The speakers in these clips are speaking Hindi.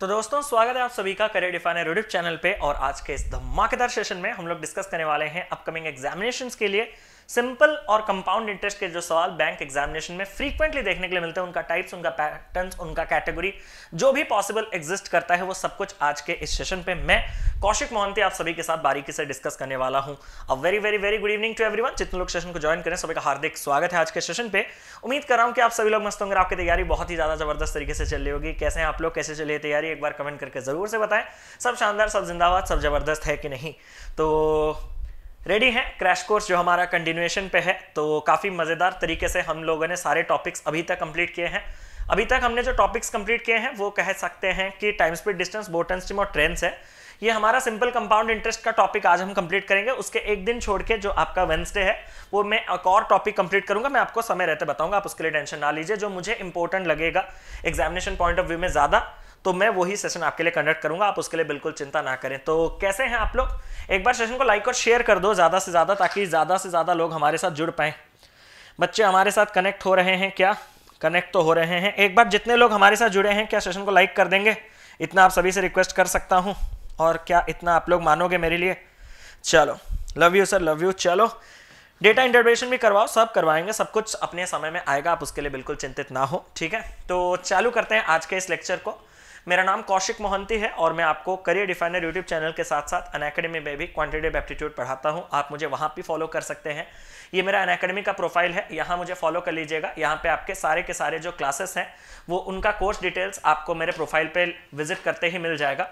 तो दोस्तों स्वागत है आप सभी का करियर डिफाइनर यूट्यूब चैनल पे और आज के इस धमाकेदार सेशन में हम लोग डिस्कस करने वाले हैं अपकमिंग एग्जामिनेशंस के लिए सिंपल और कंपाउंड इंटरेस्ट के जो सवाल बैंक एग्जामिनेशन में फ्रीक्वेंटली देखने के लिए मिलते हैं उनका टाइप्स उनका पैटर्न उनका कैटेगरी जो भी पॉसिबल एग्जिस्ट करता है वो सब कुछ आज के इस सेशन पे मैं कौशिक मोहंती आप सभी के साथ बारीकी से डिस्कस करने वाला हूं a very very very good evening to everyone जितने लोग सेशन को ज्वाइन करें सभी का हार्दिक स्वागत है आज के सेशन पे उम्मीद कर रहा हूं कि आप सभी लोग मस्त होंगे आपकी तैयारी बहुत ही ज्यादा जबरदस्त तरीके से चल रही होगी कैसे हैं आप लोग कैसे चलिए तैयारी एक बार कमेंट करके जरूर से बताएं सब शानदार सब जिंदाबाद सब जबरदस्त है कि नहीं तो रेडी हैं क्रैश कोर्स जो हमारा कंटिन्यूएशन पे है तो काफ़ी मज़ेदार तरीके से हम लोगों ने सारे टॉपिक्स अभी तक कंप्लीट किए हैं अभी तक हमने जो टॉपिक्स कंप्लीट किए हैं वो कह सकते हैं कि time speed distance boat and stream और ट्रेन है ये हमारा सिंपल कंपाउंड इंटरेस्ट का टॉपिक आज हम कंप्लीट करेंगे उसके एक दिन छोड़ के जो आपका वेंसडे है वो मैं एक और टॉपिक कंप्लीट करूंगा मैं आपको समय रहते बताऊंगा आप उसके लिए टेंशन ना लीजिए जो मुझे इंपॉर्टेंट लगेगा एग्जामिनेशन पॉइंट ऑफ व्यू में ज़्यादा तो मैं वही सेशन आपके लिए कंडक्ट करूंगा आप उसके लिए बिल्कुल चिंता ना करें तो कैसे हैं आप लोग एक बार सेशन को लाइक और शेयर कर दो ज़्यादा से ज़्यादा ताकि ज़्यादा से ज़्यादा लोग हमारे साथ जुड़ पाए बच्चे हमारे साथ कनेक्ट हो रहे हैं क्या कनेक्ट तो हो रहे हैं एक बार जितने लोग हमारे साथ जुड़े हैं क्या सेशन को लाइक कर देंगे इतना आप सभी से रिक्वेस्ट कर सकता हूँ और क्या इतना आप लोग मानोगे मेरे लिए चलो love you sir love you चलो डेटा इंटरवेशन भी करवाओ सब करवाएंगे सब कुछ अपने समय में आएगा आप उसके लिए बिल्कुल चिंतित ना हो ठीक है तो चालू करते हैं आज के इस लेक्चर को मेरा नाम कौशिक मोहंती है और मैं आपको करियर डिफाइनर यूट्यूब चैनल के साथ साथ अन अकेडमी में भी क्वान्टिटेटिव एप्टीट्यूड पढ़ाता हूँ आप मुझे वहाँ भी फॉलो कर सकते हैं ये मेरा अन अकेडमी का प्रोफाइल है यहाँ मुझे फॉलो कर लीजिएगा यहाँ पे आपके सारे के सारे जो क्लासेस हैं वो उनका कोर्स डिटेल्स आपको मेरे प्रोफाइल पर विजिट करते ही मिल जाएगा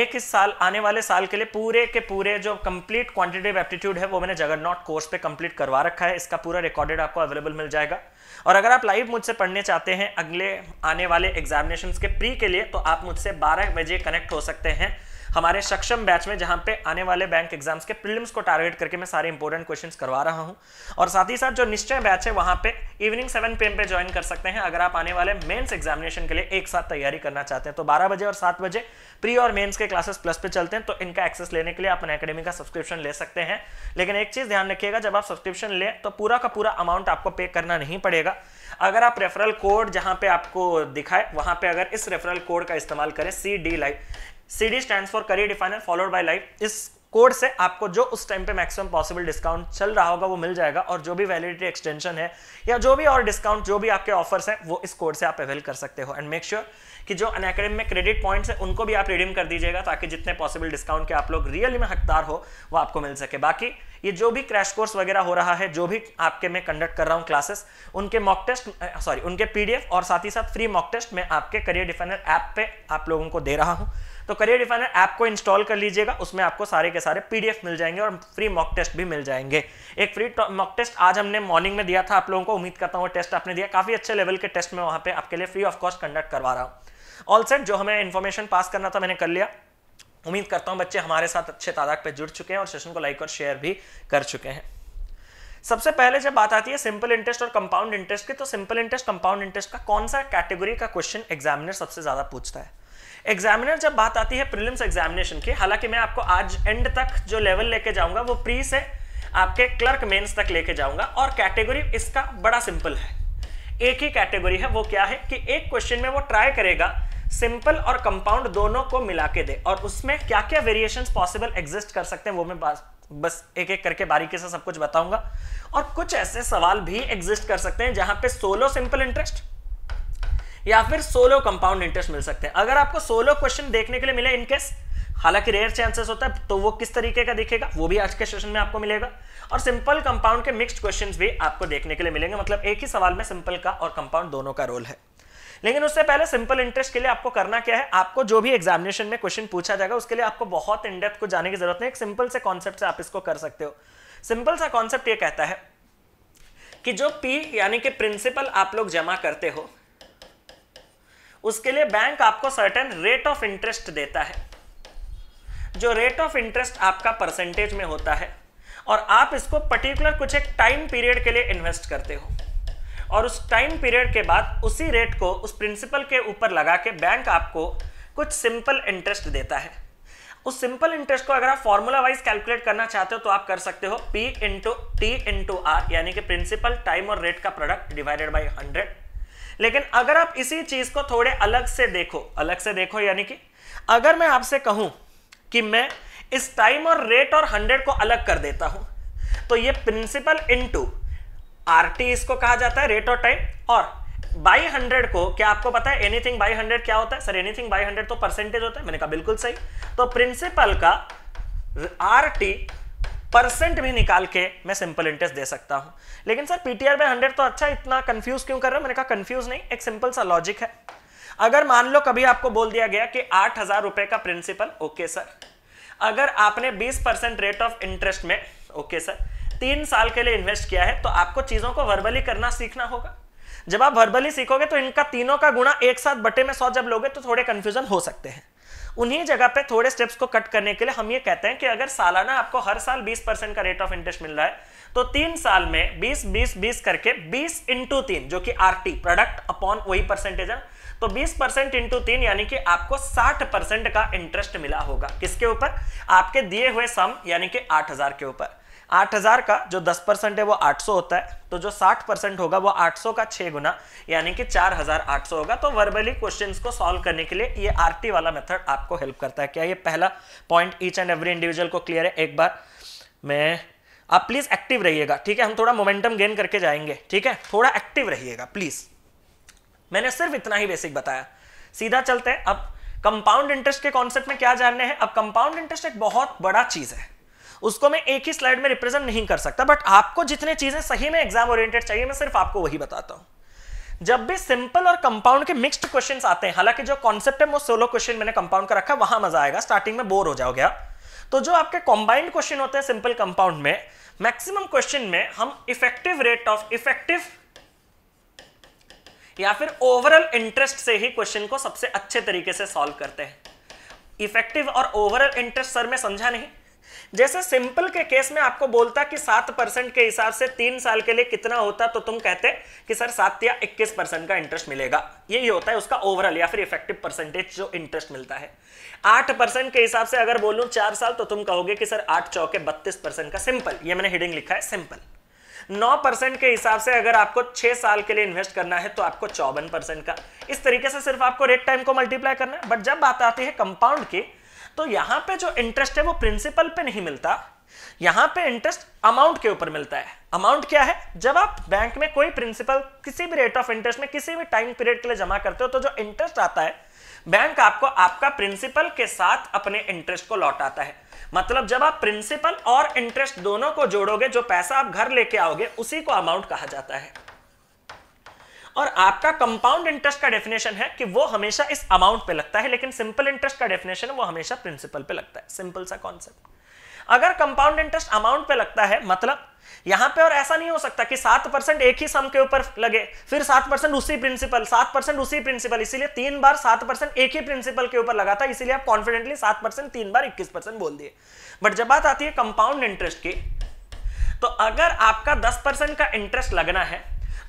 एक इस साल आने वाले साल के लिए पूरे के पूरे जो कंप्लीट क्वांटिटेटिव एप्टीट्यूड है वो मैंने जगरनॉट कोर्स पे कंप्लीट करवा रखा है इसका पूरा रिकॉर्डेड आपको अवेलेबल मिल जाएगा और अगर आप लाइव मुझसे पढ़ने चाहते हैं अगले आने वाले एग्जामिनेशन के प्री के लिए तो आप मुझसे बारह बजे कनेक्ट हो सकते हैं हमारे सक्षम बैच में जहां पे आने वाले बैंक एग्जाम्स के प्रीलिम्स को टारगेट करके मैं सारे इंपॉर्टेंट क्वेश्चंस करवा रहा हूं और साथ ही साथ जो निश्चय बैच है वहां पे इवनिंग सेवन पीएम पे ज्वाइन कर सकते हैं अगर आप आने वाले मेन्स एग्जामिनेशन के लिए एक साथ तैयारी करना चाहते हैं तो बारह बजे और सात बजे प्री और मेन्स के क्लासेस प्लस पे चलते हैं तो इनका एक्सेस लेने के लिए अपन अकेडमी का सब्सक्रिप्शन ले सकते हैं लेकिन एक चीज ध्यान रखिएगा जब आप सब्सक्रिप्शन ले तो पूरा का पूरा अमाउंट आपको पे करना नहीं पड़ेगा अगर आप रेफरल कोड जहां पे आपको दिखाए वहां पे अगर इस रेफरल कोड का इस्तेमाल करें C D live D stand for career definer followed by life इस कोड से आपको जो उस टाइम पे मैक्सिमम पॉसिबल डिस्काउंट चल रहा होगा वो मिल जाएगा और जो भी वैलिडिटी एक्सटेंशन है या जो भी और डिस्काउंट जो भी आपके ऑफर्स हैं वो इस कोड से आप अवेल कर सकते हो एंड मेक श्योर कि जो अनएकेडमी में क्रेडिट पॉइंट्स है उनको भी आप रिडीम कर दीजिएगा ताकि जितने पॉसिबल डिस्काउंट के आप लोग रियली में हकदार हो वो आपको मिल सके बाकी ये जो भी क्रैश कोर्स वगैरह हो रहा है जो भी आपके मैं कंडक्ट कर रहा हूँ क्लासेस उनके मॉक टेस्ट सॉरी उनके पीडीएफ और साथ ही साथ फ्री मॉक टेस्ट मैं आपके करियर डिफाइनर ऐप पे आप लोगों को दे रहा हूँ तो करियर डिफाइनर ऐप को इंस्टॉल कर लीजिएगा उसमें आपको सारे के सारे पीडीएफ मिल जाएंगे और फ्री मॉक टेस्ट भी मिल जाएंगे एक फ्री मॉक टेस्ट आज हमने मॉर्निंग में दिया था आप लोगों को उम्मीद करता हूँ टेस्ट आपने दिया काफी अच्छे लेवल के टेस्ट में वहां पर आपके लिए फ्री ऑफ कॉस्ट कंडक्ट करवा रहा हूँ ऑल सेट जो हमें इन्फॉर्मेशन पास करना था मैंने कर लिया उम्मीद करता हूँ बच्चे हमारे साथ अच्छे तादाद पे जुड़ चुके हैं और सेशन को लाइक और शेयर भी कर चुके हैं सबसे पहले जब बात आती है सिंपल इंटरेस्ट और कंपाउंड इंटरेस्ट की तो सिंपल इंटरेस्ट कंपाउंड इंटरेस्ट का कौन सा कैटेगरी का क्वेश्चन एग्जामिनर सबसे ज्यादा पूछता है एग्जामिनर जब बात आती है प्रीलिम्स एग्जामिनेशन की हालांकि मैं आपको आज एंड तक जो लेवल लेके जाऊंगा वो प्री से आपके क्लर्क मेंस तक लेके जाऊंगा और कैटेगरी इसका बड़ा सिंपल है एक ही कैटेगरी है वो क्या है कि एक क्वेश्चन में वो ट्राई करेगा सिंपल और कंपाउंड दोनों को मिला के दे और उसमें क्या क्या वेरिएशन पॉसिबल एग्जिस्ट कर सकते हैं वो मैं बस एक एक करके बारीकी से सब कुछ बताऊंगा और कुछ ऐसे सवाल भी एग्जिस्ट कर सकते हैं जहां पे सोलो सिंपल इंटरेस्ट या फिर सोलो कंपाउंड इंटरेस्ट मिल सकते हैं अगर आपको सोलो क्वेश्चन देखने के लिए मिले इनकेस हालांकि रेयर चांसेस होता है तो वो किस तरीके का दिखेगा वो भी आज के सेशन में आपको मिलेगा और सिंपल कंपाउंड के मिक्स क्वेश्चन भी आपको देखने के लिए मिलेंगे मतलब एक ही सवाल में सिंपल का और कंपाउंड दोनों का रोल है लेकिन उससे पहले सिंपल इंटरेस्ट के लिए आपको करना क्या है आपको जो भी एग्जामिनेशन में क्वेश्चन पूछा जाएगा उसके लिए आपको बहुत इनडेप्थ को जाने की जरूरत नहीं एक सिंपल से कॉन्सेप्ट से आप इसको कर सकते हो सिंपल सा कॉन्सेप्ट ये कहता है कि जो पी यानी कि प्रिंसिपल आप लोग जमा करते हो उसके लिए बैंक आपको सर्टेन रेट ऑफ इंटरेस्ट देता है जो रेट ऑफ इंटरेस्ट आपका परसेंटेज में होता है और आप इसको पर्टिकुलर कुछ एक टाइम पीरियड के लिए इन्वेस्ट करते हो और उस टाइम पीरियड के बाद उसी रेट को उस प्रिंसिपल के ऊपर लगा के बैंक आपको कुछ सिंपल इंटरेस्ट देता है उस सिंपल इंटरेस्ट को अगर आप फॉर्मूला वाइज कैलकुलेट करना चाहते हो तो आप कर सकते हो P into T into R यानी कि प्रिंसिपल टाइम और रेट का प्रोडक्ट डिवाइडेड बाई हंड्रेड लेकिन अगर आप इसी चीज को थोड़े अलग से देखो अलग से देखो यानी कि अगर मैं आपसे कहूं कि मैं इस टाइम और रेट और हंड्रेड को अलग कर देता हूं तो ये प्रिंसिपल इनटू आरटी इसको कहा जाता है रेट और टाइम और बाई हंड्रेड को क्या आपको पता है एनीथिंग बाई हंड्रेड क्या होता है सर एनीथिंग बाई हंड्रेड तो परसेंटेज होता है मैंने कहा बिल्कुल सही तो प्रिंसिपल का आर टी परसेंट भी निकाल के मैं सिंपल इंटरेस्ट दे सकता हूं लेकिन सर पीटीआर बाय हंड्रेड तो अच्छा इतना कंफ्यूज क्यों कर रहा है मैंने कहा कंफ्यूज नहीं एक सिंपल सा लॉजिक है अगर मान लो कभी आपको बोल दिया गया कि आठ हजार रुपए का प्रिंसिपल ओके सर अगर आपने बीस परसेंट रेट ऑफ इंटरेस्ट में ओके सर तीन साल के लिए इन्वेस्ट किया है तो आपको चीजों को वर्बली करना सीखना होगा जब आप वर्बली सीखोगे तो इनका तीनों का गुणा एक साथ बटे में सौ जब लोगे तो थोड़े कंफ्यूजन हो सकते हैं उन्हीं जगह पे थोड़े स्टेप्स को कट करने के लिए हम ये कहते हैं कि अगर सालाना आपको हर साल 20 परसेंट का रेट ऑफ इंटरेस्ट मिल रहा है तो तीन साल में 20 20 20 करके 20 इंटू तीन जो कि आरटी प्रोडक्ट अपॉन वही परसेंटेज है तो 20 परसेंट इंटू तीन यानी कि आपको 60 परसेंट का इंटरेस्ट मिला होगा किसके ऊपर आपके दिए हुए सम यानी कि आठ के ऊपर 8000 का जो 10 परसेंट है वो 800 होता है तो जो 60 परसेंट होगा वो 800 का 6 गुना यानी कि 4800 होगा तो वर्बली क्वेश्चंस को सॉल्व करने के लिए ये आरटी वाला मेथड आपको हेल्प करता है क्या ये पहला point each and every individual को क्लियर है एक बार मैं आप प्लीज एक्टिव रहिएगा ठीक है हम थोड़ा मोमेंटम गेन करके जाएंगे ठीक है थोड़ा एक्टिव रहिएगा प्लीज मैंने सिर्फ इतना ही बेसिक बताया सीधा चलते हैं अब कंपाउंड इंटरेस्ट के कॉन्सेप्ट में क्या जानने हैं अब कंपाउंड इंटरेस्ट एक बहुत बड़ा चीज है उसको मैं एक ही स्लाइड में रिप्रेजेंट नहीं कर सकता बट आपको जितने चीजें सही में एग्जाम ओरिएंटेड चाहिए मैं सिर्फ आपको वही बताता हूं जब भी सिंपल और कंपाउंड के मिक्स्ड क्वेश्चन आते हैं हालांकि जो कॉन्सेप्ट है वो सोलो क्वेश्चन मैंने कंपाउंड का रखा वहां मजा आएगा स्टार्टिंग में बोर हो जाओगे तो जो आपके कॉम्बाइंड क्वेश्चन होते हैं सिंपल कंपाउंड में मैक्सिमम क्वेश्चन में हम इफेक्टिव रेट ऑफ इफेक्टिव या फिर ओवरऑल इंटरेस्ट से ही क्वेश्चन को सबसे अच्छे तरीके से सॉल्व करते हैं इफेक्टिव और ओवरऑल इंटरेस्ट सर में समझा नहीं जैसे सिंपल के केस में आपको बोलता कि सात परसेंट के हिसाब से तीन साल के लिए कितना होता तो तुम कहते कि सर सात या इक्कीस परसेंट का इंटरेस्ट मिलेगा यही होता है उसका ओवरऑल या फिर इफेक्टिव परसेंटेज जो इंटरेस्ट मिलता है आठ परसेंट के हिसाब से अगर बोलूं चार साल तो तुम कहोगे कि सर आठ चौके बत्तीस परसेंट का सिंपल ये मैंने हेडिंग लिखा है सिंपल नौ परसेंट के हिसाब से अगर आपको छह साल के लिए इन्वेस्ट करना है तो आपको चौवन परसेंट का इस तरीके से सिर्फ आपको रेट टाइम को मल्टीप्लाई करना है बट जब बात आती है कंपाउंड की तो यहां पे जो इंटरेस्ट है वो प्रिंसिपल पे नहीं मिलता यहां पे इंटरेस्ट अमाउंट के ऊपर मिलता है अमाउंट क्या है जब आप बैंक में कोई प्रिंसिपल किसी भी रेट ऑफ इंटरेस्ट में किसी भी टाइम पीरियड के लिए जमा करते हो तो जो इंटरेस्ट आता है बैंक आपको आपका प्रिंसिपल के साथ अपने इंटरेस्ट को लौटाता है मतलब जब आप प्रिंसिपल और इंटरेस्ट दोनों को जोड़ोगे जो पैसा आप घर लेके आओगे उसी को अमाउंट कहा जाता है और आपका कंपाउंड इंटरेस्ट का डेफिनेशन है कि वो हमेशा इस अमाउंट पे लगता है लेकिन सिंपल इंटरेस्ट का डेफिनेशन है वो हमेशा प्रिंसिपल पे लगता है सिंपल सा कॉन्सेप्ट अगर कंपाउंड इंटरेस्ट अमाउंट पे लगता है मतलब यहां पे और ऐसा नहीं हो सकता कि सात परसेंट एक ही सम के ऊपर लगे फिर सात परसेंट उसी प्रिंसिपल सात परसेंट उसी प्रिंसिपल इसीलिए तीन बार सात परसेंट एक ही प्रिंसिपल के ऊपर लगा था इसीलिए आप कॉन्फिडेंटली सात परसेंट तीन बार इक्कीस परसेंट बोल दिए बट जब बात आती है कंपाउंड इंटरेस्ट की तो अगर आपका दस परसेंट का इंटरेस्ट लगना है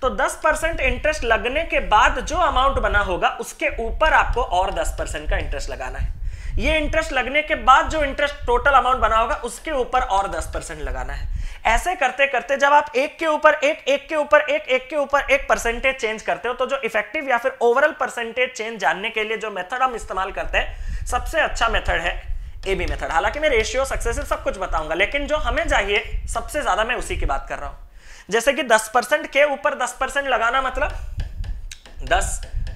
तो 10 परसेंट इंटरेस्ट लगने के बाद जो अमाउंट बना होगा उसके ऊपर आपको और 10 परसेंट का इंटरेस्ट लगाना है ये इंटरेस्ट लगने के बाद जो इंटरेस्ट टोटल अमाउंट बना होगा उसके ऊपर और 10 परसेंट लगाना है ऐसे करते करते जब आप एक के ऊपर एक एक के ऊपर एक एक के ऊपर एक परसेंटेज चेंज करते हो तो जो इफेक्टिव या फिर ओवरऑल परसेंटेज चेंज जानने के लिए जो मेथड हम इस्तेमाल करते हैं सबसे अच्छा मेथड है ए बी मेथड हालांकि मैं रेशियो सक्सेसिव सब कुछ बताऊंगा लेकिन जो हमें चाहिए सबसे ज्यादा मैं उसी की बात कर रहा हूं जैसे कि 10 परसेंट के ऊपर 10 परसेंट लगाना मतलब 10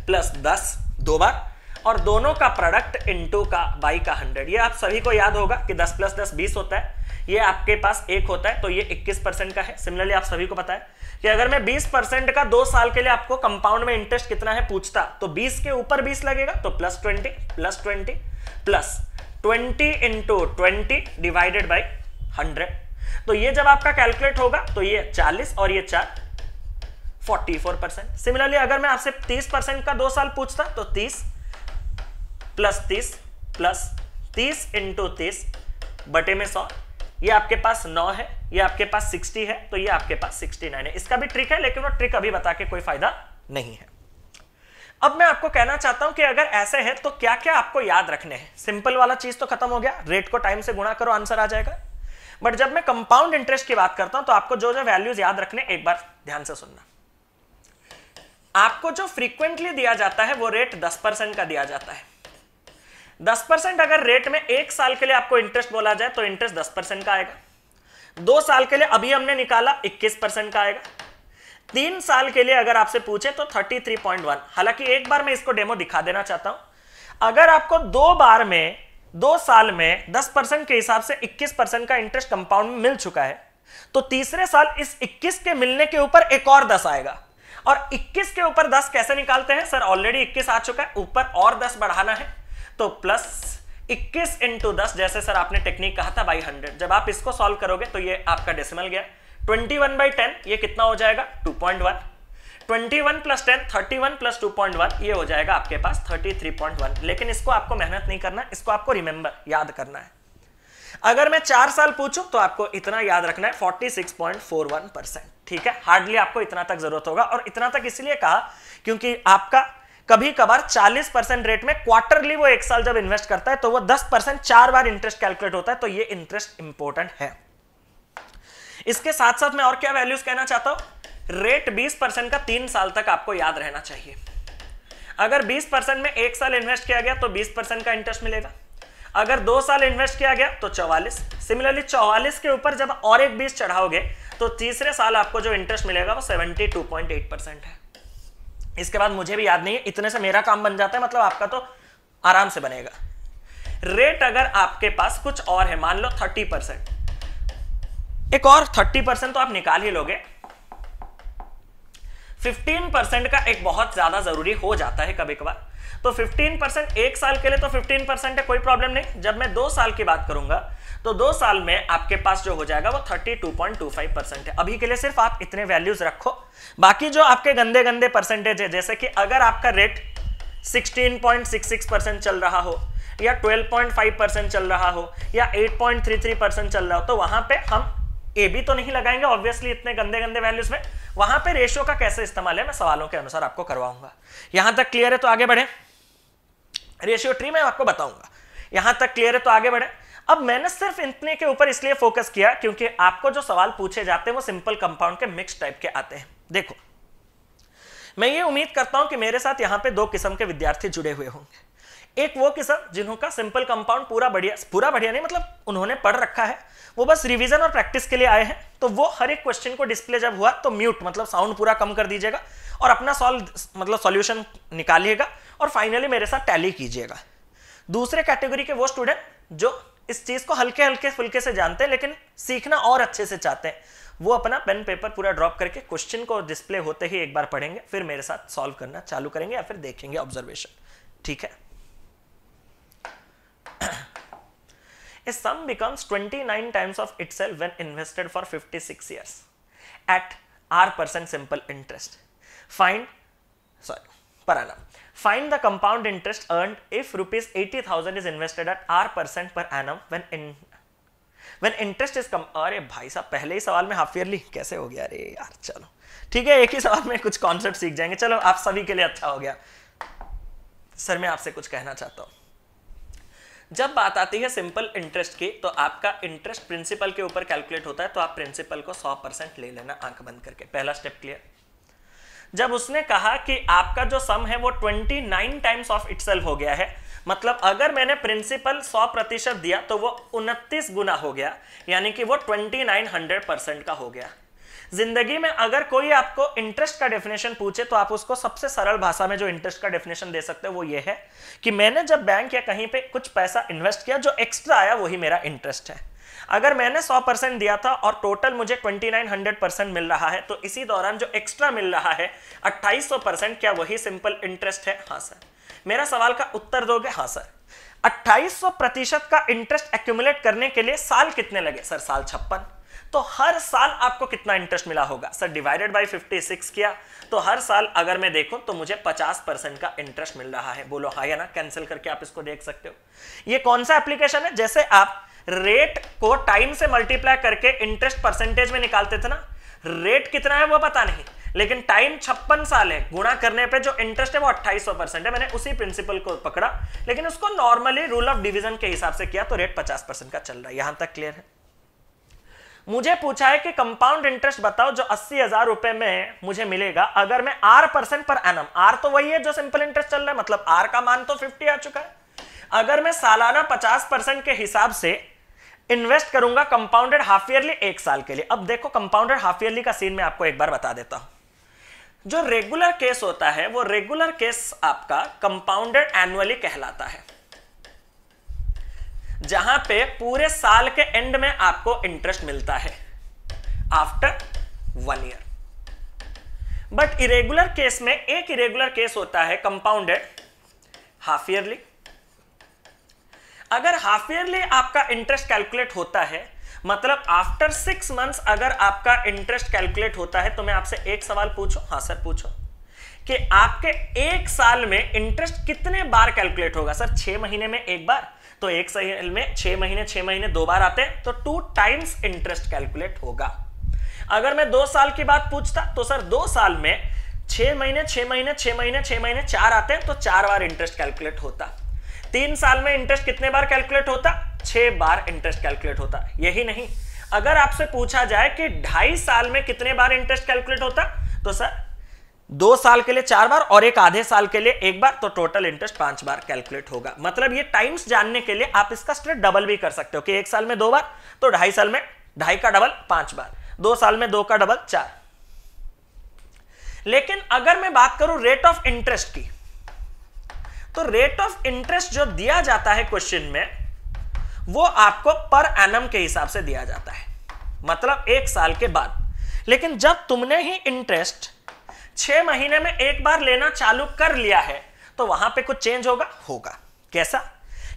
प्लस 10 दो बार और दोनों का प्रोडक्ट इंटू का बाई का 100 ये आप सभी को याद होगा कि 10 प्लस दस बीस होता है ये आपके पास एक होता है तो ये 21 परसेंट का है सिमिलरली आप सभी को पता है कि अगर मैं 20 परसेंट का दो साल के लिए आपको कंपाउंड में इंटरेस्ट कितना है पूछता तो 20 के ऊपर 20 लगेगा तो plus 20 plus 20 plus 20 into twenty divided by hundred तो ये जब आपका कैलकुलेट होगा तो ये 40 और ये चार 44 परसेंट सिमिलरली अगर मैं आपसे 30 परसेंट का दो साल पूछता तो 30 प्लस 30 प्लस 30 इंटू तीस बटे में 100 ये आपके पास 9 है ये आपके पास 60 है तो ये आपके पास 69 है इसका भी ट्रिक है लेकिन वो ट्रिक अभी बता के कोई फायदा नहीं है अब मैं आपको कहना चाहता हूं कि अगर ऐसे है तो क्या क्या आपको याद रखने हैं सिंपल वाला चीज तो खत्म हो गया रेट को टाइम से गुणा करो आंसर आ जाएगा बट जब मैं कंपाउंड इंटरेस्ट की बात करता हूं तो आपको जो जो वैल्यूज याद रखने एक बार ध्यान से सुनना आपको जो फ्रीक्वेंटली दिया जाता है वो रेट दस परसेंट का दिया जाता है दस परसेंट अगर रेट में एक साल के लिए आपको इंटरेस्ट बोला जाए तो इंटरेस्ट दस परसेंट का आएगा दो साल के लिए अभी हमने निकाला इक्कीस परसेंट का आएगा तीन साल के लिए अगर आपसे पूछे तो थर्टी थ्री पॉइंट वन हालांकि एक बार मैं इसको डेमो दिखा देना चाहता हूं अगर आपको दो बार में दो साल में दस परसेंट के हिसाब से इक्कीस परसेंट का इंटरेस्ट कंपाउंड में मिल चुका है तो तीसरे साल इस इक्कीस के मिलने के ऊपर एक और दस आएगा और इक्कीस के ऊपर दस कैसे निकालते हैं सर ऑलरेडी इक्कीस आ चुका है ऊपर और दस बढ़ाना है तो प्लस 21 इंटू दस जैसे सर आपने टेक्निक कहा था बाई हंड्रेड जब आप इसको सॉल्व करोगे तो ये आपका डेसिमल गया 21 वन बाई टेन ये कितना हो जाएगा 2.1 twenty one plus ten thirty one plus two point one ये हो जाएगा आपके पास थर्टी थ्री पॉइंट वन लेकिन इसको आपको मेहनत नहीं करना इसको आपको रिमेंबर याद करना है अगर मैं चार साल पूछू तो आपको इतना याद रखना है forty six point four one percent ठीक है हार्डली आपको इतना तक जरूरत होगा और इतना तक इसलिए कहा क्योंकि आपका कभी कभार 40 परसेंट रेट में क्वार्टरली वो एक साल जब इन्वेस्ट करता है तो वो 10 परसेंट चार बार इंटरेस्ट कैलकुलेट होता है तो ये इंटरेस्ट इंपॉर्टेंट है इसके साथ साथ मैं और क्या वैल्यूज कहना चाहता हूं रेट 20 परसेंट का तीन साल तक आपको याद रहना चाहिए अगर 20 परसेंट में एक साल इन्वेस्ट किया गया तो 20 परसेंट का इंटरेस्ट मिलेगा अगर दो साल इन्वेस्ट किया गया तो चौवालीस सिमिलरली चौवालीस के ऊपर जब और एक बीस चढ़ाओगे तो तीसरे साल आपको जो इंटरेस्ट मिलेगा वो 72.8 परसेंट है इसके बाद मुझे भी याद नहीं है इतने से मेरा काम बन जाता है मतलब आपका तो आराम से बनेगा रेट अगर आपके पास कुछ और है मान लो थर्टी परसेंट एक और थर्टी परसेंट तो आप निकाल ही लोगे 15 परसेंट का एक बहुत ज्यादा जरूरी हो जाता है कभी कभार तो 15 परसेंट एक साल के लिए तो 15 परसेंट है कोई प्रॉब्लम नहीं जब मैं दो साल की बात करूंगा तो दो साल में आपके पास जो हो जाएगा वो 32.25 परसेंट है अभी के लिए सिर्फ आप इतने वैल्यूज रखो बाकी जो आपके गंदे गंदे परसेंटेज है जैसे कि अगर आपका रेट 16.66 परसेंट चल रहा हो या 12.5 परसेंट चल रहा हो या 8.33 परसेंट चल रहा हो तो वहां पे हम ए बी तो नहीं लगाएंगे ऑब्वियसली इतने गंदे गंदे वैल्यूज में वहां पे रेशियो का कैसे इस्तेमाल है मैं सवालों के अनुसार आपको करवाऊंगा यहां तक क्लियर है तो आगे बढ़े रेशियो ट्री में आपको बताऊंगा यहां तक क्लियर है तो आगे बढ़े अब मैंने सिर्फ इतने के ऊपर इसलिए फोकस किया क्योंकि आपको जो सवाल पूछे जाते हैं वो सिंपल कंपाउंड के मिक्स टाइप के आते हैं देखो मैं ये उम्मीद करता हूं कि मेरे साथ यहां पे दो किस्म के विद्यार्थी जुड़े हुए होंगे एक वो किसान जिन्हों का सिंपल कंपाउंड पूरा बढ़िया पूरा बढ़िया नहीं मतलब उन्होंने पढ़ रखा है वो बस रिवीजन और प्रैक्टिस के लिए आए हैं तो वो हर एक क्वेश्चन को डिस्प्ले जब हुआ तो म्यूट मतलब साउंड पूरा कम कर दीजिएगा और अपना सॉल्व मतलब सॉल्यूशन निकालिएगा और फाइनली मेरे साथ टैली कीजिएगा दूसरे कैटेगरी के वो स्टूडेंट जो इस चीज़ को हल्के हल्के फुल्के से जानते हैं लेकिन सीखना और अच्छे से चाहते हैं वो अपना पेन पेपर पूरा ड्रॉप करके क्वेश्चन को डिस्प्ले होते ही एक बार पढ़ेंगे फिर मेरे साथ सॉल्व करना चालू करेंगे या फिर देखेंगे ऑब्जर्वेशन ठीक है a sum becomes 29 times of itself when invested for 56 years at r percent simple interest. Find sorry per annum. Find the compound interest earned if rupees 80,000 is invested at r percent per annum when in when interest is कम अरे भाई साहब पहले ही सवाल में हाफ ईयरली कैसे हो गया अरे यार चलो ठीक है एक ही सवाल में कुछ कॉन्सेप्ट सीख जाएंगे चलो आप सभी के लिए अच्छा हो गया सर मैं आपसे कुछ कहना चाहता हूँ जब बात आती है सिंपल इंटरेस्ट की तो आपका इंटरेस्ट प्रिंसिपल के ऊपर कैलकुलेट होता है तो आप प्रिंसिपल को 100 परसेंट ले लेना आंख बंद करके पहला स्टेप क्लियर जब उसने कहा कि आपका जो सम है वो 29 टाइम्स ऑफ इट हो गया है मतलब अगर मैंने प्रिंसिपल 100 प्रतिशत दिया तो वो उनतीस गुना हो गया यानी कि वो 2900 परसेंट का हो गया जिंदगी में अगर कोई आपको इंटरेस्ट का डेफिनेशन पूछे तो आप उसको सबसे सरल भाषा में जो इंटरेस्ट का डेफिनेशन दे सकते हो वो ये है कि मैंने जब बैंक या कहीं पे कुछ पैसा इन्वेस्ट किया जो एक्स्ट्रा आया वही मेरा इंटरेस्ट है अगर मैंने 100 परसेंट दिया था और टोटल मुझे 2900 परसेंट मिल रहा है तो इसी दौरान जो एक्स्ट्रा मिल रहा है 2800 परसेंट क्या वही सिंपल इंटरेस्ट है हाँ सर मेरा सवाल का उत्तर दोगे हाँ सर 2800 प्रतिशत का इंटरेस्ट एक्यूमुलेट करने के लिए साल कितने लगे सर साल छप्पन तो हर साल आपको कितना इंटरेस्ट मिला होगा सर डिवाइडेड बाई 56 किया तो हर साल अगर मैं देखूं तो मुझे 50 परसेंट का इंटरेस्ट मिल रहा है बोलो हाँ या ना कैंसिल करके आप इसको देख सकते हो ये कौन सा एप्लीकेशन है जैसे आप रेट को टाइम से मल्टीप्लाई करके इंटरेस्ट परसेंटेज में निकालते थे ना रेट कितना है वो पता नहीं लेकिन टाइम छप्पन साल है गुणा करने पे जो इंटरेस्ट है वो अट्ठाईस परसेंट है मैंने उसी प्रिंसिपल को पकड़ा लेकिन उसको नॉर्मली रूल ऑफ डिवीजन के हिसाब से किया तो रेट 50 परसेंट का चल रहा है यहां तक क्लियर है मुझे पूछा है कि कंपाउंड इंटरेस्ट बताओ जो अस्सी हजार रुपए में मुझे मिलेगा अगर मैं R percent per annum R तो वही है जो सिंपल इंटरेस्ट चल रहा है मतलब आर का मान तो फिफ्टी आ चुका है अगर मैं सालाना पचास परसेंट के हिसाब से इन्वेस्ट करूंगा कंपाउंडेड हाफ ईयरली एक साल के लिए अब देखो कंपाउंडेड हाफ ईयरली का सीन में आपको एक बार बता देता हूं जो रेगुलर केस होता है वो रेगुलर केस आपका कंपाउंडेड एनुअली कहलाता है जहां पे पूरे साल के एंड में आपको इंटरेस्ट मिलता है after one year but irregular case में एक इरेगुलर केस होता है कंपाउंडेड हाफ ईयरली अगर हाफ ईयरली आपका इंटरेस्ट कैलकुलेट होता है मतलब आफ्टर सिक्स मंथ्स अगर आपका इंटरेस्ट कैलकुलेट होता है तो मैं आपसे एक सवाल पूछूं हाँ सर पूछो कि आपके एक साल में इंटरेस्ट कितने बार कैलकुलेट होगा सर छह महीने में एक बार तो एक साल में छह महीने छह महीने दो बार आते तो टू टाइम्स इंटरेस्ट कैलकुलेट होगा अगर मैं दो साल की बात पूछता तो सर दो साल में छह महीने छह महीने छह महीने छह महीने चार आते हैं तो चार बार इंटरेस्ट कैलकुलेट होता तीन साल में इंटरेस्ट कितने बार कैलकुलेट होता छह बार इंटरेस्ट कैलकुलेट होता यही नहीं अगर आपसे पूछा जाए कि ढाई साल में कितने बार इंटरेस्ट कैलकुलेट होता तो सर दो साल के लिए चार बार और एक आधे साल के लिए एक बार तो टोटल इंटरेस्ट पांच बार कैलकुलेट होगा मतलब ये टाइम्स जानने के लिए आप इसका स्ट्रेट डबल भी कर सकते हो कि एक साल में दो बार तो ढाई साल में ढाई का डबल पांच बार दो साल में दो का डबल चार लेकिन अगर मैं बात करूं रेट ऑफ इंटरेस्ट की तो रेट ऑफ इंटरेस्ट जो दिया जाता है क्वेश्चन में वो आपको पर एनम के हिसाब से दिया जाता है मतलब एक साल के बाद लेकिन जब तुमने ही इंटरेस्ट छह महीने में एक बार लेना चालू कर लिया है तो वहां पे कुछ चेंज होगा होगा कैसा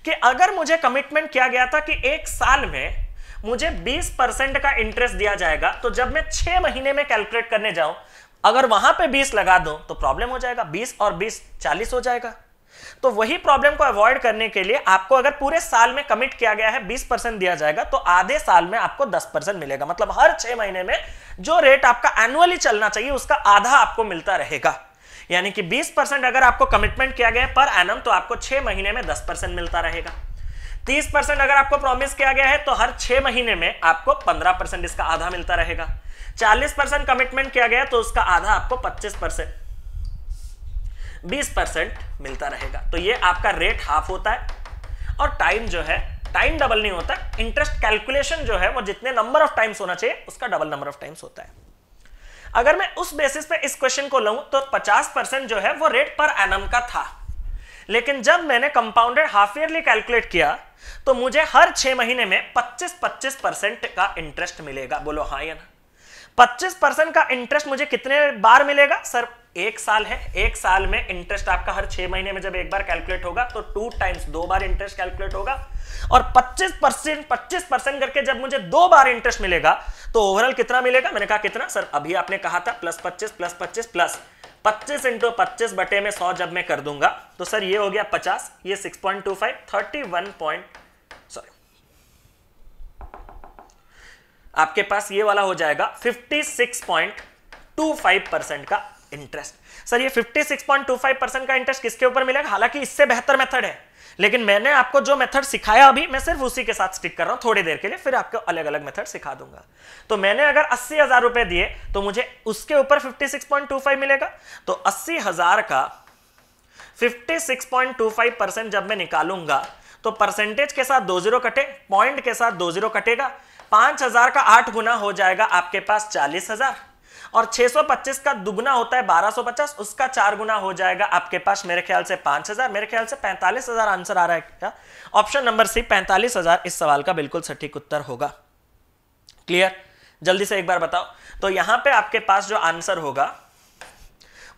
कि अगर मुझे कमिटमेंट किया गया था कि एक साल में मुझे 20 परसेंट का इंटरेस्ट दिया जाएगा तो जब मैं छह महीने में कैलकुलेट करने जाऊं अगर वहां पे 20 लगा दो तो प्रॉब्लम हो जाएगा 20 और 20 40 हो जाएगा तो वही प्रॉब्लम को अवॉइड करने के लिए आपको अगर पूरे साल में कमिट किया गया है बीस परसेंट दिया जाएगा तो आधे साल में आपको दस परसेंट मिलेगा मतलब हर छह महीने में जो रेट आपका एनुअली चलना चाहिए उसका आधा आपको मिलता रहेगा यानी कि 20 परसेंट अगर आपको कमिटमेंट किया गया है पर एनम तो आपको छह महीने में दस परसेंट मिलता रहेगा तीस परसेंट अगर आपको प्रॉमिस किया गया है तो हर छह महीने में आपको पंद्रह परसेंट इसका आधा मिलता रहेगा चालीस परसेंट कमिटमेंट किया गया तो उसका आधा आपको पच्चीस परसेंट बीस परसेंट मिलता रहेगा तो ये आपका रेट हाफ होता है और टाइम जो है टाइम डबल नहीं होता इंटरेस्ट कैलकुलेशन जो है वो जितने नंबर ऑफ टाइम्स होना चाहिए उसका डबल नंबर ऑफ टाइम्स होता है अगर मैं उस बेसिस पे इस क्वेश्चन को लू तो 50 परसेंट जो है वो रेट पर एनम का था लेकिन जब मैंने कंपाउंडेड हाफ ईयरली कैलकुलेट किया तो मुझे हर छह महीने में 25 25 परसेंट का इंटरेस्ट मिलेगा बोलो हाँ या ना 25 परसेंट का इंटरेस्ट मुझे कितने बार मिलेगा सर एक साल है एक साल में इंटरेस्ट आपका हर छह महीने में जब एक बार कैलकुलेट होगा तो टू टाइम्स दो बार इंटरेस्ट कैलकुलेट होगा और 25 परसेंट पच्चीस परसेंट करके जब मुझे दो बार इंटरेस्ट मिलेगा तो ओवरऑल कितना मिलेगा मैंने कहा कितना सर अभी आपने कहा था प्लस पच्चीस प्लस पच्चीस प्लस पच्चीस इंटू पच्चीस बटे में सौ जब मैं कर दूंगा तो सर ये हो गया पचास ये six point two five thirty one point आपके पास ये वाला हो जाएगा 56.25 परसेंट का इंटरेस्ट सर ये 56.25 परसेंट का इंटरेस्ट किसके ऊपर मिलेगा हालांकि इससे बेहतर मेथड है लेकिन मैंने आपको जो मेथड सिखाया अभी मैं सिर्फ उसी के साथ स्टिक कर रहा हूं थोड़ी देर के लिए फिर आपको अलग अलग मेथड सिखा दूंगा तो मैंने अगर अस्सी हजार रुपए दिए तो मुझे उसके ऊपर 56.25 मिलेगा तो अस्सी हजार का 56.25 परसेंट जब मैं निकालूंगा तो परसेंटेज के साथ दो जीरो कटे पॉइंट के साथ दो जीरो कटेगा पांच का आठ गुना हो जाएगा आपके पास चालीस और 625 का दुगना होता है 1250 उसका चार गुना हो जाएगा आपके पास मेरे ख्याल से 5000 मेरे ख्याल से 45000 आंसर आ रहा है क्या ऑप्शन नंबर सी 45000 इस सवाल का बिल्कुल सटीक उत्तर होगा क्लियर जल्दी से एक बार बताओ तो यहां पे आपके पास जो आंसर होगा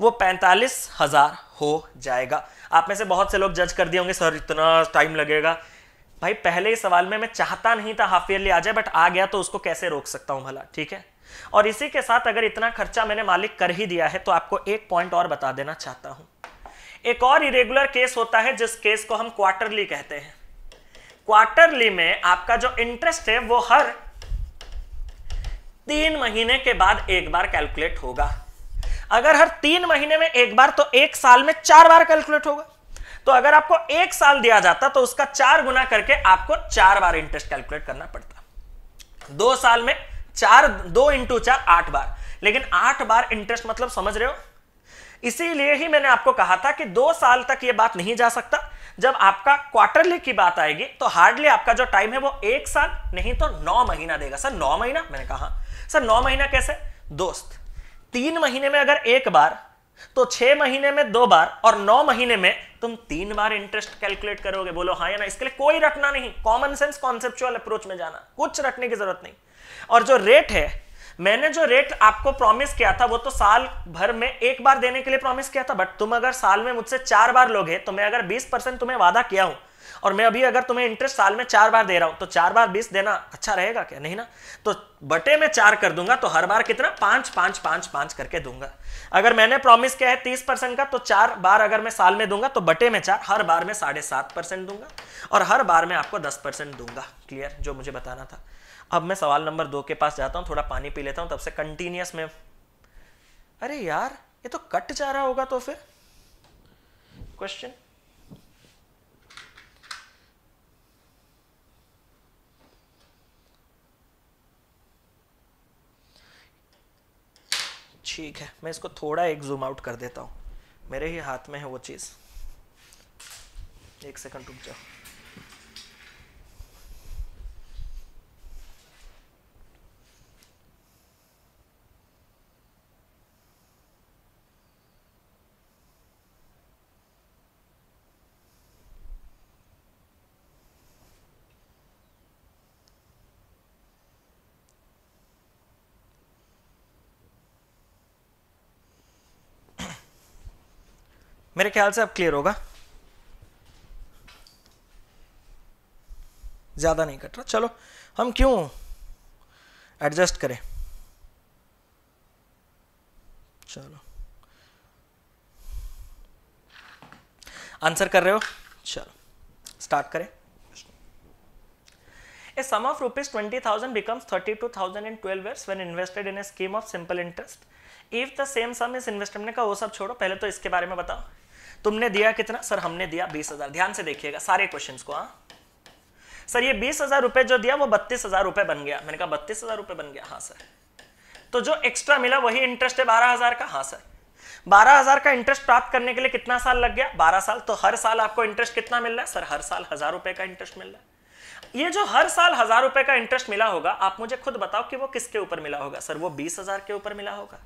वो पैंतालीस हजार हो जाएगा आप में से बहुत से लोग जज कर दिए होंगे सर इतना टाइम लगेगा भाई पहले ही सवाल में मैं चाहता नहीं था हाफ ईयरली आ जाए बट आ गया तो उसको कैसे रोक सकता हूं भला ठीक है और इसी के साथ अगर इतना खर्चा मैंने मालिक कर ही दिया है तो आपको एक पॉइंट और बता देना चाहता हूं एक और इरेगुलर केस होता है जिस केस को हम क्वार्टरली कहते हैं क्वार्टरली में आपका जो इंटरेस्ट है वो हर तीन महीने के बाद एक बार कैलकुलेट होगा अगर हर तीन महीने में एक बार तो एक साल में चार बार कैलकुलेट होगा तो अगर आपको एक साल दिया जाता तो उसका चार गुना करके आपको चार बार इंटरेस्ट कैलकुलेट करना पड़ता दो साल में चार दो इंटू चार आठ बार लेकिन आठ बार इंटरेस्ट मतलब समझ रहे हो इसीलिए ही मैंने आपको कहा था कि दो साल तक ये बात नहीं जा सकता जब आपका क्वार्टरली की बात आएगी तो हार्डली आपका जो टाइम है वो एक साल नहीं तो नौ महीना देगा सर नौ महीना मैंने कहा सर नौ महीना कैसे दोस्त तीन महीने में अगर एक बार तो छह महीने में दो बार और नौ महीने में तुम तीन बार इंटरेस्ट कैलकुलेट करोगे बोलो हाँ या ना इसके लिए कोई रटना नहीं कॉमन सेंस कॉन्सेप्चुअल अप्रोच में जाना कुछ रटने की जरूरत नहीं और जो रेट है मैंने जो रेट आपको प्रॉमिस किया था वो तो साल भर में एक बार देने के लिए प्रॉमिस किया था बट तुम अगर साल में मुझसे चार बार लोगे तो मैं अगर 20 परसेंट तुम्हें वादा किया हूं और मैं अभी अगर तुम्हें इंटरेस्ट साल में चार बार दे रहा हूं तो चार बार बीस देना अच्छा रहेगा क्या नहीं ना तो बटे में चार कर दूंगा तो हर बार कितना पांच पांच पांच पांच करके दूंगा अगर मैंने प्रॉमिस किया है तीस परसेंट का तो चार बार अगर मैं साल में दूंगा तो बटे में चार हर बार में साढ़े सात परसेंट दूंगा और हर बार में आपको दस परसेंट दूंगा क्लियर जो मुझे बताना था अब मैं सवाल नंबर दो के पास जाता हूँ थोड़ा पानी पी लेता हूँ तब से कंटिन्यूस में अरे यार ये तो कट जा रहा होगा तो फिर क्वेश्चन ठीक है मैं इसको थोड़ा एक जूम आउट कर देता हूँ मेरे ही हाथ में है वो चीज़ एक सेकंड रुक जाओ मेरे ख्याल से अब क्लियर होगा ज़्यादा नहीं कट रहा चलो हम क्यों एडजस्ट करें चलो आंसर कर रहे हो चलो स्टार्ट करें A sum of rupees 20,000 becomes 32,012 years when invested in a scheme of simple interest. If the same sum is invested, हमने कहा वो सब छोड़ो पहले तो इसके बारे में बताओ तुमने दिया कितना सर हमने दिया बीस हजार ध्यान से देखिएगा सारे क्वेश्चन को हाँ सर ये बीस हजार रुपए जो दिया वो बत्तीस हजार रुपए बन गया मैंने कहा बत्तीस हजार रुपए बन गया हाँ सर तो जो एक्स्ट्रा मिला वही इंटरेस्ट है बारह हजार का हाँ सर बारह हजार का इंटरेस्ट प्राप्त करने के लिए कितना साल लग गया बारह साल तो हर साल आपको इंटरेस्ट कितना मिल रहा है सर हर साल हजार रुपए का इंटरेस्ट मिल रहा है ये जो हर साल हजार रुपए का इंटरेस्ट मिला होगा आप मुझे खुद बताओ कि वो किसके ऊपर मिला होगा सर वो बीस हजार के ऊपर मिला होगा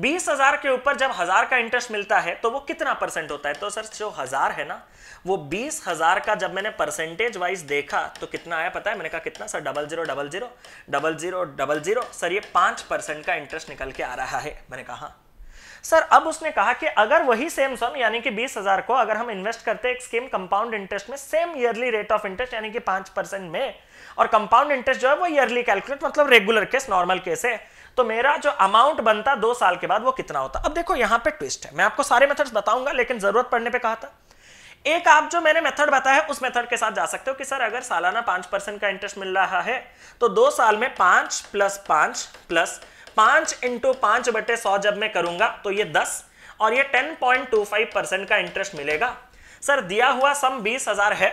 बीस हजार के ऊपर जब हजार का इंटरेस्ट मिलता है तो वो कितना परसेंट होता है तो सर जो हजार है ना वो बीस हजार का जब मैंने परसेंटेज वाइज देखा तो कितना आया पता है मैंने कहा कितना sir double zero double zero double zero double zero sir ये पांच परसेंट का इंटरेस्ट निकल के आ रहा है मैंने कहा सर अब उसने कहा कि अगर वही सेम सम यानी कि बीस हजार को अगर हम इन्वेस्ट करते एक स्कीम कंपाउंड इंटरेस्ट में same yearly rate of interest यानी कि पांच परसेंट में और कंपाउंड इंटरेस्ट जो है वो ईयरली कैलकुलेट मतलब रेगुलर केस नॉर्मल केस है तो मेरा जो अमाउंट बनता दो साल के बाद वो कितना होता अब देखो यहां पे ट्विस्ट है मैं आपको सारे मेथड्स बताऊंगा लेकिन जरूरत पड़ने पे कहा था एक आप जो मैंने मेथड बताया उस मेथड के साथ जा सकते हो कि सर अगर सालाना पांच परसेंट का इंटरेस्ट मिल रहा है तो दो साल में पांच प्लस पांच प्लस पांच इंटू पांच बटे सौ जब मैं करूंगा तो ये दस और ये ten point two five percent का इंटरेस्ट मिलेगा सर दिया हुआ सम बीस हजार है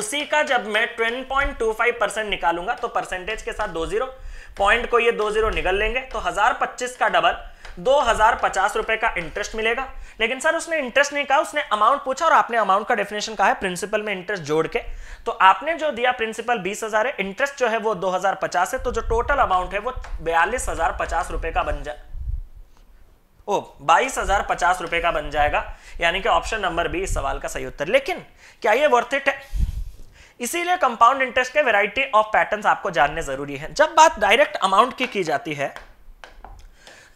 उसी का जब मैं ten point two five percent निकालूंगा तो परसेंटेज के साथ दो जीरो पॉइंट को ये दो जीरो निकल लेंगे तो हजार पच्चीस का डबल दो हजार पचास रुपए का इंटरेस्ट मिलेगा लेकिन सर उसने इंटरेस्ट नहीं कहा उसने अमाउंट पूछा और आपने अमाउंट का डेफिनेशन कहा है प्रिंसिपल में इंटरेस्ट जोड़ के तो आपने जो दिया प्रिंसिपल बीस हजार है इंटरेस्ट जो है वो दो हजार पचास है तो जो टोटल अमाउंट है वो बयालीस हजार पचास रुपए का बन जाए ओ बाईस हजार पचास रुपए का बन जाएगा यानी कि ऑप्शन नंबर बी इस सवाल का सही उत्तर लेकिन क्या ये वर्थ इट है इसीलिए कंपाउंड इंटरेस्ट के वैरायटी ऑफ पैटर्न्स आपको जानने जरूरी है जब बात डायरेक्ट अमाउंट की की जाती है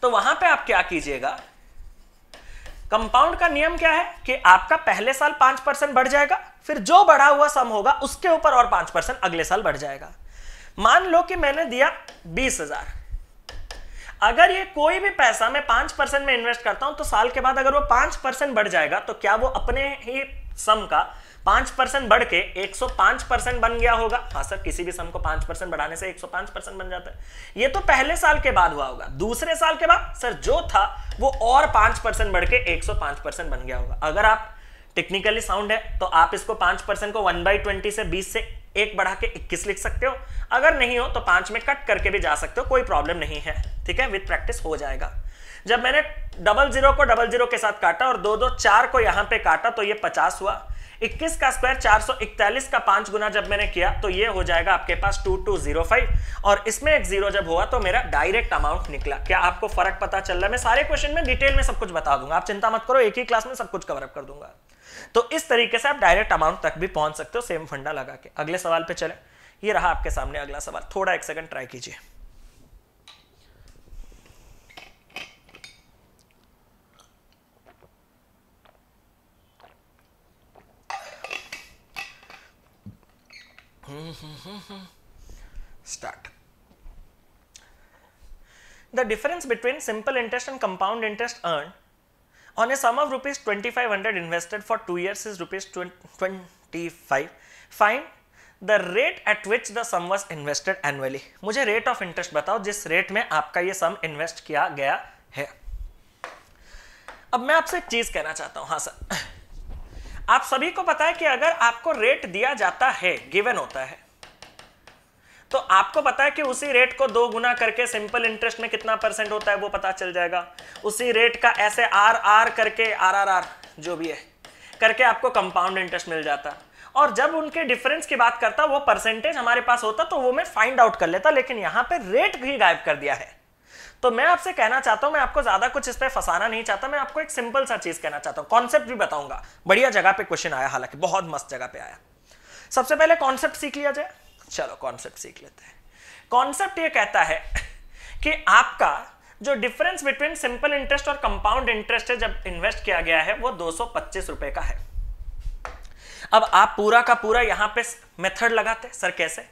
तो वहां पे आप क्या कीजिएगा कंपाउंड का नियम क्या है कि आपका पहले साल पांच परसेंट बढ़ जाएगा फिर जो बढ़ा हुआ सम होगा उसके ऊपर और पांच परसेंट अगले साल बढ़ जाएगा मान लो कि मैंने दिया बीस हजार अगर ये कोई भी पैसा मैं पांच परसेंट में इन्वेस्ट करता हूं तो साल के बाद अगर वो पांच परसेंट बढ़ जाएगा तो क्या वो अपने ही सम का पांच परसेंट बढ़ के एक सौ पांच परसेंट बन गया होगा हाँ सर किसी भी सम को पांच परसेंट बढ़ाने से एक सौ पांच परसेंट बन जाता है ये तो पहले साल के बाद हुआ होगा दूसरे साल के बाद सर जो था वो और पांच परसेंट बढ़ के एक सौ पांच परसेंट बन गया होगा अगर आप टेक्निकली साउंड है तो आप इसको पांच परसेंट को वन बाई ट्वेंटी से बीस से एक बढ़ा के इक्कीस लिख सकते हो अगर नहीं हो तो पांच में कट करके भी जा सकते हो कोई प्रॉब्लम नहीं है ठीक है विथ प्रैक्टिस हो जाएगा जब मैंने डबल जीरो को डबल जीरो के साथ काटा और दो दो चार को यहां पे काटा तो ये पचास हुआ 21 का स्क्वायर 441 का पांच गुना जब मैंने किया तो ये हो जाएगा आपके पास 2205 और इसमें एक जीरो जब हुआ तो मेरा डायरेक्ट अमाउंट निकला क्या आपको फर्क पता चल रहा है मैं सारे क्वेश्चन में डिटेल में सब कुछ बता दूंगा आप चिंता मत करो एक ही क्लास में सब कुछ कवरअप कर दूंगा तो इस तरीके से आप डायरेक्ट अमाउंट तक भी पहुंच सकते हो सेम फंडा लगा के अगले सवाल पे चले ये रहा आपके सामने अगला सवाल थोड़ा एक सेकंड ट्राई कीजिए Start. The difference between simple interest and compound interest earned on a sum of rupees 2500 invested for 2 years is rupees 25. Find the rate at which the sum was invested annually mujhe rate of interest batao jis rate mein aapka ye sum invest kiya gaya hai अब मैं आपसे एक चीज कहना चाहता हूं हाँ सर आप सभी को पता है कि अगर आपको रेट दिया जाता है गिवन होता है तो आपको पता है कि उसी रेट को दो गुना करके सिंपल इंटरेस्ट में कितना परसेंट होता है वो पता चल जाएगा उसी रेट का ऐसे आर आर करके आर आर आर जो भी है करके आपको कंपाउंड इंटरेस्ट मिल जाता और जब उनके डिफरेंस की बात करता वो परसेंटेज हमारे पास होता तो वो मैं फाइंड आउट कर लेता लेकिन यहाँ पर रेट भी गायब कर दिया है तो मैं आपसे कहना चाहता हूं मैं आपको ज्यादा कुछ इस पर फंसाना नहीं चाहता मैं आपको एक सिंपल सा चीज कहना चाहता हूं कॉन्सेप्ट भी बताऊंगा बढ़िया जगह पे क्वेश्चन आया हालांकि बहुत मस्त जगह पे आया सबसे पहले कॉन्सेप्ट सीख लिया जाए चलो कॉन्सेप्ट सीख लेते हैं कॉन्सेप्ट यह कहता है कि आपका जो डिफरेंस बिटवीन सिंपल इंटरेस्ट और कंपाउंड इंटरेस्ट है जब इन्वेस्ट किया गया है वो दो रुपए का है अब आप पूरा का पूरा यहां पे मेथड लगाते सर कैसे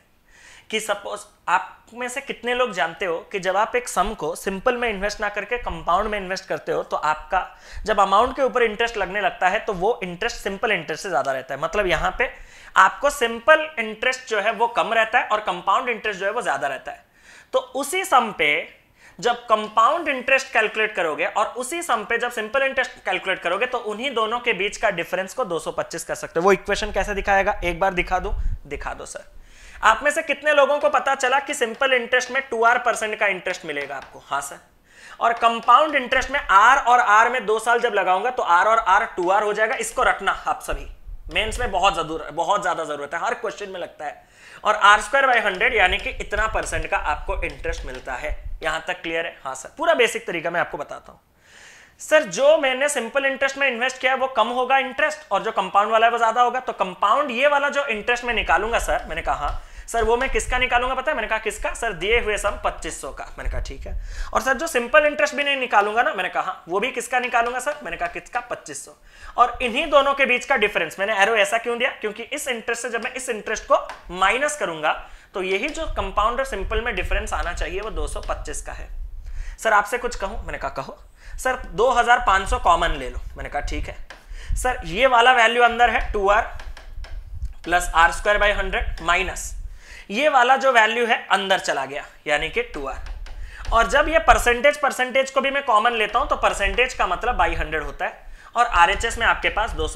कि सपोज आप में से कितने लोग जानते हो कि जब आप एक सम को सिंपल में इन्वेस्ट ना करके कंपाउंड में इन्वेस्ट करते हो तो आपका जब अमाउंट के ऊपर इंटरेस्ट लगने लगता है तो वो इंटरेस्ट सिंपल इंटरेस्ट से ज़्यादा रहता है मतलब यहाँ पे आपको सिंपल इंटरेस्ट जो है वो कम रहता है और कंपाउंड इंटरेस्ट जो है वो ज़्यादा रहता है तो उसी सम पे जब कंपाउंड इंटरेस्ट कैलकुलेट करोगे और उसी सम पे जब सिंपल इंटरेस्ट कैलकुलेट करोगे तो उन्हीं दोनों के बीच का डिफरेंस को 225 कर सकते हो वो इक्वेशन कैसे दिखाएगा एक बार दिखा दो दिखा दो सर आप में से कितने लोगों को पता चला कि सिंपल इंटरेस्ट में टू आर परसेंट का इंटरेस्ट मिलेगा आपको हाँ सर और कंपाउंड इंटरेस्ट में आर और आर में दो साल जब लगाऊंगा तो आर और आर टू आर हो जाएगा इसको रखना आप सभी मेंस में बहुत जरूर बहुत ज्यादा जरूरत है हर क्वेश्चन में लगता है और आर स्क्वायर बाई हंड्रेड यानी कि इतना परसेंट का आपको इंटरेस्ट मिलता है यहां तक क्लियर है हाँ सर पूरा बेसिक तरीका मैं आपको बताता हूं सर जो मैंने सिंपल इंटरेस्ट में इन्वेस्ट किया है वो कम होगा इंटरेस्ट और जो कंपाउंड वाला है वो ज्यादा होगा तो कंपाउंड ये वाला जो इंटरेस्ट मैं निकालूंगा सर मैंने कहा सर वो मैं किसका निकालूंगा पता है मैंने कहा किसका सर दिए हुए सम 2500 का मैंने कहा ठीक है और सर जो सिंपल इंटरेस्ट भी नहीं निकालूंगा ना मैंने कहा वो भी किसका निकालूंगा सर मैंने कहा किसका 2500 और इन्हीं दोनों के बीच का डिफरेंस मैंने एरो ऐसा क्यों दिया क्योंकि इस इंटरेस्ट से जब मैं इस इंटरेस्ट को माइनस करूंगा तो यही जो कंपाउंड और सिंपल में डिफरेंस आना चाहिए वो दो का है सर आपसे कुछ कहूं मैंने कहा कहो सर 2500 कॉमन ले लो मैंने कहा ठीक है सर ये वाला वैल्यू अंदर है two R plus R square by hundred minus ये वाला जो वैल्यू है अंदर चला गया यानी कि टू आर और जब ये परसेंटेज परसेंटेज को भी मैं कॉमन लेता हूं तो परसेंटेज का मतलब बाई हंड्रेड होता है और आर में आपके पास दो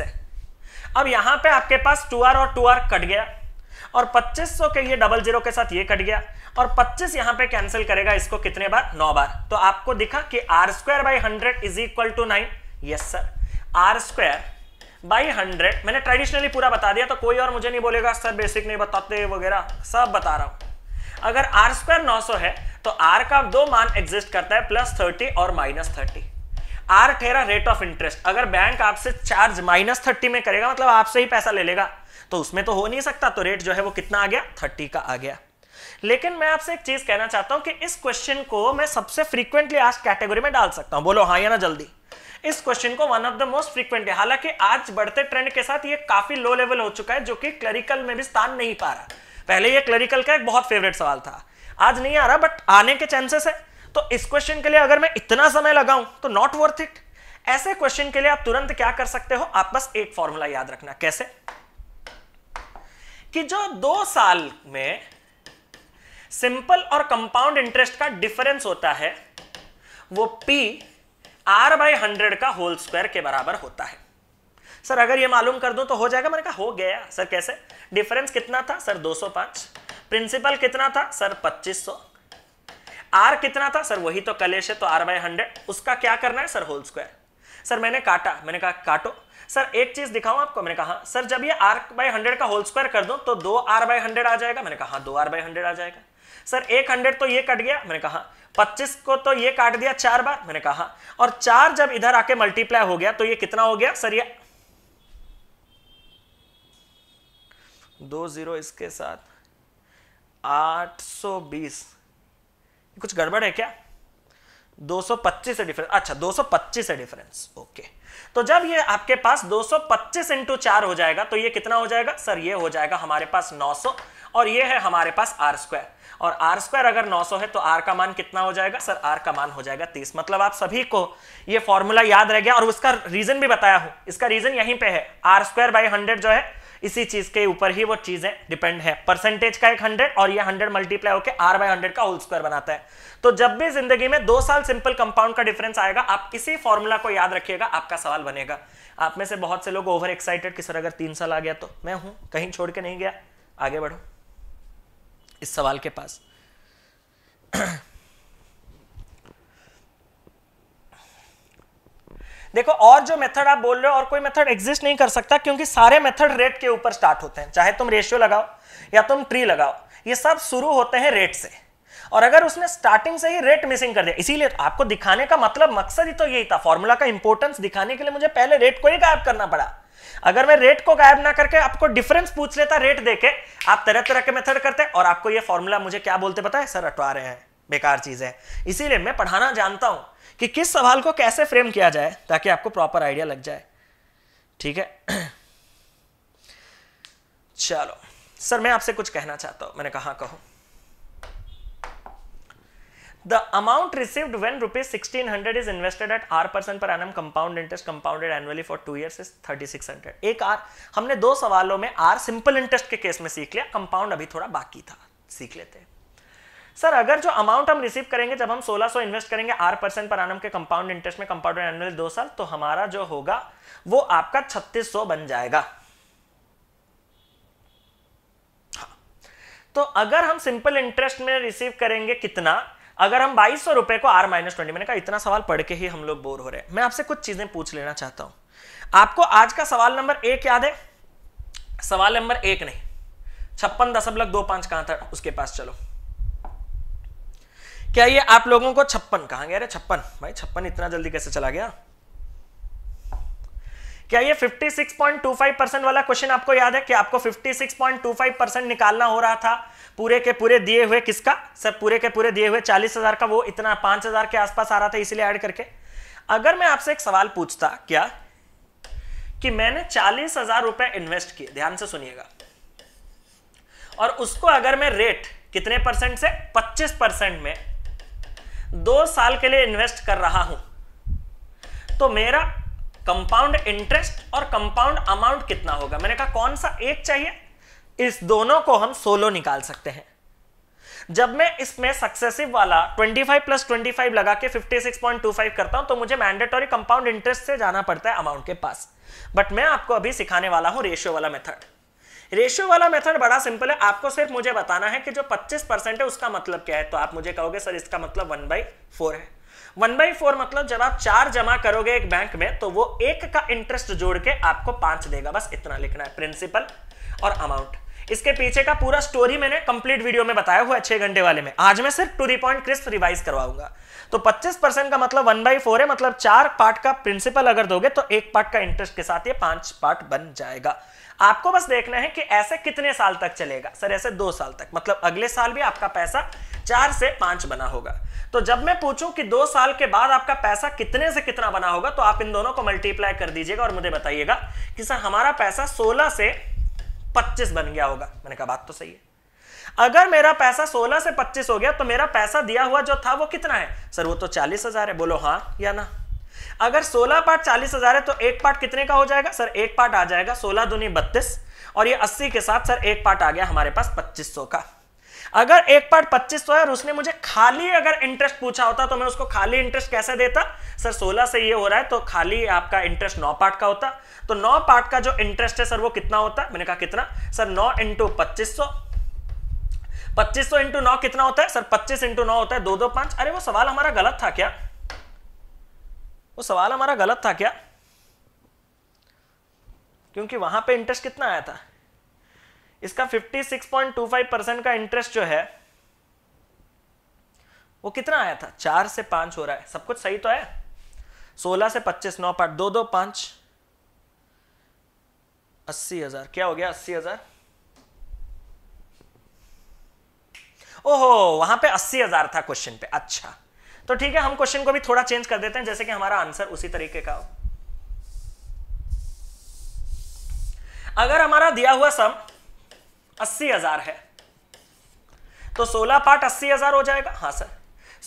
है अब यहां पर आपके पास टू और टू कट गया और 2500 के ये डबल जीरो के साथ ये कट गया और 25 यहां पे कैंसिल करेगा इसको कितने बार नौ बार तो आपको दिखा कि R square by hundred is equal to nine yes sir R square by hundred मैंने ट्रेडिशनली पूरा बता दिया तो कोई और मुझे नहीं बोलेगा सर बेसिक नहीं बताते वगैरह सब बता रहा हूं अगर आर स्क्वायर नौ सौ है तो आर का दो मान एग्जिस्ट करता है प्लस थर्टी और माइनस थर्टी आर ठेरा रेट ऑफ इंटरेस्ट अगर बैंक आपसे चार्ज माइनस थर्टी में करेगा मतलब आपसे ही पैसा ले लेगा तो उसमें तो हो नहीं सकता तो रेट जो है वो कितना आ गया थर्टी का आ गया लेकिन मैं आपसे एक चीज कहना चाहता हूं कि इस क्वेश्चन को मैं सबसे फ्रीक्वेंटली आज कैटेगरी में डाल सकता हूं बोलो हाँ या ना जल्दी इस क्वेश्चन को one of the most frequently हालांकि आज बढ़ते ट्रेंड के साथ ये काफी लो लेवल हो चुका है जो कि क्लरिकल में भी स्थान नहीं पा रहा पहले ये क्लरिकल का एक बहुत फेवरेट सवाल था आज नहीं आ रहा बट आने के चांसेस है तो इस क्वेश्चन के लिए अगर मैं इतना समय लगाऊं तो नॉट वर्थ इट ऐसे क्वेश्चन के लिए आप तुरंत क्या कर सकते हो आप बस एक फॉर्मूला याद रखना कैसे कि जो दो साल में सिंपल और कंपाउंड इंटरेस्ट का डिफरेंस होता है वो पी आर बाई हंड्रेड का होल स्क्वायर के बराबर होता है सर अगर ये मालूम कर दूं तो हो जाएगा मैंने कहा हो गया सर कैसे डिफरेंस कितना था सर 205 प्रिंसिपल कितना था सर 2500 आर कितना था सर वही तो कलेश है तो आर बाई हंड्रेड उसका क्या करना है सर होल स्क्वायर सर मैंने काटा मैंने कहा काटो सर एक चीज दिखाऊं आपको मैंने कहा सर जब ये आर बाय हंड्रेड का होल स्क्वायर कर दो तो दो आर बाय हंड्रेड आ जाएगा मैंने कहा हाँ, दो आर बाय हंड्रेड आ जाएगा सर एक हंड्रेड तो ये कट गया मैंने कहा पच्चीस को तो ये काट दिया चार बार मैंने कहा और चार जब इधर आके मल्टीप्लाई हो गया तो ये कितना हो गया सर ये दो जीरो इसके साथ आठ सौ बीस कुछ गड़बड़ है क्या दो सौ पच्चीस है डिफरेंस अच्छा दो सौ पच्चीस है डिफरेंस ओके okay. तो जब ये आपके पास 225 सौ पच्चीस इंटू चार हो जाएगा तो ये कितना हो जाएगा सर ये हो जाएगा हमारे पास 900 और ये है हमारे पास आर स्क्वायर और आर स्क्वायर अगर 900 है तो आर का मान कितना हो जाएगा सर आर का मान हो जाएगा 30 मतलब आप सभी को ये फॉर्मूला याद रह गया और उसका रीजन भी बताया हूं इसका रीजन यहीं पे है आर स्क्वायर बाई हंड्रेड जो है इसी चीज के ऊपर ही वो चीजें डिपेंड है परसेंटेज का एक हंड्रेड और ये हंड्रेड मल्टीप्लाई होकर आर बाय हंड्रेड का होल स्क्वायर बनाता है तो जब भी जिंदगी में दो साल सिंपल कंपाउंड का डिफरेंस आएगा आप इसी फॉर्मूला को याद रखिएगा आपका सवाल बनेगा आप में से बहुत से लोग ओवर एक्साइटेड कि सर अगर तीन साल आ गया तो मैं हूं कहीं छोड़ के नहीं गया आगे बढ़ो इस सवाल के पास देखो और जो मेथड आप बोल रहे हो और कोई मेथड एग्जिस्ट नहीं कर सकता क्योंकि सारे मेथड रेट के ऊपर स्टार्ट होते हैं चाहे तुम रेशियो लगाओ या तुम ट्री लगाओ ये सब शुरू होते हैं रेट से और अगर उसने स्टार्टिंग से ही रेट मिसिंग कर दिया इसीलिए तो आपको दिखाने का मतलब मकसद ही तो यही था फॉर्मूला का इंपॉर्टेंस दिखाने के लिए मुझे पहले रेट को ही गायब करना पड़ा अगर मैं रेट को गायब ना करके आपको डिफरेंस पूछ लेता रेट देके आप तरह तरह के मेथड करते और आपको ये फॉर्मूला मुझे क्या बोलते पता है सर अटवा रहे हैं बेकार चीज है इसीलिए मैं पढ़ाना जानता हूं कि किस सवाल को कैसे फ्रेम किया जाए ताकि आपको प्रॉपर आइडिया लग जाए ठीक है चलो सर मैं आपसे कुछ कहना चाहता हूं मैंने कहा कहो rupees sixteen hundred is invested at R percent per annum compound interest compounded annually for two year is thirty six hundred एक आर हमने दो सवालों में आर सिंपल इंटरेस्ट के केस में सीख लिया कंपाउंड अभी थोड़ा बाकी था सीख लेते हैं सर अगर जो अमाउंट हम रिसीव करेंगे जब हम 1600 इन्वेस्ट करेंगे आर परसेंट पर आनम के कंपाउंड इंटरेस्ट में कंपाउंड एनुअल दो साल तो हमारा जो होगा वो आपका 3600 बन जाएगा हाँ। तो अगर हम सिंपल इंटरेस्ट में रिसीव करेंगे कितना अगर हम बाईस रुपए को आर माइनस ट्वेंटी मैंने कहा इतना सवाल पढ़ के ही हम लोग बोर हो रहे हैं मैं आपसे कुछ चीजें पूछ लेना चाहता हूं आपको आज का सवाल नंबर एक याद है सवाल नंबर एक नहीं छप्पन दशमलव दो पांच कहां था उसके पास चलो क्या ये आप लोगों को छप्पन कहा गया छप्पन भाई छप्पन इतना जल्दी कैसे चला गया क्या ये 56.25 परसेंट वाला क्वेश्चन आपको याद है कि आपको 56.25 परसेंट निकालना हो रहा था पूरे के पूरे दिए हुए किसका सर पूरे के पूरे दिए हुए 40,000 का वो इतना 5,000 के आसपास आ रहा था इसलिए ऐड करके अगर मैं आपसे एक सवाल पूछता क्या कि मैंने चालीस हजार रुपए इन्वेस्ट किए ध्यान से सुनिएगा और उसको अगर मैं रेट कितने परसेंट से पच्चीस परसेंट में दो साल के लिए इन्वेस्ट कर रहा हूं तो मेरा कंपाउंड इंटरेस्ट और कंपाउंड अमाउंट कितना होगा मैंने कहा कौन सा एक चाहिए इस दोनों को हम सोलो निकाल सकते हैं जब मैं इसमें सक्सेसिव वाला 25 प्लस 25 लगा के 56.25 करता हूं तो मुझे मैंडेटोरी कंपाउंड इंटरेस्ट से जाना पड़ता है अमाउंट के पास बट मैं आपको अभी सिखाने वाला हूं रेशियो वाला मेथड रेशियो वाला मेथड बड़ा सिंपल है आपको सिर्फ मुझे बताना है कि जो 25 परसेंट है उसका मतलब क्या है तो आप मुझे कहोगे सर इसका मतलब वन बाई फोर है वन बाई फोर मतलब जब आप चार जमा करोगे एक बैंक में तो वो एक का इंटरेस्ट जोड़ के आपको पांच देगा बस इतना लिखना है प्रिंसिपल और अमाउंट इसके पीछे का पूरा स्टोरी मैंने कंप्लीट वीडियो में बताया हुआ है छह घंटे वाले में आज मैं सिर्फ to the point crisp revise करवाऊंगा तो 25 परसेंट का मतलब वन बाई फोर है मतलब चार पार्ट का प्रिंसिपल अगर दोगे तो एक पार्ट का इंटरेस्ट के साथ ये पांच पार्ट बन जाएगा आपको बस देखना है कि ऐसे कितने साल तक चलेगा सर ऐसे दो साल तक मतलब अगले साल भी आपका पैसा चार से पांच बना होगा तो जब मैं पूछूं कि दो साल के बाद आपका पैसा कितने से कितना बना होगा तो आप इन दोनों को मल्टीप्लाई कर दीजिएगा और मुझे बताइएगा कि सर हमारा पैसा सोलह से पच्चीस बन गया होगा मैंने कहा बात तो सही है अगर मेरा पैसा 16 से 25 हो गया तो मेरा पैसा दिया हुआ जो था वो कितना है सर वो तो चालीस हजार है बोलो हाँ या ना अगर 16 पार्ट 40,000 है तो एक पार्ट कितने का हो जाएगा सर एक पार्ट आ जाएगा 16 दुनी 32 और ये 80 के साथ सर एक पार्ट आ गया हमारे पास 2500 का अगर एक पार्ट 2500 है और उसने मुझे खाली अगर इंटरेस्ट पूछा होता तो मैं उसको खाली इंटरेस्ट कैसे देता सर 16 से ये हो रहा है तो खाली आपका इंटरेस्ट 9 पार्ट का होता तो 9 पार्ट का जो इंटरेस्ट है सर वो कितना होता मैंने कहा कितना सर 9 इंटू पच्चीस सौ पच्चीस सौ इंटू नौ कितना होता है सर पच्चीस इंटू नौ होता है दो दो पांच अरे वो सवाल हमारा गलत था क्या वो सवाल हमारा गलत था क्या क्योंकि वहां पे इंटरेस्ट कितना आया था इसका 56.25 परसेंट का इंटरेस्ट जो है वो कितना आया था चार से पांच हो रहा है सब कुछ सही तो है सोलह से पच्चीस नौ पार्ट दो दो पांच अस्सी हजार क्या हो गया अस्सी हजार ओहो वहां पे अस्सी हजार था क्वेश्चन पे अच्छा तो ठीक है हम क्वेश्चन को भी थोड़ा चेंज कर देते हैं जैसे कि हमारा आंसर उसी तरीके का हो अगर हमारा दिया हुआ सम अस्सी हजार है तो सोलह पार्ट अस्सी हजार हो जाएगा हाँ सर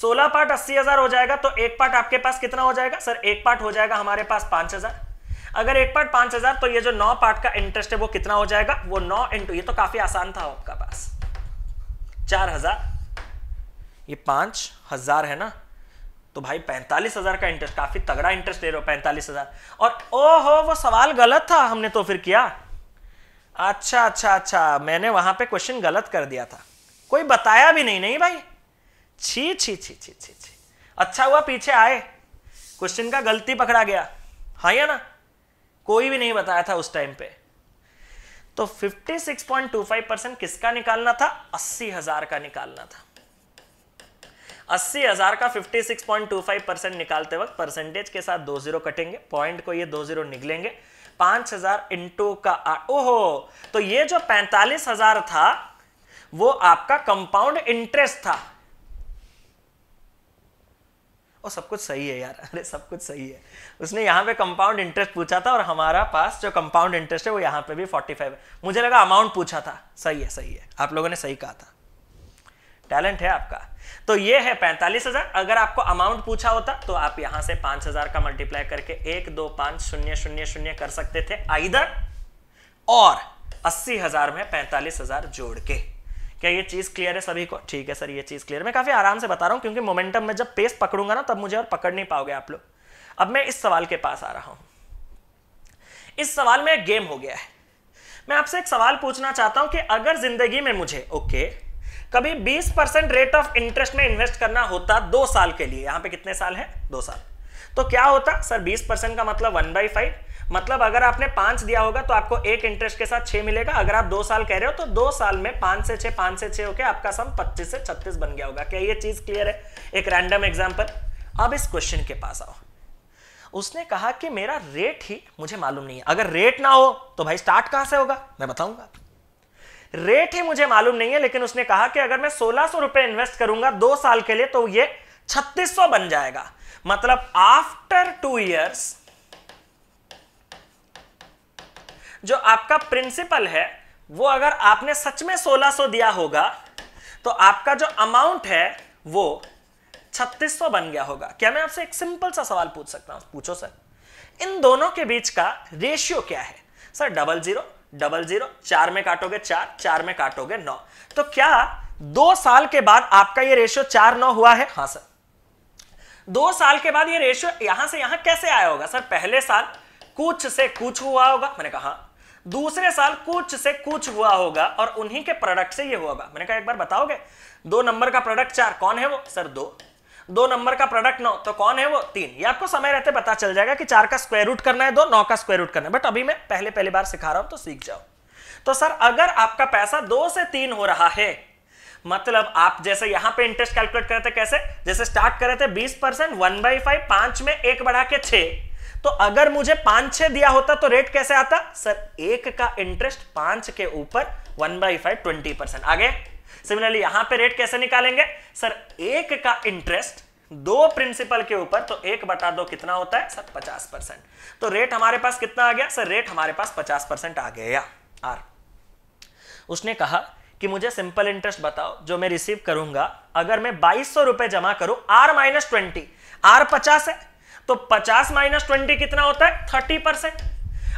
सोलह पार्ट अस्सी हजार हो जाएगा तो एक पार्ट आपके पास कितना हो जाएगा सर एक पार्ट हो जाएगा हमारे पास पांच हजार अगर एक पार्ट पांच हजार तो ये जो नौ पार्ट का इंटरेस्ट है वो कितना हो जाएगा वो नौ इंटू ये तो काफी आसान था आपका पास चार हजार ये पांच हजार है ना तो भाई पैंतालीस हजार का इंटरेस्ट काफी तगड़ा इंटरेस्ट ले रहे हो पैंतालीस हजार और ओहो वो सवाल गलत था हमने तो फिर किया अच्छा अच्छा अच्छा मैंने वहां पे क्वेश्चन गलत कर दिया था कोई बताया भी नहीं नहीं भाई छी छी छी छी छी छी अच्छा हुआ पीछे आए क्वेश्चन का गलती पकड़ा गया हाँ या ना कोई भी नहीं बताया था उस टाइम पे तो 56.25 परसेंट किसका निकालना था अस्सी हजार का निकालना था अस्सी हजार का 56.25 परसेंट निकालते वक्त परसेंटेज के साथ दो जीरो कटेंगे पॉइंट को ये दो जीरो निकलेंगे पांच हजार इंटू का ओहो तो ये जो पैंतालीस हजार था वो आपका कंपाउंड इंटरेस्ट था ओ, सब कुछ सही है यार अरे सब कुछ सही है उसने यहां पे कंपाउंड इंटरेस्ट पूछा था और हमारा पास जो कंपाउंड इंटरेस्ट है वो यहां पे भी 45 है मुझे लगा अमाउंट पूछा था सही है सही है आप लोगों ने सही कहा था टैलेंट है आपका तो ये है पैंतालीस हजार अगर आपको अमाउंट पूछा होता तो आप यहां से पांच हजार का मल्टीप्लाई करके एक दो पांच शून्य शून्य शून्य कर सकते थे आइदर और अस्सी हजार में पैंतालीस हजार जोड़ के क्या ये चीज क्लियर है सभी को ठीक है सर ये चीज क्लियर मैं काफी आराम से बता रहा हूं क्योंकि मोमेंटम में जब पेस पकड़ूंगा ना तब मुझे और पकड़ नहीं पाओगे आप लोग अब मैं इस सवाल के पास आ रहा हूं इस सवाल में एक गेम हो गया है मैं आपसे एक सवाल पूछना चाहता हूं कि अगर जिंदगी में मुझे ओके okay, कभी 20 परसेंट रेट ऑफ इंटरेस्ट में इन्वेस्ट करना होता दो साल के लिए यहां पे कितने साल है दो साल तो क्या होता सर 20 परसेंट का मतलब वन बाई फाइव मतलब अगर आपने पांच दिया होगा तो आपको एक इंटरेस्ट के साथ छह मिलेगा अगर आप दो साल कह रहे हो तो दो साल में पांच से छह पांच से छह होकर आपका सम पच्चीस से छत्तीस बन गया होगा क्या ये चीज क्लियर है एक रैंडम एग्जाम्पल अब इस क्वेश्चन के पास आओ उसने कहा कि मेरा रेट ही मुझे मालूम नहीं है अगर रेट ना हो तो भाई स्टार्ट कहां से होगा मैं बताऊंगा रेट ही मुझे मालूम नहीं है लेकिन उसने कहा कि अगर मैं सोलह सौ रुपए इन्वेस्ट करूंगा दो साल के लिए तो ये छत्तीस सौ बन जाएगा मतलब आफ्टर टू ईयर्स जो आपका प्रिंसिपल है वो अगर आपने सच में सोलह सो दिया होगा तो आपका जो अमाउंट है वो छत्तीस सौ बन गया होगा क्या मैं आपसे एक सिंपल सा सवाल पूछ सकता हूं पूछो सर इन दोनों के बीच का रेशियो क्या है sir double zero double zero चार में काटोगे चार चार में काटोगे नौ तो क्या दो साल के बाद आपका ये रेशियो चार नौ हुआ है हाँ सर दो साल के बाद ये रेशियो यहां से यहां कैसे आया होगा सर पहले साल कुछ से कुछ हुआ होगा मैंने कहा हाँ। दूसरे साल कुछ से कुछ हुआ होगा और उन्हीं के प्रोडक्ट से ये हुआ होगा मैंने कहा एक बार बताओगे दो नंबर का प्रोडक्ट चार कौन है वो सर दो दो नंबर का प्रोडक्ट नौ तो कौन है वो तीन ये आपको समय रहते पता चल जाएगा कि चार का स्क्वायर रूट करना है दो नौ का स्क्वायर रूट करना है बट अभी मैं पहले पहली बार सिखा रहा हूं तो सीख जाओ तो सर अगर आपका पैसा दो से तीन हो रहा है मतलब आप जैसे यहां पे इंटरेस्ट कैलकुलेट करते कैसे जैसे स्टार्ट करे थे बीस परसेंट वन बाई फाइव पांच में एक बढ़ा के छे तो अगर मुझे पांच छे दिया होता तो रेट कैसे आता सर एक का इंटरेस्ट पांच के ऊपर one by five twenty percent आगे सिमिलरली यहां पे रेट कैसे निकालेंगे सर एक का इंटरेस्ट दो प्रिंसिपल के ऊपर तो एक बटा दो कितना होता है सर पचास परसेंट तो रेट हमारे पास कितना आ गया सर रेट हमारे पास पचास परसेंट आ गया आर उसने कहा कि मुझे सिंपल इंटरेस्ट बताओ जो मैं रिसीव करूंगा अगर मैं बाईस सौ रुपए जमा करूं आर माइनस ट्वेंटी आर पचास है तो पचास माइनस ट्वेंटी कितना होता है थर्टी परसेंट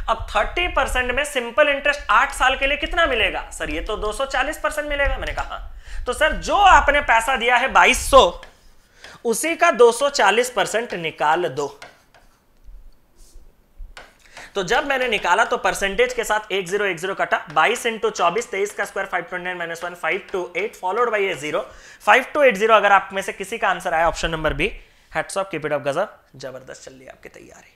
अब 30 परसेंट में सिंपल इंटरेस्ट 8 साल के लिए कितना मिलेगा सर ये तो 240 परसेंट मिलेगा मैंने कहा तो सर जो आपने पैसा दिया है 2200 उसी का 240 परसेंट निकाल दो तो जब मैंने निकाला तो परसेंटेज के साथ एक जीरो एक जीरो कटा बाईस इंटू चौबीस तेईस का square five twenty nine minus one five two eight followed by a zero five two eight zero अगर आप में से किसी का आंसर आया option number B hats off keep it up गजब जबरदस्त चल रही आपकी तैयारी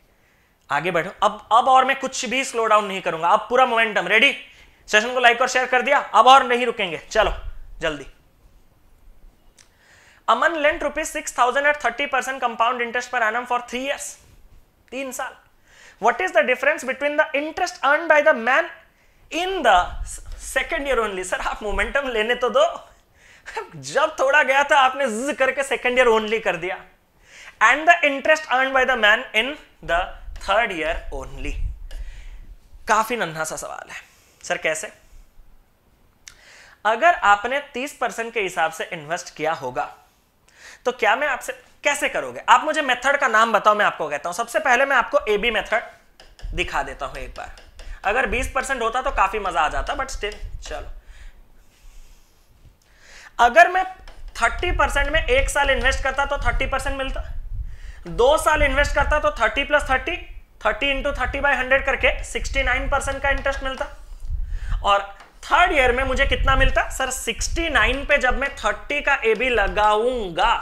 आगे बैठो अब अब और मैं कुछ भी स्लो डाउन नहीं करूंगा अब पूरा मोमेंटम रेडी सेशन को लाइक और शेयर कर दिया अब और नहीं रुकेंगे चलो जल्दी a man lent rupees six thousand at thirty percent compound interest per annum for three years तीन साल what is the difference between the interest earn by the man in the second year only sir आप मोमेंटम लेने तो दो जब थोड़ा गया था आपने ज करके सेकेंड ईयर ओनली कर दिया and the interest earn by the man in the third year only काफी नन्हा सा सवाल है सर कैसे अगर आपने 30 परसेंट के हिसाब से इन्वेस्ट किया होगा तो क्या मैं आपसे कैसे करोगे आप मुझे मेथड का नाम बताओ मैं आपको कहता हूं सबसे पहले मैं आपको ए बी मेथड दिखा देता हूं एक बार अगर 20 परसेंट होता तो काफी मजा आ जाता बट स्टिल चलो अगर मैं 30 परसेंट में एक साल इन्वेस्ट करता तो 30 परसेंट मिलता दो साल इन्वेस्ट करता तो thirty plus thirty thirty into thirty by hundred करके सिक्सटी नाइन परसेंट का इंटरेस्ट मिलता और थर्ड ईयर में मुझे कितना मिलता सर सिक्सटी नाइन पे जब मैं थर्टी का ए बी लगाऊंगा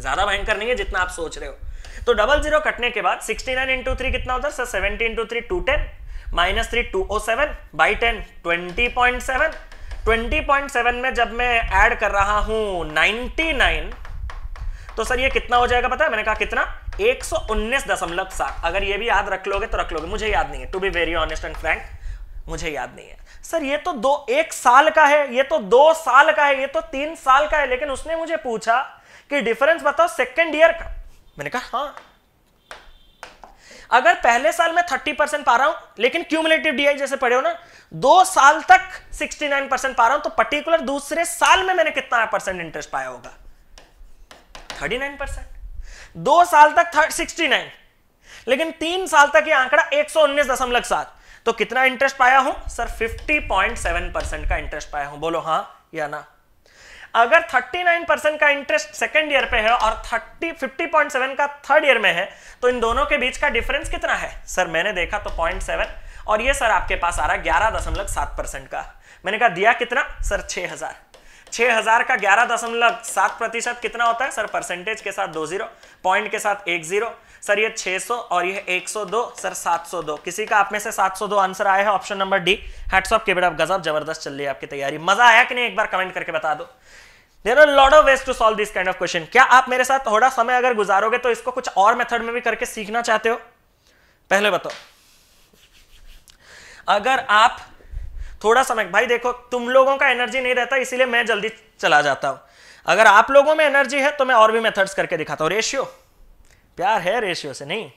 ज्यादा भयंकर नहीं है जितना आप सोच रहे हो तो डबल जीरो कटने के बाद 69 नाइन इंटू थ्री कितना होता sir 70 into three two ten minus three two O seven by ten twenty point seven twenty point seven में जब मैं ऐड कर रहा हूं 99 तो सर ये कितना हो जाएगा पता है मैंने कहा कितना एक दशमलव सात अगर ये भी याद रख लोगे तो रख लोगे मुझे याद नहीं है to be very honest and frank मुझे याद नहीं है सर ये तो दो एक साल का है ये तो दो साल का है ये तो तीन साल का है लेकिन उसने मुझे पूछा कि डिफरेंस बताओ सेकेंड ईयर का मैंने कहा हाँ अगर पहले साल में थर्टी परसेंट पा रहा हूं लेकिन क्यूमुलेटिव डीआई जैसे पढ़े हो ना दो साल तक सिक्सटी नाइन परसेंट पा रहा हूं तो पर्टिकुलर दूसरे साल में मैंने कितना परसेंट इंटरेस्ट पाया होगा थर्टी नाइन परसेंट दो साल तक सिक्सटी नाइन लेकिन तीन साल तक ये आंकड़ा एक सौ उन्नीस दशमलव सात तो कितना इंटरेस्ट पाया हूं sir fifty point seven percent का इंटरेस्ट पाया हूं बोलो हाँ या ना अगर 39 परसेंट का इंटरेस्ट सेकेंड ईयर पे है और 30 50.7 का थर्ड ईयर में है तो इन दोनों के बीच का डिफरेंस कितना है सर मैंने देखा तो 0.7 और ये सर आपके पास आ रहा है ग्यारह दशमलव सात परसेंट का मैंने कहा दिया कितना सर 6000 छह का ग्यारह दशमलव सात प्रतिशत कितना होता है सर परसेंटेज के साथ दो जीरो पॉइंट के साथ एक जीरो सर ये 600 और ये 102 सर 702 किसी का आप में से 702 आंसर आया है ऑप्शन नंबर डी हैट्सअप के बेटा गजब जबरदस्त चल रही है आपकी तैयारी मजा आया कि नहीं एक बार कमेंट करके बता दो there are lot of ways to solve this kind of question क्या आप मेरे साथ थोड़ा समय अगर गुजारोगे तो इसको कुछ और मेथड में भी करके सीखना चाहते हो पहले बताओ अगर आप थोड़ा समय भाई देखो तुम लोगों का एनर्जी नहीं रहता इसीलिए मैं जल्दी चला जाता हूं अगर आप लोगों में एनर्जी है तो मैं और भी मेथड्स करके दिखाता हूं रेशियो प्यार है रेशियो से नहीं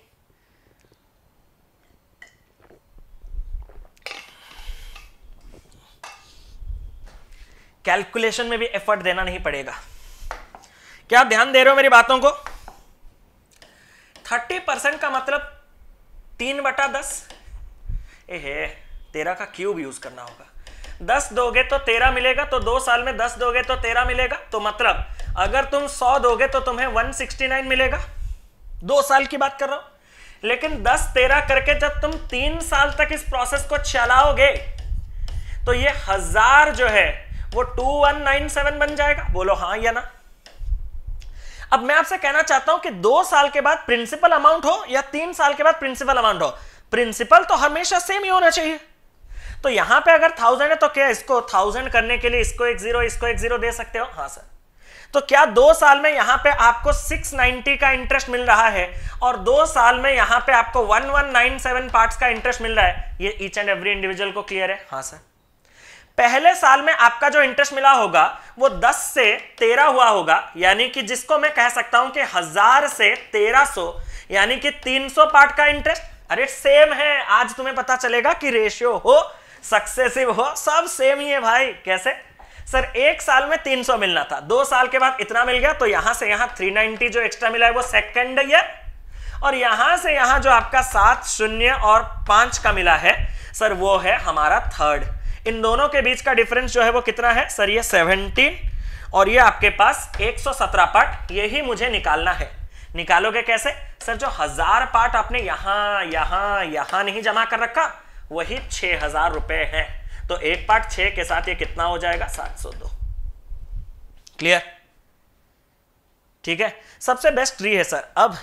कैलकुलेशन में भी एफर्ट देना नहीं पड़ेगा क्या आप ध्यान दे रहे हो मेरी बातों को थर्टी परसेंट का मतलब तीन बटा दस ए तेरह का क्यूब यूज करना होगा दस दोगे तो तेरह मिलेगा तो दो साल में दस दोगे तो तेरह मिलेगा तो मतलब अगर तुम सौ दोगे तो तुम्हें वन सिक्सटी नाइन मिलेगा दो साल की बात कर रहा हूं लेकिन दस तेरह करके जब तुम तीन साल तक इस प्रोसेस को चलाओगे तो ये हजार जो है वो टू वन नाइन सेवन बन जाएगा बोलो हां या ना अब मैं आपसे कहना चाहता हूं कि दो साल के बाद प्रिंसिपल अमाउंट हो या तीन साल के बाद प्रिंसिपल अमाउंट हो प्रिंसिपल तो हमेशा सेम ही होना चाहिए तो यहां पे अगर थाउजेंड है तो क्या इसको थाउजेंड करने के लिए इसको एक जीरो इसको एक जीरो दे सकते हो हाँ सर तो क्या दो साल में यहां पे आपको 690 का इंटरेस्ट मिल रहा है और दो साल में यहां पे आपको 1197 पार्ट्स का इंटरेस्ट मिल रहा है ये ईच एंड एवरी इंडिविजुअल को क्लियर है हाँ सर पहले साल में आपका जो इंटरेस्ट मिला होगा वो 10 से 13 हुआ होगा यानी कि जिसको मैं कह सकता हूं कि हजार से 1300 यानी कि 300 पार्ट का इंटरेस्ट अरे सेम है आज तुम्हें पता चलेगा कि रेशियो हो सक्सेसिव हो सब सेम ही है भाई कैसे सर एक साल में 300 मिलना था दो साल के बाद इतना मिल गया तो यहां से यहां 390 जो एक्स्ट्रा मिला है वो सेकेंड ईयर और यहां से यहां जो आपका सात शून्य और पांच का मिला है सर वो है हमारा थर्ड इन दोनों के बीच का डिफरेंस जो है वो कितना है सर ये सेवनटीन और ये आपके पास 117 पार्ट ये ही मुझे निकालना है निकालोगे कैसे सर जो हजार पार्ट आपने यहां यहां यहां नहीं जमा कर रखा वही छह हजार रुपए है तो एक पार्ट छह के साथ ये कितना हो जाएगा सात सौ दो क्लियर ठीक है सबसे बेस्ट ट्री है सर अब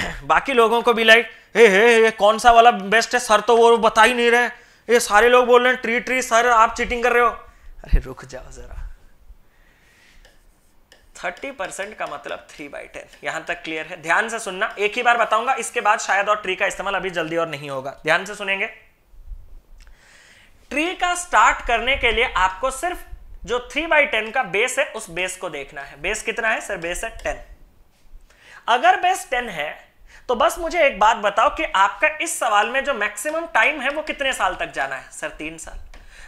बाकी लोगों को भी लाइक हे हे ये कौन सा वाला बेस्ट है सर तो वो बता ही नहीं रहे ये सारे लोग बोल रहे हैं ट्री ट्री सर आप चीटिंग कर रहे हो अरे रुक जाओ जरा थर्टी परसेंट का मतलब थ्री बाई टेन यहां तक क्लियर है ध्यान से सुनना एक ही बार बताऊंगा इसके बाद शायद और ट्री का इस्तेमाल अभी जल्दी और नहीं होगा ध्यान से सुनेंगे ट्री का स्टार्ट करने के लिए आपको सिर्फ जो थ्री बाई टेन का बेस है उस बेस को देखना है बेस कितना है सर बेस है टेन अगर बेस टेन है तो बस मुझे एक बात बताओ कि आपका इस सवाल में जो मैक्सिमम टाइम है वो कितने साल तक जाना है सर तीन साल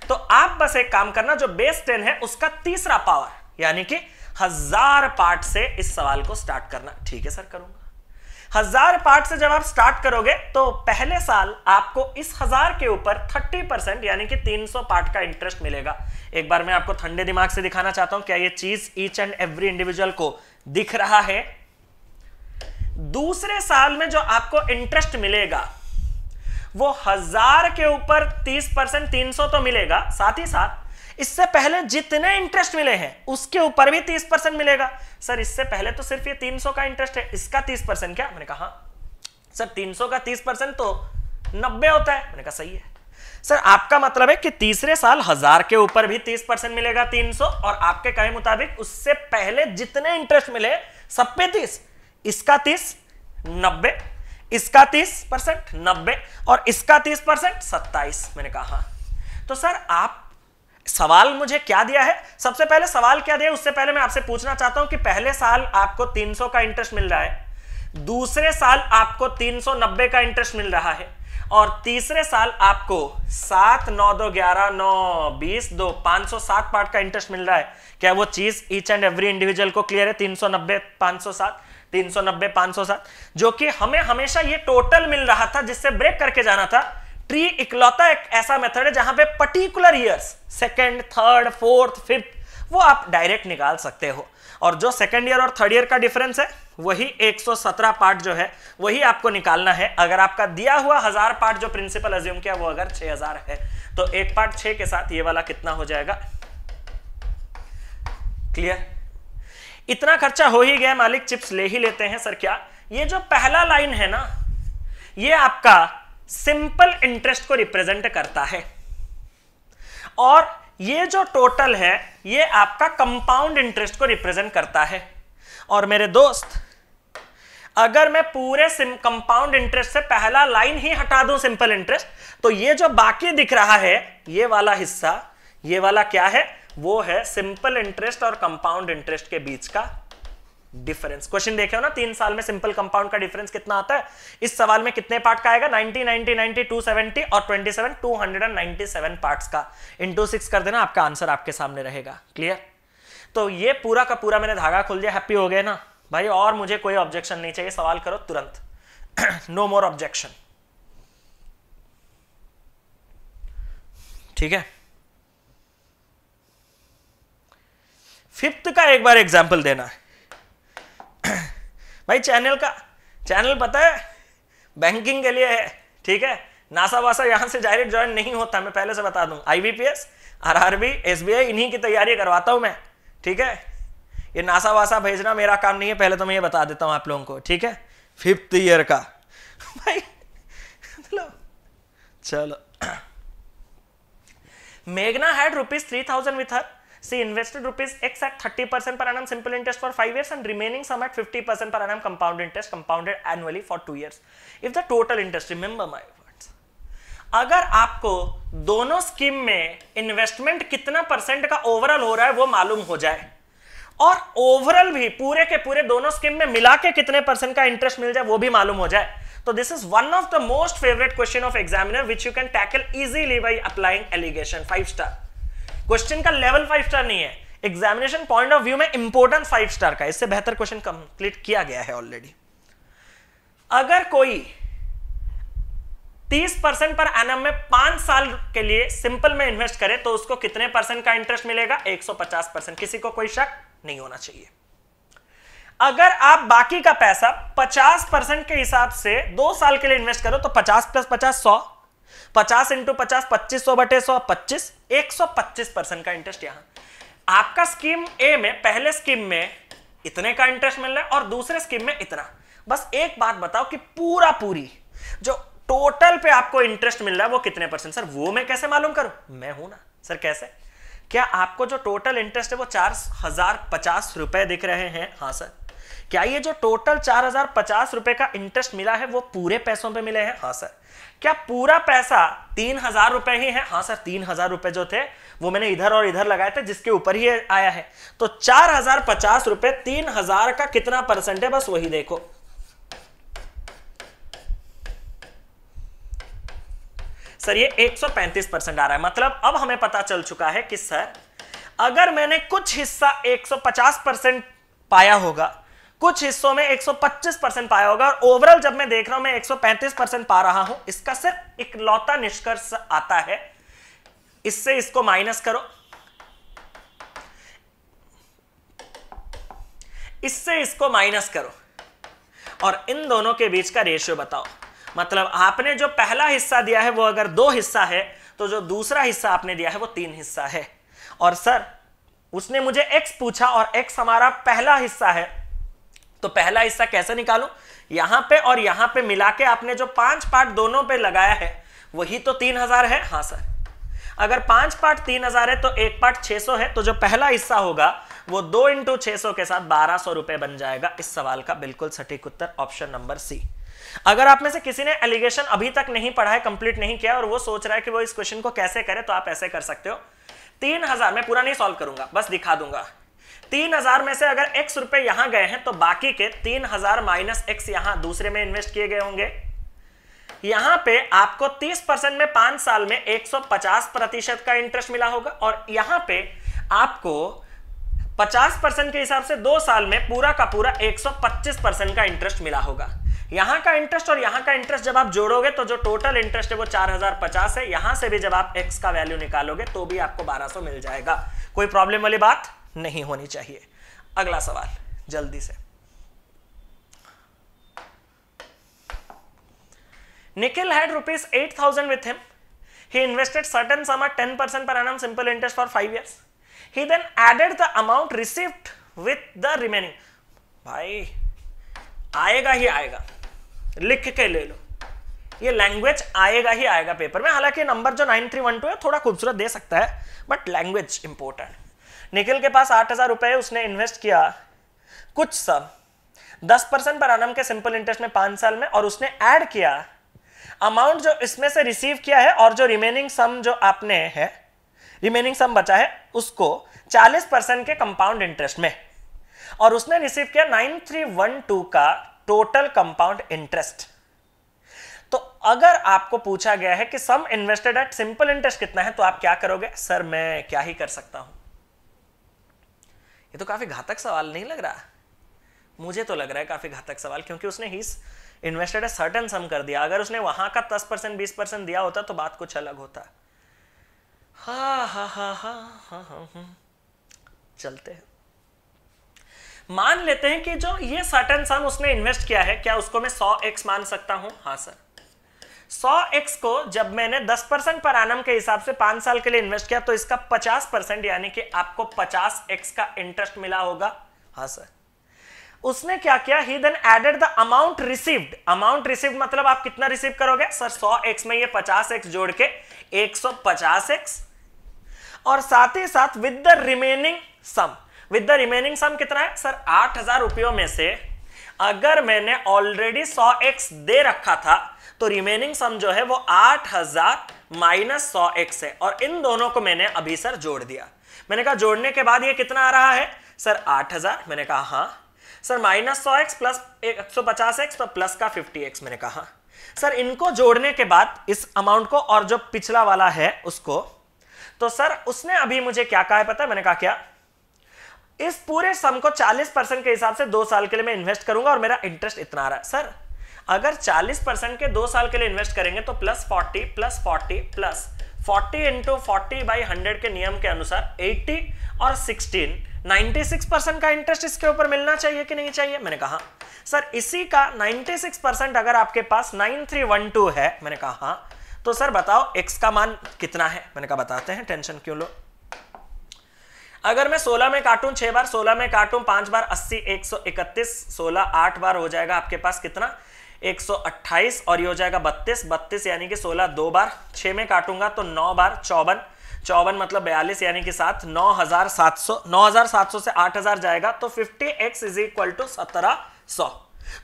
तो आप बस एक काम करना जो बेस टेन है उसका तीसरा पावर यानी कि हजार पार्ट से इस सवाल को स्टार्ट करना ठीक है सर करूंगा हजार पार्ट से जब आप स्टार्ट करोगे तो पहले साल आपको इस हजार के ऊपर 30 परसेंट यानी कि 300 पार्ट का इंटरेस्ट मिलेगा एक बार मैं आपको ठंडे दिमाग से दिखाना चाहता हूं क्या ये चीज ईच एंड एवरी इंडिविजुअल को दिख रहा है दूसरे साल में जो आपको इंटरेस्ट मिलेगा वो हजार के ऊपर 30 परसेंट तीन तो मिलेगा साथ ही साथ इससे पहले जितने इंटरेस्ट मिले हैं उसके ऊपर भी तीस परसेंट मिलेगा सर इससे पहले तो सिर्फ ये तीन सौ का इंटरेस्ट है इसका तीस परसेंट क्या मैंने कहा हाँ। सर तीन सौ का तीस परसेंट तो नब्बे होता है मैंने कहा सही है सर आपका मतलब है कि तीसरे साल हजार के ऊपर भी तीस परसेंट मिलेगा तीन सौ और आपके कहे मुताबिक उससे पहले जितने इंटरेस्ट मिले सब पे तीस इसका तीस नब्बे इसका तीस परसेंट नब्बे और इसका तीस परसेंट सत्ताईस मैंने कहा हाँ। तो सर आप सवाल मुझे क्या दिया है सबसे पहले सवाल क्या दिया उससे पहले मैं आपसे पूछना चाहता हूं कि पहले साल आपको 300 का इंटरेस्ट मिल रहा है दूसरे साल आपको 390 का इंटरेस्ट मिल रहा है और तीसरे साल आपको सात नौ दो ग्यारह नौ बीस दो पांच सौ सात पार्ट का इंटरेस्ट मिल रहा है क्या वो चीज ईच एंड एवरी इंडिविजुअल को क्लियर है तीन सौ नब्बे पांच सौ सात तीन सौ नब्बे पांच सौ सात जो कि हमें हमेशा ये टोटल मिल रहा था जिससे ब्रेक करके जाना था ट्री इकलौता एक ऐसा मेथड है जहां पे particular years second third fourth fifth वो आप डायरेक्ट निकाल सकते हो और जो सेकेंड ईयर और थर्ड ईयर का डिफरेंस है वही 117 पार्ट जो है वही आपको निकालना है अगर आपका दिया हुआ हजार पार्ट जो प्रिंसिपल एज्यूम किया वो अगर 6000 है तो एक पार्ट 6 के साथ ये वाला कितना हो जाएगा क्लियर इतना खर्चा हो ही गया मालिक चिप्स ले ही लेते हैं सर क्या ये जो पहला लाइन है ना ये आपका सिंपल इंटरेस्ट को रिप्रेजेंट करता है और ये जो टोटल है ये आपका कंपाउंड इंटरेस्ट को रिप्रेजेंट करता है और मेरे दोस्त अगर मैं पूरे कंपाउंड इंटरेस्ट से पहला लाइन ही हटा दूं सिंपल इंटरेस्ट तो ये जो बाकी दिख रहा है ये वाला हिस्सा ये वाला क्या है वो है सिंपल इंटरेस्ट और कंपाउंड इंटरेस्ट के बीच का डिफरेंस क्वेश्चन देखे हो ना तीन साल में सिंपल कंपाउंड का डिफरेंस कितना आता है इस सवाल में कितने पार्ट का आएगा 90 90 90 270 और 27 297 पार्ट्स का इंटू सिक्स कर देना आपका आंसर आपके सामने रहेगा क्लियर तो ये पूरा का पूरा मैंने धागा खोल दिया हैप्पी हो गए ना भाई और मुझे कोई ऑब्जेक्शन नहीं चाहिए सवाल करो तुरंत नो मोर ऑब्जेक्शन ठीक है फिफ्थ का एक बार एग्जाम्पल देना है भाई चैनल का चैनल पता है बैंकिंग के लिए है ठीक है नासा वासा यहां से डायरेक्ट ज्वाइन नहीं होता मैं पहले से बता दूं I B P S R R B S B I इन्हीं की तैयारी करवाता हूं मैं ठीक है ये नासा वासा भेजना मेरा काम नहीं है पहले तो मैं ये बता देता हूँ आप लोगों को ठीक है फिफ्थ ईयर का भाई चलो चलो मेघना had rupees three thousand with her she invested rupees x at thirty percent per annum simple interest for five years and remaining sum at fifty percent per annum compound interest compounded annually for two years if the total interest remember my words अगर आपको दोनों स्कीम में इन्वेस्टमेंट कितना परसेंट का ओवरऑल हो रहा है वो मालूम हो जाए और ओवरऑल भी पूरे के पूरे दोनों स्कीम में मिला के कितने परसेंट का इंटरेस्ट मिल जाए वो भी मालूम हो जाए तो this is one of the most favourite question of examiner which you can tackle easily by applying alligation five star question का लेवल फाइव स्टार नहीं है एग्जामिनेशन पॉइंट ऑफ व्यू में इंपोर्टेंस फाइव स्टार का इससे बेहतर क्वेश्चन कंप्लीट किया गया है ऑलरेडी अगर कोई 30 परसेंट पर एनम में पांच साल के लिए सिंपल में इन्वेस्ट करे तो उसको कितने परसेंट का इंटरेस्ट मिलेगा 150 परसेंट किसी को कोई शक नहीं होना चाहिए अगर आप बाकी का पैसा 50 परसेंट के हिसाब से दो साल के लिए इन्वेस्ट करो तो 50 प्लस 50 100 50 इंटू पचास पच्चीस सौ बटे सौ पच्चीस 125 परसेंट का इंटरेस्ट यहां आपका स्कीम ए में पहले स्कीम में इतने का इंटरेस्ट मिल रहा है और दूसरे स्कीम में इतना बस एक बात बताओ कि पूरा पूरी जो टोटल पे आपको इंटरेस्ट मिल रहा है वो कितने परसेंट सर वो मैं कैसे मालूम करूं मैं हूं ना सर कैसे क्या आपको जो टोटल इंटरेस्ट है वो चार हजार पचास रुपए दिख रहे हैं हाँ सर क्या ये जो टोटल चार हजार पचास रुपए का इंटरेस्ट मिला है वो पूरे पैसों पे मिले हैं हाँ सर क्या पूरा पैसा तीन हजार रुपए ही है हाँ सर तीन हजार रुपए जो थे वो मैंने इधर और इधर लगाए थे जिसके ऊपर ही आया है तो चार हजार पचास रुपए तीन हजार का कितना परसेंट है बस वही देखो सर ये 135 परसेंट आ रहा है मतलब अब हमें पता चल चुका है कि सर अगर मैंने कुछ हिस्सा 150 परसेंट पाया होगा कुछ हिस्सों में 125 परसेंट पाया होगा और ओवरऑल जब मैं देख रहा हूं मैं 135 परसेंट पा रहा हूं इसका सिर्फ इकलौता निष्कर्ष आता है इससे इसको माइनस करो इससे इसको माइनस करो और इन दोनों के बीच का रेशियो बताओ मतलब आपने जो पहला हिस्सा दिया है वो अगर दो हिस्सा है तो जो दूसरा हिस्सा आपने दिया है वो तीन हिस्सा है और सर उसने मुझे x पूछा और x हमारा पहला हिस्सा है तो पहला हिस्सा कैसे निकालो यहां पे और यहां पे मिला के आपने जो पांच पार्ट दोनों पे लगाया है वही तो तीन हजार है हाँ सर अगर पांच पार्ट तीन हजार है तो एक पार्ट छह सौ है तो जो पहला हिस्सा होगा वो दो इंटू छह सौ के साथ बारह सौ रुपए बन जाएगा इस सवाल का बिल्कुल सटीक उत्तर ऑप्शन नंबर सी अगर आप में से किसी ने एलिगेशन अभी तक नहीं पढ़ा है कंप्लीट नहीं किया और वो सोच रहा है कि वो इस क्वेश्चन को कैसे करे तो आप ऐसे कर सकते हो तीन हजार मैं पूरा नहीं सॉल्व करूंगा बस दिखा दूंगा तीन हजार में से अगर एक्स रुपए यहां गए हैं तो बाकी के तीन हजार माइनस एक्स यहां दूसरे में इन्वेस्ट किए गए होंगे यहां पे आपको 30 परसेंट में पांच साल में 150 प्रतिशत का इंटरेस्ट मिला होगा और यहां पे आपको 50 परसेंट के हिसाब से दो साल में पूरा का पूरा 125 परसेंट का इंटरेस्ट मिला होगा यहां का इंटरेस्ट और यहां का इंटरेस्ट जब आप जोड़ोगे तो जो टोटल इंटरेस्ट है वो 4050 है यहां से भी जब आप एक्स का वैल्यू निकालोगे तो भी आपको 1200 मिल जाएगा कोई प्रॉब्लम वाली बात नहीं होनी चाहिए अगला सवाल जल्दी से Nikhil had rupees eight thousand with him he invested certain sum ten percent per annum simple interest for five years he then added the amount receive with the remaining भाई आएगा ही आएगा लिख के ले लो ये लैंग्वेज आएगा ही आएगा पेपर में हालांकि नंबर जो नाइन थ्री वन टू है थोड़ा खूबसूरत दे सकता है बट लैंग्वेज इंपोर्टेंट निखिल के पास आठ हजार रुपए उसने इन्वेस्ट किया कुछ सब दस परसेंट पर आनम के सिंपल इंटरेस्ट में पांच साल में और उसने ऐड किया अमाउंट जो इसमें से रिसीव किया है और जो रिमेनिंग सम जो आपने है रिमेनिंग सम बचा है उसको चालीस परसेंट के कंपाउंड इंटरेस्ट में और उसने रिसीव किया नाइन थ्री वन टू का टोटल कंपाउंड इंटरेस्ट तो अगर आपको पूछा गया है कि sum invested at simple interest कितना है तो आप क्या करोगे सर मैं क्या ही कर सकता हूं ये तो काफ़ी घातक सवाल नहीं लग रहा मुझे तो लग रहा है काफ़ी घातक सवाल क्योंकि उसने ही इन्वेस्टेड ए सर्टन सम कर दिया अगर उसने वहां का दस परसेंट बीस परसेंट दिया होता तो बात कुछ अलग होता हा हा हा हा हा हा हा चलते हैं मान लेते हैं कि जो ये सर्टन सम उसने इन्वेस्ट किया है क्या उसको मैं सौ एक्स मान सकता हूं हाँ सर सौ एक्स को जब मैंने दस परसेंट पर आनम के हिसाब से पांच साल के लिए इन्वेस्ट किया तो इसका पचास परसेंट यानी कि आपको पचास एक्स का इंटरेस्ट मिला होगा हाँ सर उसने क्या किया he then added the amount received amount received मतलब आप कितना रिसीव करोगे सर 100 एक्स में ये पचास एक्स जोड़ के पचास एक्स और साथ ही साथ with the remaining sum with the remaining sum कितना है सर आठ हजार रुपयों में से अगर मैंने ऑलरेडी 100 एक्स दे रखा था तो रिमेनिंग सम जो है वो आठ हजार माइनस सौ एक्स है और इन दोनों को मैंने अभी सर जोड़ दिया मैंने कहा जोड़ने के बाद ये कितना आ रहा है सर आठ हजार मैंने कहा हाँ सर माइनस सौ एक्स प्लस एक सौ पचास एक्स तो प्लस का फिफ्टी एक्स मैंने कहा सर इनको जोड़ने के बाद इस अमाउंट को और जो पिछला वाला है उसको तो सर उसने अभी मुझे क्या कहा है पता है मैंने कहा क्या इस पूरे सम को 40 परसेंट के हिसाब से दो साल के लिए मैं इन्वेस्ट करूंगा और मेरा इंटरेस्ट इतना आ रहा है सर अगर 40 परसेंट के दो साल के लिए इन्वेस्ट करेंगे तो plus 40 plus 40 plus 40 into forty by hundred के नियम के अनुसार 80 और 16 96 परसेंट का इंटरेस्ट इसके ऊपर मिलना चाहिए कि नहीं चाहिए मैंने कहा सर इसी का 96 परसेंट अगर आपके पास 9312 है मैंने कहा तो सर बताओ एक्स का मान कितना है मैंने कहा बताते हैं टेंशन क्यों लो अगर मैं 16 में काटूं 6 बार 16 में काटूं 5 बार 80 131 16 8 बार हो जाएगा आपके पास कितना 128 और ये हो जाएगा 32 32 यानी कि 16 दो बार 6 में काटूंगा तो 9 बार चौवन चौवन मतलब बयालीस यानी कि साथ नौ हजार सात सौ नौ हजार सात सौ से आठ हजार जाएगा तो fifty x is equal to सत्रह सौ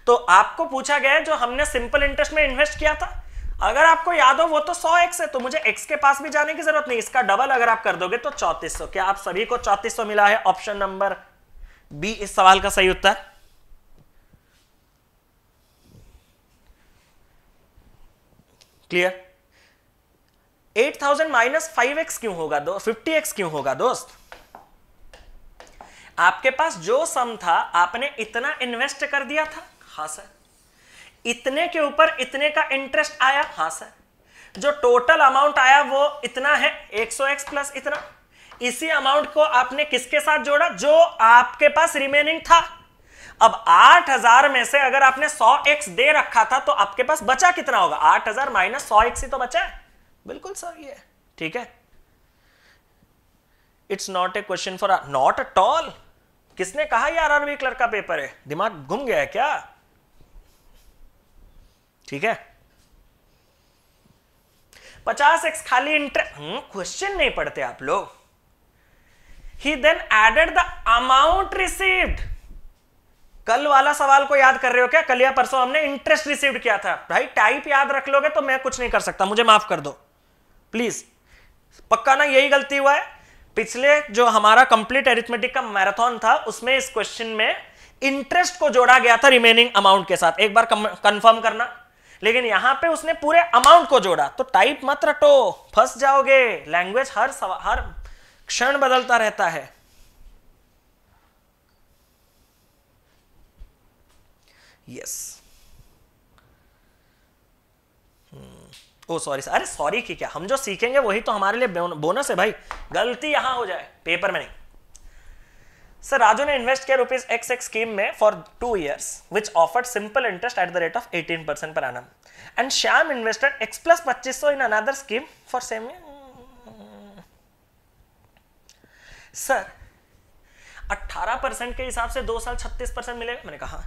तो आपको पूछा गया है जो हमने सिंपल इंटरेस्ट में इन्वेस्ट किया था अगर आपको याद हो वो तो 100x है तो मुझे x के पास भी जाने की जरूरत नहीं इसका डबल अगर आप कर दोगे तो 3400 क्या आप सभी को 3400 मिला है ऑप्शन नंबर बी इस सवाल का सही उत्तर क्लियर 8000 थाउजेंड माइनस फाइव क्यों होगा दो फिफ्टी क्यों होगा दोस्त आपके पास जो सम था आपने इतना इन्वेस्ट कर दिया था हा सर इतने के ऊपर इतने का इंटरेस्ट आया हा सर जो टोटल अमाउंट आया वो इतना है 100x प्लस इतना इसी अमाउंट को आपने किसके साथ जोड़ा जो आपके पास रिमेनिंग था अब 8000 में से अगर आपने 100x दे रखा था तो आपके पास बचा कितना होगा 8000 हजार माइनस सौ ही तो बचा है बिल्कुल सही है ठीक है it's not a question for not at all किसने कहा ये आरआरबी क्लर्क का पेपर है दिमाग घूम गया है क्या ठीक है पचास एक्स खाली इंटरेस्ट हम्म, क्वेश्चन नहीं पढ़ते आप लोग he then added the amount received कल वाला सवाल को याद कर रहे हो क्या कल या परसों हमने इंटरेस्ट रिसीव किया था भाई टाइप याद रख लोगे तो मैं कुछ नहीं कर सकता मुझे माफ कर दो प्लीज पक्का ना यही गलती हुआ है पिछले जो हमारा कंप्लीट एरिथमेटिक का मैराथन था उसमें इस क्वेश्चन में इंटरेस्ट को जोड़ा गया था रिमेनिंग अमाउंट के साथ एक बार कंफर्म करना लेकिन यहां पे उसने पूरे अमाउंट को जोड़ा तो टाइप मत रटो फंस जाओगे लैंग्वेज हर हर क्षण बदलता रहता है यस ओ सॉरी अरे सॉरी की क्या हम जो सीखेंगे वही तो हमारे लिए बोनस है भाई गलती यहां हो जाए पेपर में नहीं सर राजू ने इन्वेस्ट किया रुपीज एक्स एक्स स्कीम में for two years which offered simple interest at the rate of 18 percent per annum and Shyam invested x plus पच्चीस in another scheme for same sir 18 percent के हिसाब से दो साल 36 परसेंट मिलेगा मैंने कहा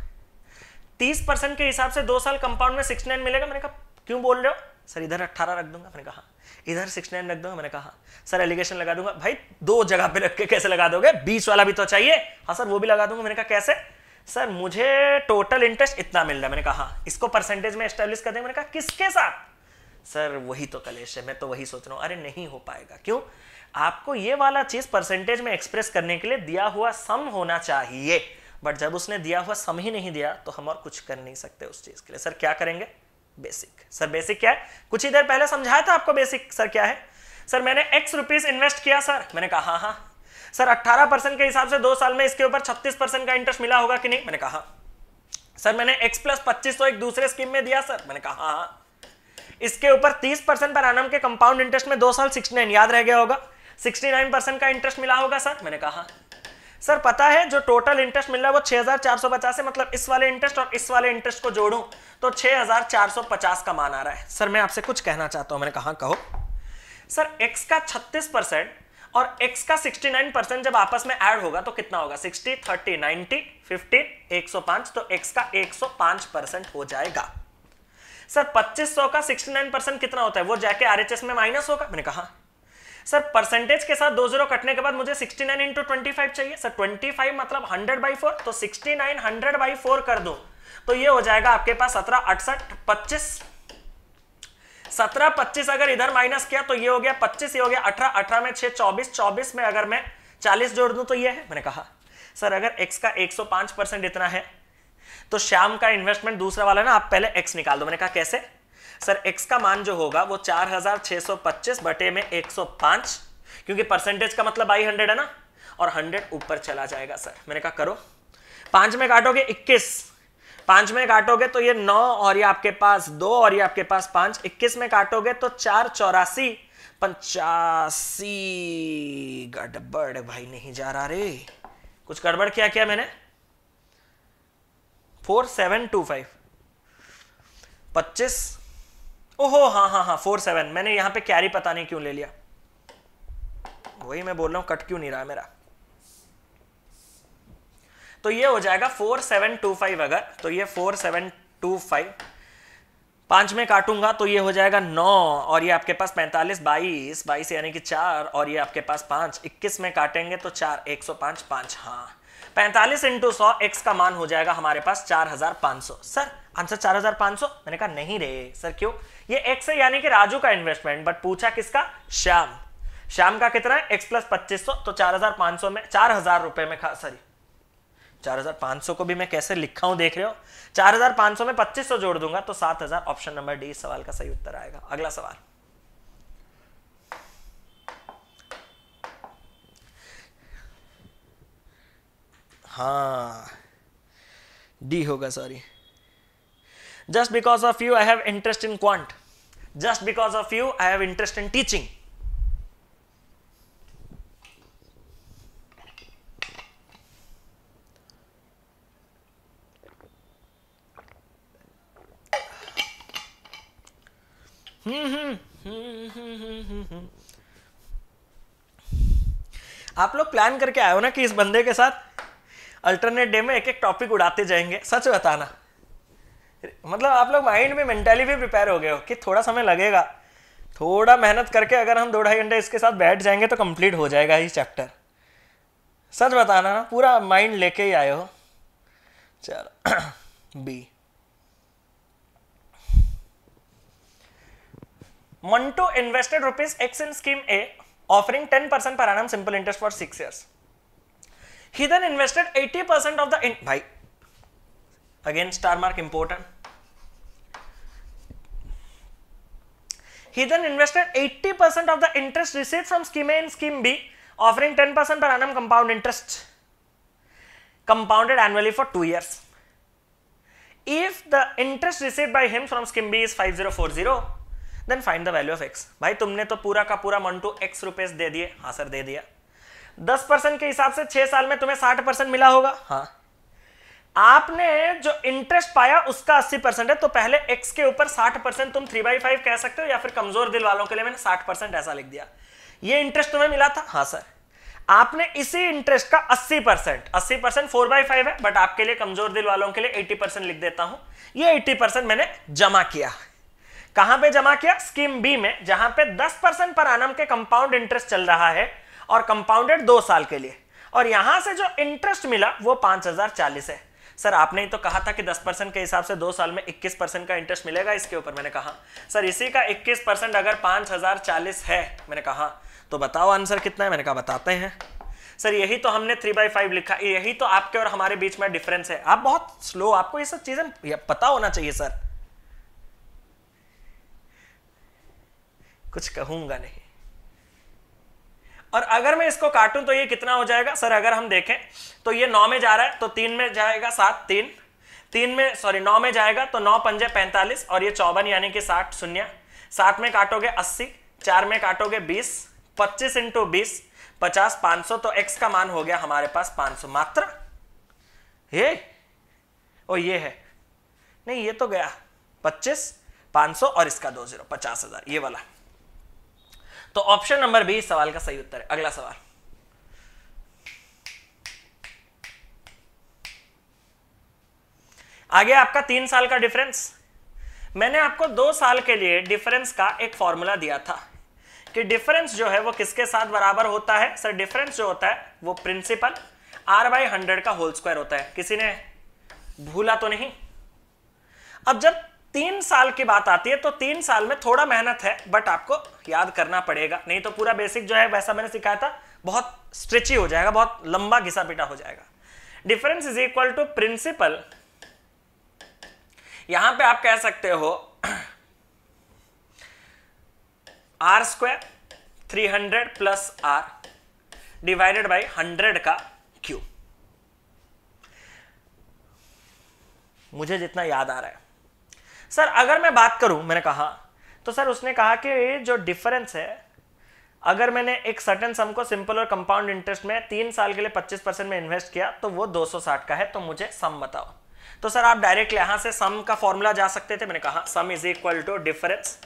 तीस परसेंट के हिसाब से दो साल कंपाउंड में सिक्स नाइन मिलेगा मैंने कहा क्यों बोल रहे हो सर इधर अट्ठारह रख दूंगा मैंने कहा इधर सिक्स नाइन रख दूंगा मैंने कहा सर एलिगेशन लगा दूंगा भाई दो जगह पे रख के कैसे लगा दोगे बीस वाला भी तो चाहिए हाँ सर वो भी लगा दूंगा मैंने कहा कैसे सर मुझे टोटल इंटरेस्ट इतना मिल रहा है मैंने कहा हाँ, इसको परसेंटेज में स्टैब्लिश कर देंगे मैंने कहा किसके साथ सर वही तो कलेश है मैं तो वही सोच रहा हूँ अरे नहीं हो पाएगा क्यों आपको ये वाला चीज परसेंटेज में एक्सप्रेस करने के लिए दिया हुआ सम होना चाहिए बट जब उसने दिया हुआ सम ही नहीं दिया तो हम और कुछ कर नहीं सकते उस चीज़ के लिए सर क्या करेंगे बेसिक सर बेसिक क्या है कुछ ही देर पहले समझाया था आपको बेसिक सर क्या है सर मैंने एक्स रुपीज इन्वेस्ट किया सर मैंने कहा हाँ हाँ सर 18 परसेंट के हिसाब से दो साल में इसके ऊपर 36 परसेंट का इंटरेस्ट मिला होगा कि नहीं मैंने कहा सर हाँ. मैंने x प्लस पच्चीस तो एक दूसरे स्कीम में दिया सर मैंने कहा हाँ, हाँ. इसके ऊपर 30 परसेंट पर आनम के कंपाउंड इंटरेस्ट में दो साल 69 याद रह गया होगा 69 परसेंट का इंटरेस्ट मिला होगा सर मैंने कहा हाँ. सर पता है जो टोटल इंटरेस्ट मिल रहा है वो छह है मतलब इस वाले इंटरेस्ट और इस वाले इंटरेस्ट को जोड़ू तो छह का मान आ रहा है सर मैं आपसे कुछ कहना चाहता हूं मैंने कहा कहो सर x का 36 परसेंट और x का 69 परसेंट जब आपस में ऐड होगा तो कितना होगा 60 30 90 15 105 तो x का 105 परसेंट हो जाएगा सर 2500 का 69 परसेंट कितना होता है वो जाके आरएचएस में माइनस होगा मैंने कहा सर परसेंटेज के साथ दो जीरो कटने के बाद मुझे 69 नाइन इंटू चाहिए सर 25 मतलब 100 बाई फोर तो 69 नाइन हंड्रेड बाई फोर कर दो तो ये हो जाएगा आपके पास सत्रह अड़सठ पच्चीस सत्रह पच्चीस अगर इधर माइनस किया तो ये हो गया पच्चीस ये हो गया अठारह अठारह में छह चौबीस चौबीस में अगर मैं चालीस जोड़ दू तो ये है मैंने कहा सर अगर एक्स का एक परसेंट इतना है तो श्याम का इन्वेस्टमेंट दूसरा वाला ना आप पहले एक्स निकाल दो मैंने कहा कैसे सर एक्स का मान जो होगा वो 4625 बटे में 105 क्योंकि परसेंटेज का मतलब आई हंड्रेड है ना और हंड्रेड ऊपर चला जाएगा सर मैंने कहा करो पांच में काटोगे इक्कीस पांच में काटोगे तो ये नौ और ये आपके पास दो और ये आपके पास पांच इक्कीस में काटोगे तो चार चौरासी पंचासी गड़बड़ भाई नहीं जा रहा रे कुछ गड़बड़ क्या किया मैंने फोर सेवन टू फाइव पच्चीस ओहो हाँ हाँ हाँ फोर सेवन मैंने यहाँ पे कैरी पता नहीं क्यों ले लिया वही मैं बोल रहा हूँ कट क्यों नहीं रहा मेरा तो ये हो जाएगा फोर सेवन टू फाइव अगर तो ये फोर सेवन टू फाइव पांच में काटूंगा तो ये हो जाएगा नौ और ये आपके पास पैंतालीस बाईस बाईस यानी कि चार और ये आपके पास पांच इक्कीस में काटेंगे तो चार एक सौ पांच पांच हाँ पैंतालीस इंटू सौ एक्स का मान हो जाएगा हमारे पास चार हजार पांच सौ सर आंसर 4500 मैंने कहा नहीं रे सर क्यों ये एक्स है यानी कि राजू का इन्वेस्टमेंट बट पूछा किसका श्याम श्याम का कितना है एक्स प्लस पच्चीस तो 4500 में चार हजार रुपए में खा सॉरी 4500 को भी मैं कैसे लिखा हूं देख रहे हो 4500 में 2500 जोड़ दूंगा तो 7000 ऑप्शन नंबर डी सवाल का सही उत्तर आएगा अगला सवाल हाँ डी होगा sorry just because of you I have interest in quant just because of you I have interest in teaching आप लोग प्लान करके आए हो ना कि इस बंदे के साथ अल्टरनेट डे में एक एक टॉपिक उड़ाते जाएंगे सच बताना मतलब आप लोग माइंड में मेंटली भी प्रिपेयर हो गए हो कि थोड़ा समय लगेगा थोड़ा मेहनत करके अगर हम दो ढाई घंटे इसके साथ बैठ जाएंगे तो कंप्लीट हो जाएगा ये चैप्टर सच बताना ना पूरा माइंड लेके ही आए हो चलो बी मंटो invested rupees x in scheme A ten percent per annum simple interest for six years. He then invested eighty percent of the भाई again star mark important he then invested 80% percent of the interest receive from scheme and scheme B offering 10% percent per annum compound interest compounded annually for two years if the interest receive by him from scheme B is five zero four zero then find the भाई तुमने तो पूरा का पूरा मन टू एक्स रुपीज दे दिए हाँ सर दे दिया दस परसेंट के हिसाब से छह साल में तुम्हें साठ परसेंट मिला होगा हाँ आपने जो इंटरेस्ट पाया उसका 80 परसेंट है तो पहले x के ऊपर 60 परसेंट तुम 3 बाई फाइव कह सकते हो या फिर कमजोर दिल वालों के लिए मैंने 60 परसेंट ऐसा लिख दिया ये इंटरेस्ट तुम्हें मिला था हाँ सर आपने इसी इंटरेस्ट का 80 परसेंट अस्सी परसेंट फोर बाई फाइव है बट आपके लिए कमजोर दिल वालों के लिए 80 परसेंट लिख देता हूं ये 80 परसेंट मैंने जमा किया कहां पे जमा किया स्कीम बी में जहां पे 10 परसेंट पर आनम के कंपाउंड इंटरेस्ट चल रहा है और कंपाउंडेड दो साल के लिए और यहां से जो इंटरेस्ट मिला वो पांच है सर आपने तो कहा था कि 10 परसेंट के हिसाब से दो साल में 21 परसेंट का इंटरेस्ट मिलेगा इसके ऊपर मैंने कहा सर इसी का 21 परसेंट अगर पाँच हजार चालीस है मैंने कहा तो बताओ आंसर कितना है मैंने कहा बताते हैं सर यही तो हमने थ्री बाई फाइव लिखा यही तो आपके और हमारे बीच में डिफरेंस है आप बहुत स्लो आपको ये सब चीज़ें पता होना चाहिए सर कुछ कहूंगा नहीं और अगर मैं इसको काटूं तो ये कितना हो जाएगा सर अगर हम देखें तो ये नौ में जा रहा है तो तीन में जाएगा सात तीन तीन में सॉरी नौ में जाएगा तो नौ पंजे पैंतालीस और ये चौवन यानी कि साठ शून्य सात में काटोगे अस्सी चार में काटोगे बीस पच्चीस इंटू बीस पचास पाँच सौ तो एक्स का मान हो गया हमारे पास पाँच सौ मात्र ये ओ ये है नहीं ये तो गया पच्चीस पाँच सौ और इसका दो जीरो पचास हजार ये वाला तो ऑप्शन नंबर बी सवाल का सही उत्तर है अगला सवाल आगे आपका तीन साल का डिफरेंस मैंने आपको दो साल के लिए डिफरेंस का एक फॉर्मूला दिया था कि डिफरेंस जो है वो किसके साथ बराबर होता है सर डिफरेंस जो होता है वो प्रिंसिपल आर बाई हंड्रेड का होल स्क्वायर होता है किसी ने भूला तो नहीं अब जब तीन साल की बात आती है तो तीन साल में थोड़ा मेहनत है बट आपको याद करना पड़ेगा नहीं तो पूरा बेसिक जो है वैसा मैंने सिखाया था बहुत स्ट्रेची हो जाएगा बहुत लंबा घिसा पिटा हो जाएगा difference is equal to principal यहां पे आप कह सकते हो R square three hundred plus R divided by hundred का क्यू मुझे जितना याद आ रहा है सर अगर मैं बात करूं मैंने कहा तो सर उसने कहा कि जो डिफरेंस है अगर मैंने एक सर्टन सम को सिंपल और कंपाउंड इंटरेस्ट में तीन साल के लिए 25 परसेंट में इन्वेस्ट किया तो वो 260 का है तो मुझे सम बताओ तो सर आप डायरेक्ट यहाँ से सम का फॉर्मूला जा सकते थे मैंने कहा sum is equal to difference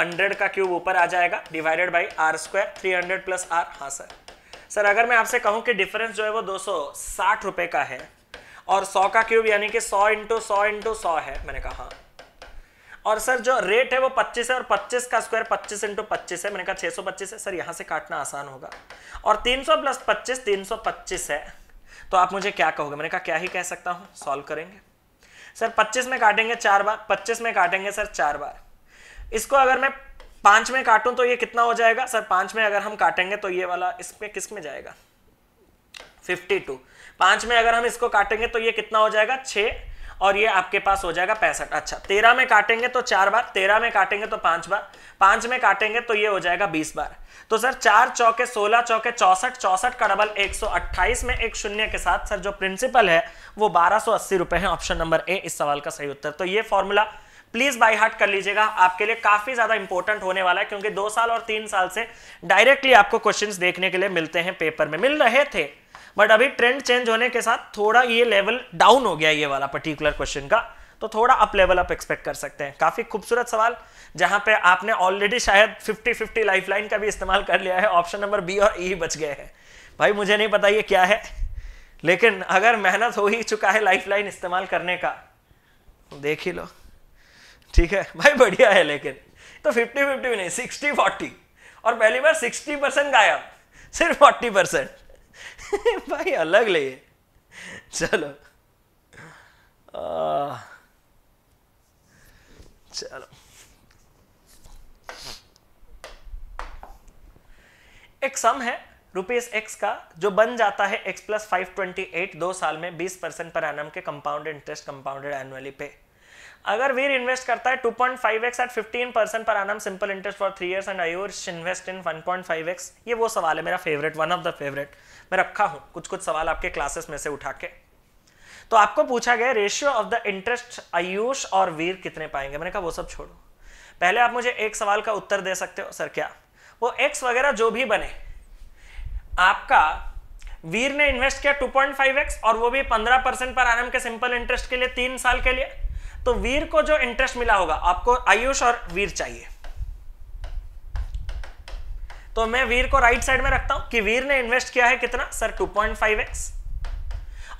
100 का क्यूब ऊपर आ जाएगा divided by R square three hundred plus R हाँ सर सर अगर मैं आपसे कहूँ कि डिफरेंस जो है वो दो सौ का है और सौ का क्यूब यानी कि सौ इंटू सौ इंटू सौ है मैंने कहा और सर जो रेट है वो 25 है और 25 का स्क्वायर 25 इंटू पच्चीस है मैंने कहा 625 है सर यहाँ से काटना आसान होगा और 300 प्लस पच्चीस 325 है तो आप मुझे क्या कहोगे मैंने कहा क्या ही कह सकता हूँ सॉल्व करेंगे सर 25 में काटेंगे चार बार 25 में काटेंगे सर चार बार इसको अगर मैं पाँच में काटूँ तो ये कितना हो जाएगा सर पाँच में अगर हम काटेंगे तो ये वाला इसमें किस में जाएगा फिफ्टी पाँच में अगर हम इसको काटेंगे तो ये कितना हो जाएगा छः और ये आपके पास हो जाएगा पैंसठ अच्छा तेरह में काटेंगे तो चार बार तेरह में काटेंगे तो पांच बार पांच में काटेंगे तो ये हो जाएगा बीस बार तो सर चार चौके सोलह चौके चौसठ चौसठ का डबल एक सौ अट्ठाईस में एक शून्य के साथ सर जो प्रिंसिपल है वो बारह सौ अस्सी रुपए है ऑप्शन नंबर ए इस सवाल का सही उत्तर तो ये फॉर्मूला प्लीज बाई हार्ट कर लीजिएगा आपके लिए काफी ज्यादा इंपॉर्टेंट होने वाला है क्योंकि दो साल और तीन साल से डायरेक्टली आपको क्वेश्चन देखने के लिए मिलते हैं पेपर में मिल रहे थे बट अभी ट्रेंड चेंज होने के साथ थोड़ा ये लेवल डाउन हो गया ये वाला पर्टिकुलर क्वेश्चन का तो थोड़ा अप लेवल आप एक्सपेक्ट कर सकते हैं काफी खूबसूरत सवाल जहां पे आपने ऑलरेडी शायद 50 50 लाइफलाइन का भी इस्तेमाल कर लिया है ऑप्शन नंबर बी और ई e बच गए हैं भाई मुझे नहीं पता ये क्या है लेकिन अगर मेहनत हो ही चुका है लाइफलाइन इस्तेमाल करने का तो देख ही लो ठीक है भाई बढ़िया है लेकिन तो फिफ्टी फिफ्टी नहीं सिक्सटी फोर्टी और पहली बार सिक्सटी परसेंट गायब सिर्फ फोर्टी परसेंट भाई अलग ले चलो आ, चलो एक सम है रुपीज एक्स का जो बन जाता है x plus five twenty eight दो साल में बीस परसेंट पर एनम के कंपाउंडेड इंटरेस्ट कंपाउंडेड एनुअली पे अगर वीर इन्वेस्ट करता है 2.5x एट फिफ्टीन परसेंट पर annum simple interest for three years and I invest in 1.5x ये वो सवाल है मेरा favourite one of the favourite मैं रखा हूँ कुछ कुछ सवाल आपके क्लासेस में से उठा के तो आपको पूछा गया ratio of the interest Ayush और वीर कितने पाएंगे मैंने कहा वो सब छोड़ो पहले आप मुझे एक सवाल का उत्तर दे सकते हो सर क्या वो एक्स वगैरह जो भी बने आपका वीर ने इन्वेस्ट किया 2.5x और वो भी 15 परसेंट पर आरम के सिंपल इंटरेस्ट के लिए तीन साल के लिए तो वीर को जो इंटरेस्ट मिला होगा आपको आयुष और वीर चाहिए तो मैं वीर को राइट साइड में रखता हूं कि वीर ने इन्वेस्ट किया है कितना सर 2.5x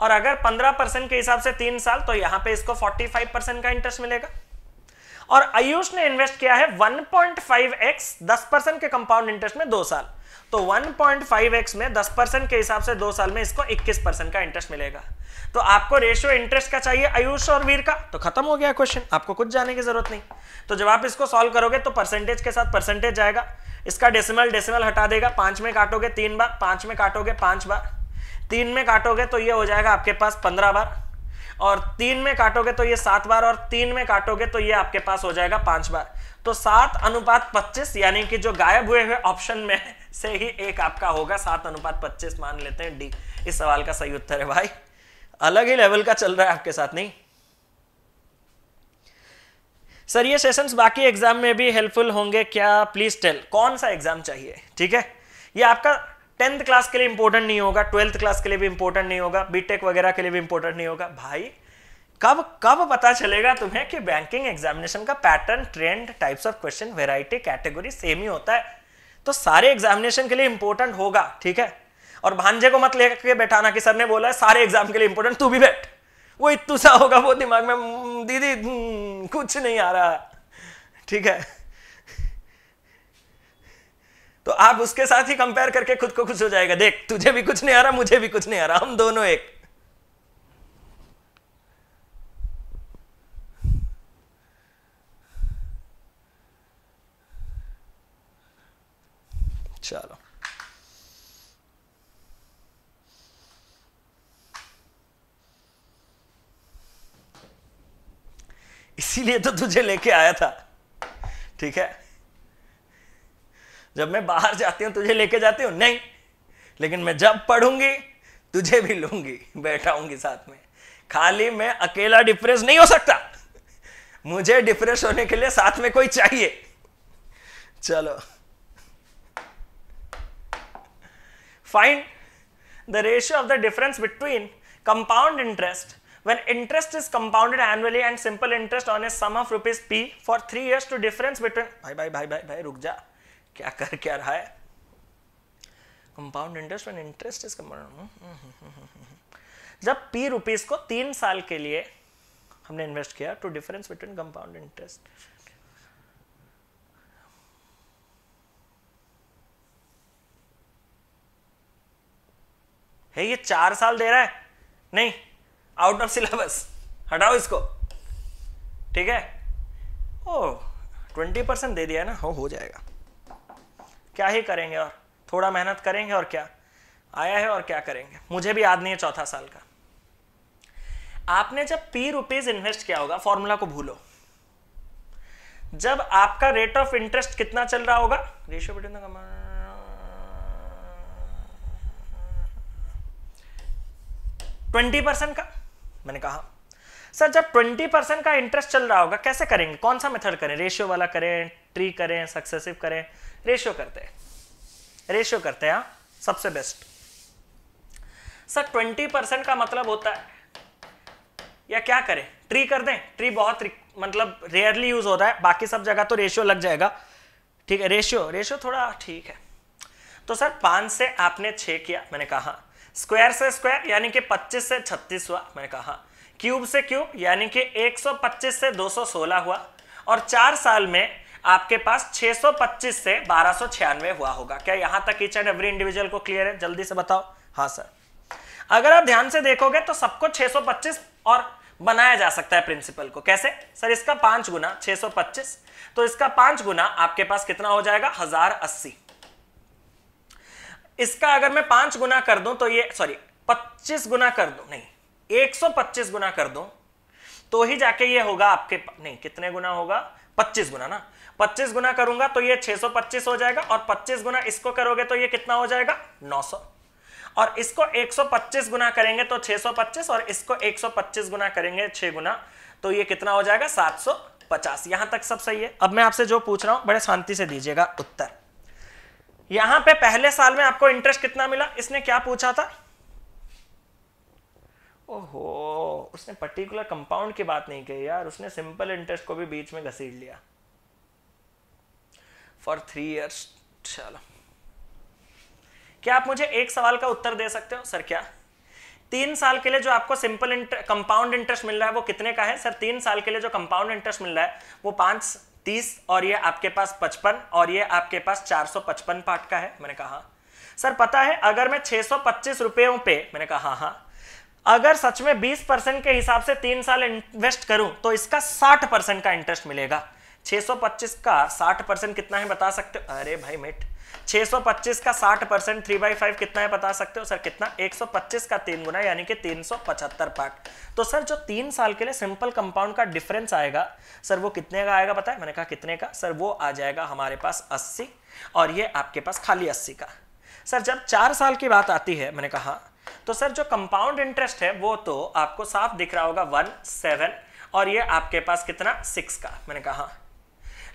और अगर 15 परसेंट के हिसाब से तीन साल तो यहां पे इसको 45 परसेंट का इंटरेस्ट मिलेगा और आयुष ने इन्वेस्ट किया है 1.5x 10 परसेंट के कंपाउंड इंटरेस्ट में दो साल तो 1.5x में 10 परसेंट के हिसाब से दो साल में इसको 21 परसेंट का इंटरेस्ट मिलेगा तो आपको रेशियो इंटरेस्ट का चाहिए आयुष और वीर का तो खत्म हो गया क्वेश्चन आपको कुछ जाने की जरूरत नहीं तो जब आप इसको सॉल्व करोगे तो परसेंटेज के साथ परसेंटेज जाएगा इसका डेसिमल डेसिमल हटा देगा पांच में काटोगे तीन बार पांच में काटोगे पांच बार तीन में काटोगे तो ये हो जाएगा आपके पास पंद्रह बार और तीन में काटोगे तो ये सात बार और तीन में काटोगे तो ये आपके पास हो जाएगा पांच बार तो सात अनुपात पच्चीस यानी कि जो गायब हुए हुए ऑप्शन में है से ही एक आपका होगा सात अनुपात पच्चीस मान लेते हैं डी इस सवाल का सही उत्तर है भाई अलग ही लेवल का चल रहा है आपके साथ नहीं सर ये सेशंस बाकी एग्जाम में भी हेल्पफुल होंगे क्या प्लीज टेल कौन सा एग्जाम चाहिए ठीक है ये आपका टेंथ क्लास के लिए इंपोर्टेंट नहीं होगा ट्वेल्थ क्लास के लिए भी इंपोर्टेंट नहीं होगा बीटेक वगैरह के लिए भी इंपोर्टेंट नहीं होगा भाई कब कब पता चलेगा तुम्हें कि बैंकिंग एग्जामिनेशन का pattern trend types of question variety category same ही होता है तो सारे एग्जामिनेशन के लिए इंपॉर्टेंट होगा ठीक है और भांजे को मत लेकर बैठाना कि सर ने बोला है सारे एग्जाम के लिए इंपॉर्टेंट तू भी बैठ वो इतू सा होगा वो दिमाग में हम्म, दीदी हम्म, कुछ नहीं आ रहा ठीक है तो आप उसके साथ ही कंपेयर करके खुद को खुश हो जाएगा देख तुझे भी कुछ नहीं आ रहा मुझे भी कुछ नहीं आ रहा हम दोनों एक चलो इसीलिए तो तुझे लेके आया था ठीक है जब मैं बाहर जाती हूं तुझे लेके जाती हूं नहीं लेकिन मैं जब पढ़ूंगी तुझे भी लूंगी बैठाऊंगी साथ में खाली मैं अकेला डिप्रेस नहीं हो सकता मुझे डिप्रेस होने के लिए साथ में कोई चाहिए चलो find the ratio of the difference between compound interest when interest is compounded annually and simple interest on a sum of rupees p for 3 years to difference between bhai bhai bhai bhai bhai ruk ja kya kar kya raha hai compound interest when interest is compounded जब p रुपीस को तीन साल के लिए हमने इन्वेस्ट किया to difference between compound interest है ये चार साल दे रहा है नहीं आउट ऑफ सिलेबस हटाओ इसको ठीक है ओ ट्वेंटी परसेंट दे दिया ना हो हो जाएगा क्या ही करेंगे और थोड़ा मेहनत करेंगे और क्या आया है और क्या करेंगे मुझे भी याद नहीं है चौथा साल का आपने जब पी रुपीज इन्वेस्ट किया होगा फॉर्मूला को भूलो जब आपका रेट ऑफ इंटरेस्ट कितना चल रहा होगा ratio between the twenty percent का मैंने कहा सर जब ट्वेंटी परसेंट का इंटरेस्ट चल रहा होगा कैसे करेंगे कौन सा मेथड करें रेशियो वाला करें ट्री करें सक्सेसिव करें रेशियो करते हैं रेशियो करते हैं हाँ? सबसे बेस्ट सर ट्वेंटी परसेंट का मतलब होता है या क्या करें ट्री कर दें ट्री बहुत मतलब रेयरली यूज हो रहा है बाकी सब जगह तो रेशियो लग जाएगा ठीक है रेशियो रेशियो थोड़ा ठीक है तो सर पांच से आपने छः किया मैंने कहा स्क्वायर से स्क्वायर यानी कि 25 से 36 हुआ मैंने कहा क्यूब से क्यूब यानी कि 125 से 216 हुआ और चार साल में आपके पास 625 से बारह हुआ होगा क्या यहां तक ईच एंड एवरी इंडिविजुअल को क्लियर है जल्दी से बताओ हाँ सर अगर आप ध्यान से देखोगे तो सबको 625 और बनाया जा सकता है प्रिंसिपल को कैसे सर इसका पांच गुना 625 तो इसका पांच गुना आपके पास कितना हो जाएगा हजार अस्सी इसका अगर मैं पांच गुना कर दूं तो ये सॉरी पच्चीस गुना कर दूं नहीं एक सौ पच्चीस गुना कर दूं तो ही जाके ये होगा आपके नहीं कितने गुना होगा पच्चीस गुना ना पच्चीस गुना करूंगा तो ये पच्चीस हो जाएगा और पच्चीस गुना इसको करोगे तो ये कितना हो जाएगा नौ सौ और इसको एक सौ पच्चीस गुना करेंगे तो सौ पच्चीस और इसको एक सौ पच्चीस गुना करेंगे छह गुना तो ये कितना हो जाएगा सात सौ पचास यहां तक सब सही है अब मैं आपसे जो पूछ रहा हूं बड़े शांति से दीजिएगा उत्तर यहां पे पहले साल में आपको इंटरेस्ट कितना मिला इसने क्या पूछा था ओहो उसने पर्टिकुलर कंपाउंड की बात नहीं कही यार उसने सिंपल इंटरेस्ट को भी बीच में घसीट लिया फॉर थ्री इयर्स चलो क्या आप मुझे एक सवाल का उत्तर दे सकते हो सर क्या तीन साल के लिए जो आपको सिंपल कंपाउंड इंटरेस्ट मिल रहा है वो कितने का है सर तीन साल के लिए जो कंपाउंड इंटरेस्ट मिल रहा है वो पांच तीस और ये आपके पास पचपन और ये आपके पास चार सौ पचपन पार्ट का है मैंने कहा हाँ। सर पता है अगर मैं छह सौ पच्चीस रुपयों पे मैंने कहा हाँ हाँ अगर सच में बीस परसेंट के हिसाब से तीन साल इन्वेस्ट करूं तो इसका साठ परसेंट का इंटरेस्ट मिलेगा 625 का 60 परसेंट कितना है बता सकते हो अरे भाई मिट 625 का 60 परसेंट थ्री बाई फाइव कितना है बता सकते हो सर कितना 125 का तीन गुना यानी कि 375 पार्ट तो सर जो तीन साल के लिए सिंपल कंपाउंड का डिफरेंस आएगा सर वो कितने का आएगा बताए मैंने कहा कितने का सर वो आ जाएगा हमारे पास अस्सी और ये आपके पास खाली अस्सी का सर जब चार साल की बात आती है मैंने कहा तो सर जो कंपाउंड इंटरेस्ट है वो तो आपको साफ दिख रहा होगा वन सेवन और ये आपके पास कितना सिक्स का मैंने कहा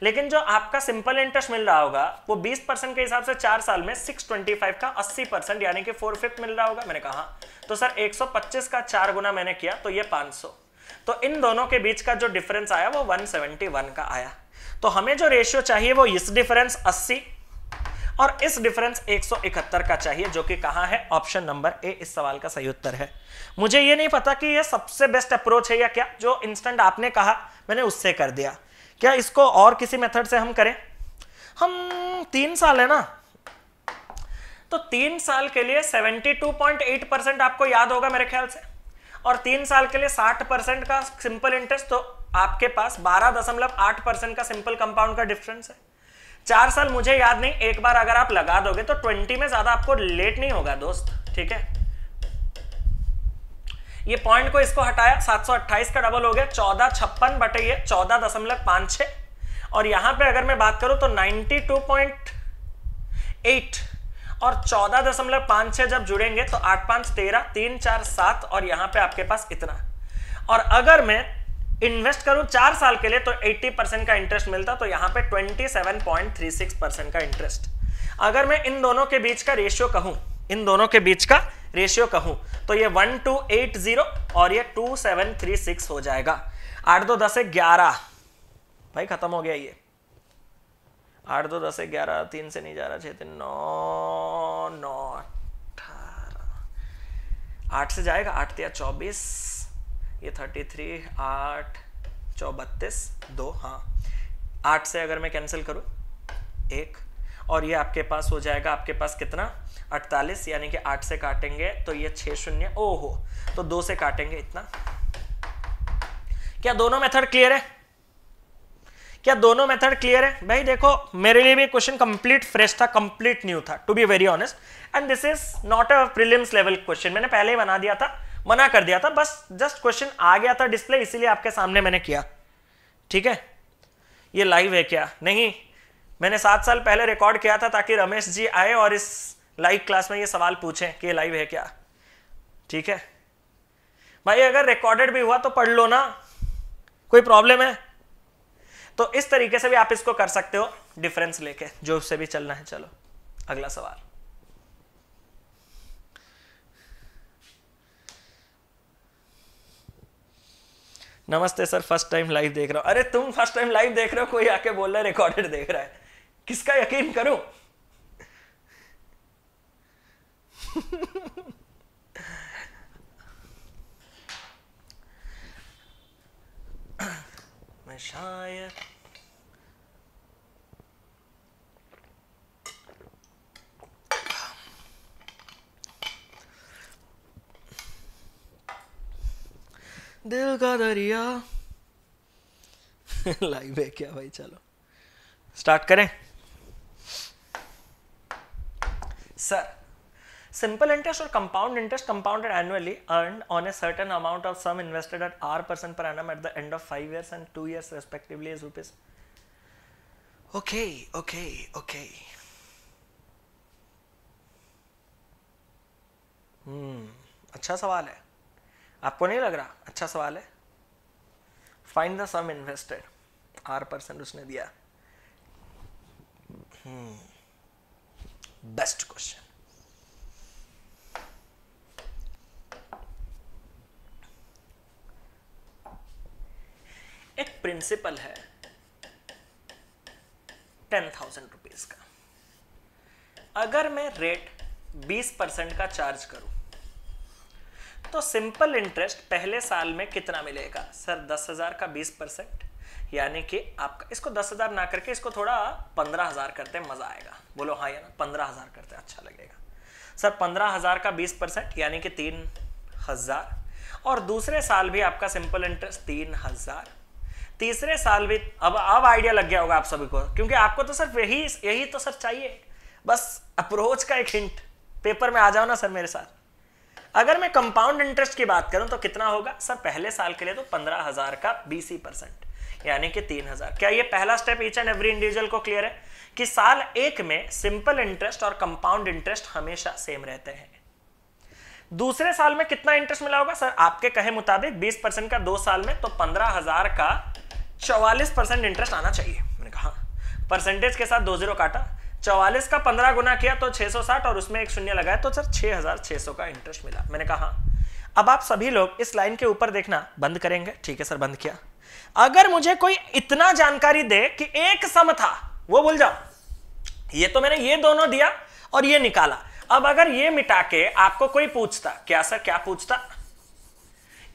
लेकिन जो आपका सिंपल इंटरेस्ट मिल रहा होगा वो 20 परसेंट के हिसाब से चार साल में 625 का 80 परसेंट यानी कि फोर फिफ्थ मिल रहा होगा मैंने कहा तो सर 125 का चार गुना मैंने किया तो ये 500 तो इन दोनों के बीच का जो डिफरेंस आया वो 171 का आया तो हमें जो रेशियो चाहिए वो इस डिफरेंस अस्सी और इस डिफरेंस 171 का चाहिए जो कि कहा है ऑप्शन नंबर ए इस सवाल का सही उत्तर है मुझे ये नहीं पता कि यह सबसे बेस्ट अप्रोच है या क्या जो इंस्टेंट आपने कहा मैंने उससे कर दिया क्या इसको और किसी मेथड से हम करें हम तीन साल है ना तो तीन साल के लिए 72.8 परसेंट आपको याद होगा मेरे ख्याल से और तीन साल के लिए 60 परसेंट का सिंपल इंटरेस्ट तो आपके पास 12.8 परसेंट का सिंपल कंपाउंड का डिफरेंस है चार साल मुझे याद नहीं एक बार अगर आप लगा दोगे तो 20 में ज्यादा आपको लेट नहीं होगा दोस्त ठीक है ये पॉइंट को इसको हटाया 728 का डबल हो गया चौदह छप्पन बटे ये चौदह दशमलव पांच छ और यहां पे अगर मैं बात करूं तो 92.8 और चौदह दशमलव पांच छ जब जुड़ेंगे तो आठ पांच तेरह तीन चार सात और यहां पे आपके पास इतना और अगर मैं इन्वेस्ट करूं चार साल के लिए तो 80 परसेंट का इंटरेस्ट मिलता तो यहां पे 27.36 परसेंट का इंटरेस्ट अगर मैं इन दोनों के बीच का रेशियो कहूं इन दोनों के बीच का रेशियो कहूं तो ये वन टू एट जीरो और ये टू सेवन थ्री सिक्स हो जाएगा आठ दो दस ग्यारह भाई खत्म हो गया ये आठ दो दस ग्यारह तीन से नहीं जा रहा छह तीन नौ नौ अठारह आठ से जाएगा आठ या चौबीस ये थर्टी थ्री आठ चौबत्तीस दो हाँ आठ से अगर मैं कैंसिल करूं एक और ये आपके पास हो जाएगा आपके पास कितना अड़तालीस यानी कि आठ से काटेंगे तो ये छह शून्य ओ हो तो दो से काटेंगे इतना क्या दोनों मेथड क्लियर है क्या दोनों मेथड क्लियर है भाई देखो मेरे लिए भी क्वेश्चन कंप्लीट फ्रेश था कंप्लीट न्यू था to be very honest and this is not a prelims level question मैंने पहले ही बना दिया था मना कर दिया था बस जस्ट क्वेश्चन आ गया था डिस्प्ले इसीलिए आपके सामने मैंने किया ठीक है ये लाइव है क्या नहीं मैंने सात साल पहले रिकॉर्ड किया था ताकि रमेश जी आए और इस लाइव क्लास में ये सवाल पूछें कि लाइव है क्या ठीक है भाई अगर रिकॉर्डेड भी हुआ तो पढ़ लो ना कोई प्रॉब्लम है तो इस तरीके से भी आप इसको कर सकते हो डिफरेंस लेके जो उससे भी चलना है चलो अगला सवाल नमस्ते सर फर्स्ट टाइम लाइव देख रहा हूं अरे तुम फर्स्ट टाइम लाइव देख रहे हो कोई आके बोल रहा है रिकॉर्डेड देख रहा है किसका यकीन करूं मैं शायद दिल का दरिया लाइव है क्या भाई चलो स्टार्ट करें सर सिंपल इंटरेस्ट और compound interest compounded annually earn on a certain amount of sum invested at R percent per annum at the end of five year and two year respectively is rupees okay okay okay अच्छा सवाल है आपको नहीं लग रहा अच्छा सवाल है find the sum invested R percent उसने दिया बेस्ट hmm, क्वेश्चन एक प्रिंसिपल है टेन थाउजेंड रुपीज का अगर मैं रेट बीस परसेंट का चार्ज करूं तो सिंपल इंटरेस्ट पहले साल में कितना मिलेगा सर दस हजार का बीस परसेंट यानी कि आपका इसको दस हजार ना करके इसको थोड़ा पंद्रह हजार करते मजा आएगा बोलो हाँ या ना पंद्रह हजार करते अच्छा लगेगा सर पंद्रह हजार का बीस परसेंट यानी कि तीन हजार और दूसरे साल भी आपका सिंपल इंटरेस्ट तीन हजार तीसरे साल भी अब अब आइडिया लग गया होगा आप सभी को क्योंकि आपको तो सर यही यही तो सर चाहिए बस अप्रोच का एक हिंट पेपर में आ जाओ ना सर मेरे साथ अगर मैं कंपाउंड इंटरेस्ट की बात करूं तो कितना होगा सर पहले साल के लिए तो पंद्रह हजार का बीसी परसेंट यानी कि तीन हजार क्या ये पहला step each and every individual को क्लियर है कि साल एक में सिंपल इंटरेस्ट और कंपाउंड इंटरेस्ट हमेशा सेम रहते हैं दूसरे साल में कितना इंटरेस्ट मिला होगा सर आपके कहे मुताबिक 20 परसेंट का दो साल में तो पंद्रह हजार का चौवालीस परसेंट इंटरेस्ट आना चाहिए मैंने कहा परसेंटेज के साथ दो जीरो काटा चौवालीस का पंद्रह गुना किया तो 660 और उसमें एक शून्य लगाया तो सर 6600 का इंटरेस्ट मिला मैंने कहा अब आप सभी लोग इस लाइन के ऊपर देखना बंद करेंगे ठीक है सर बंद किया अगर मुझे कोई इतना जानकारी दे कि एक सम था वो भूल जाओ ये तो मैंने ये दोनों दिया और ये निकाला अब अगर ये मिटा के आपको कोई पूछता क्या सर क्या पूछता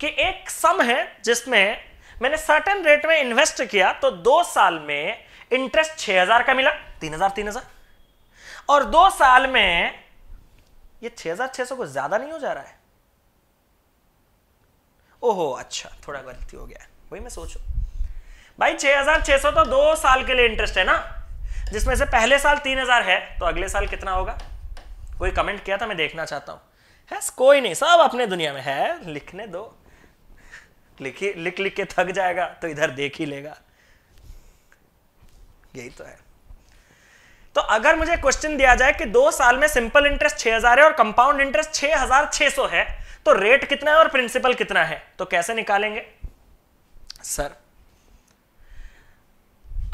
कि एक सम है जिसमें मैंने सर्टन रेट में इन्वेस्ट किया तो दो साल में इंटरेस्ट 6000 का मिला 3000 3000 और दो साल में ये 6600 को ज्यादा नहीं हो जा रहा है ओहो अच्छा थोड़ा गलती हो गया वही मैं सोचू भाई 6600 तो दो साल के लिए इंटरेस्ट है ना जिसमें से पहले साल 3000 है तो अगले साल कितना होगा कोई कमेंट किया था मैं देखना चाहता हूं कोई नहीं सब अपने दुनिया में है लिखने दो लिखी लिख लिख के थक जाएगा तो इधर देख ही लेगा यही तो है तो अगर मुझे क्वेश्चन दिया जाए कि दो साल में सिंपल इंटरेस्ट 6000 है और कंपाउंड इंटरेस्ट 6600 है तो रेट कितना है और प्रिंसिपल कितना है तो कैसे निकालेंगे सर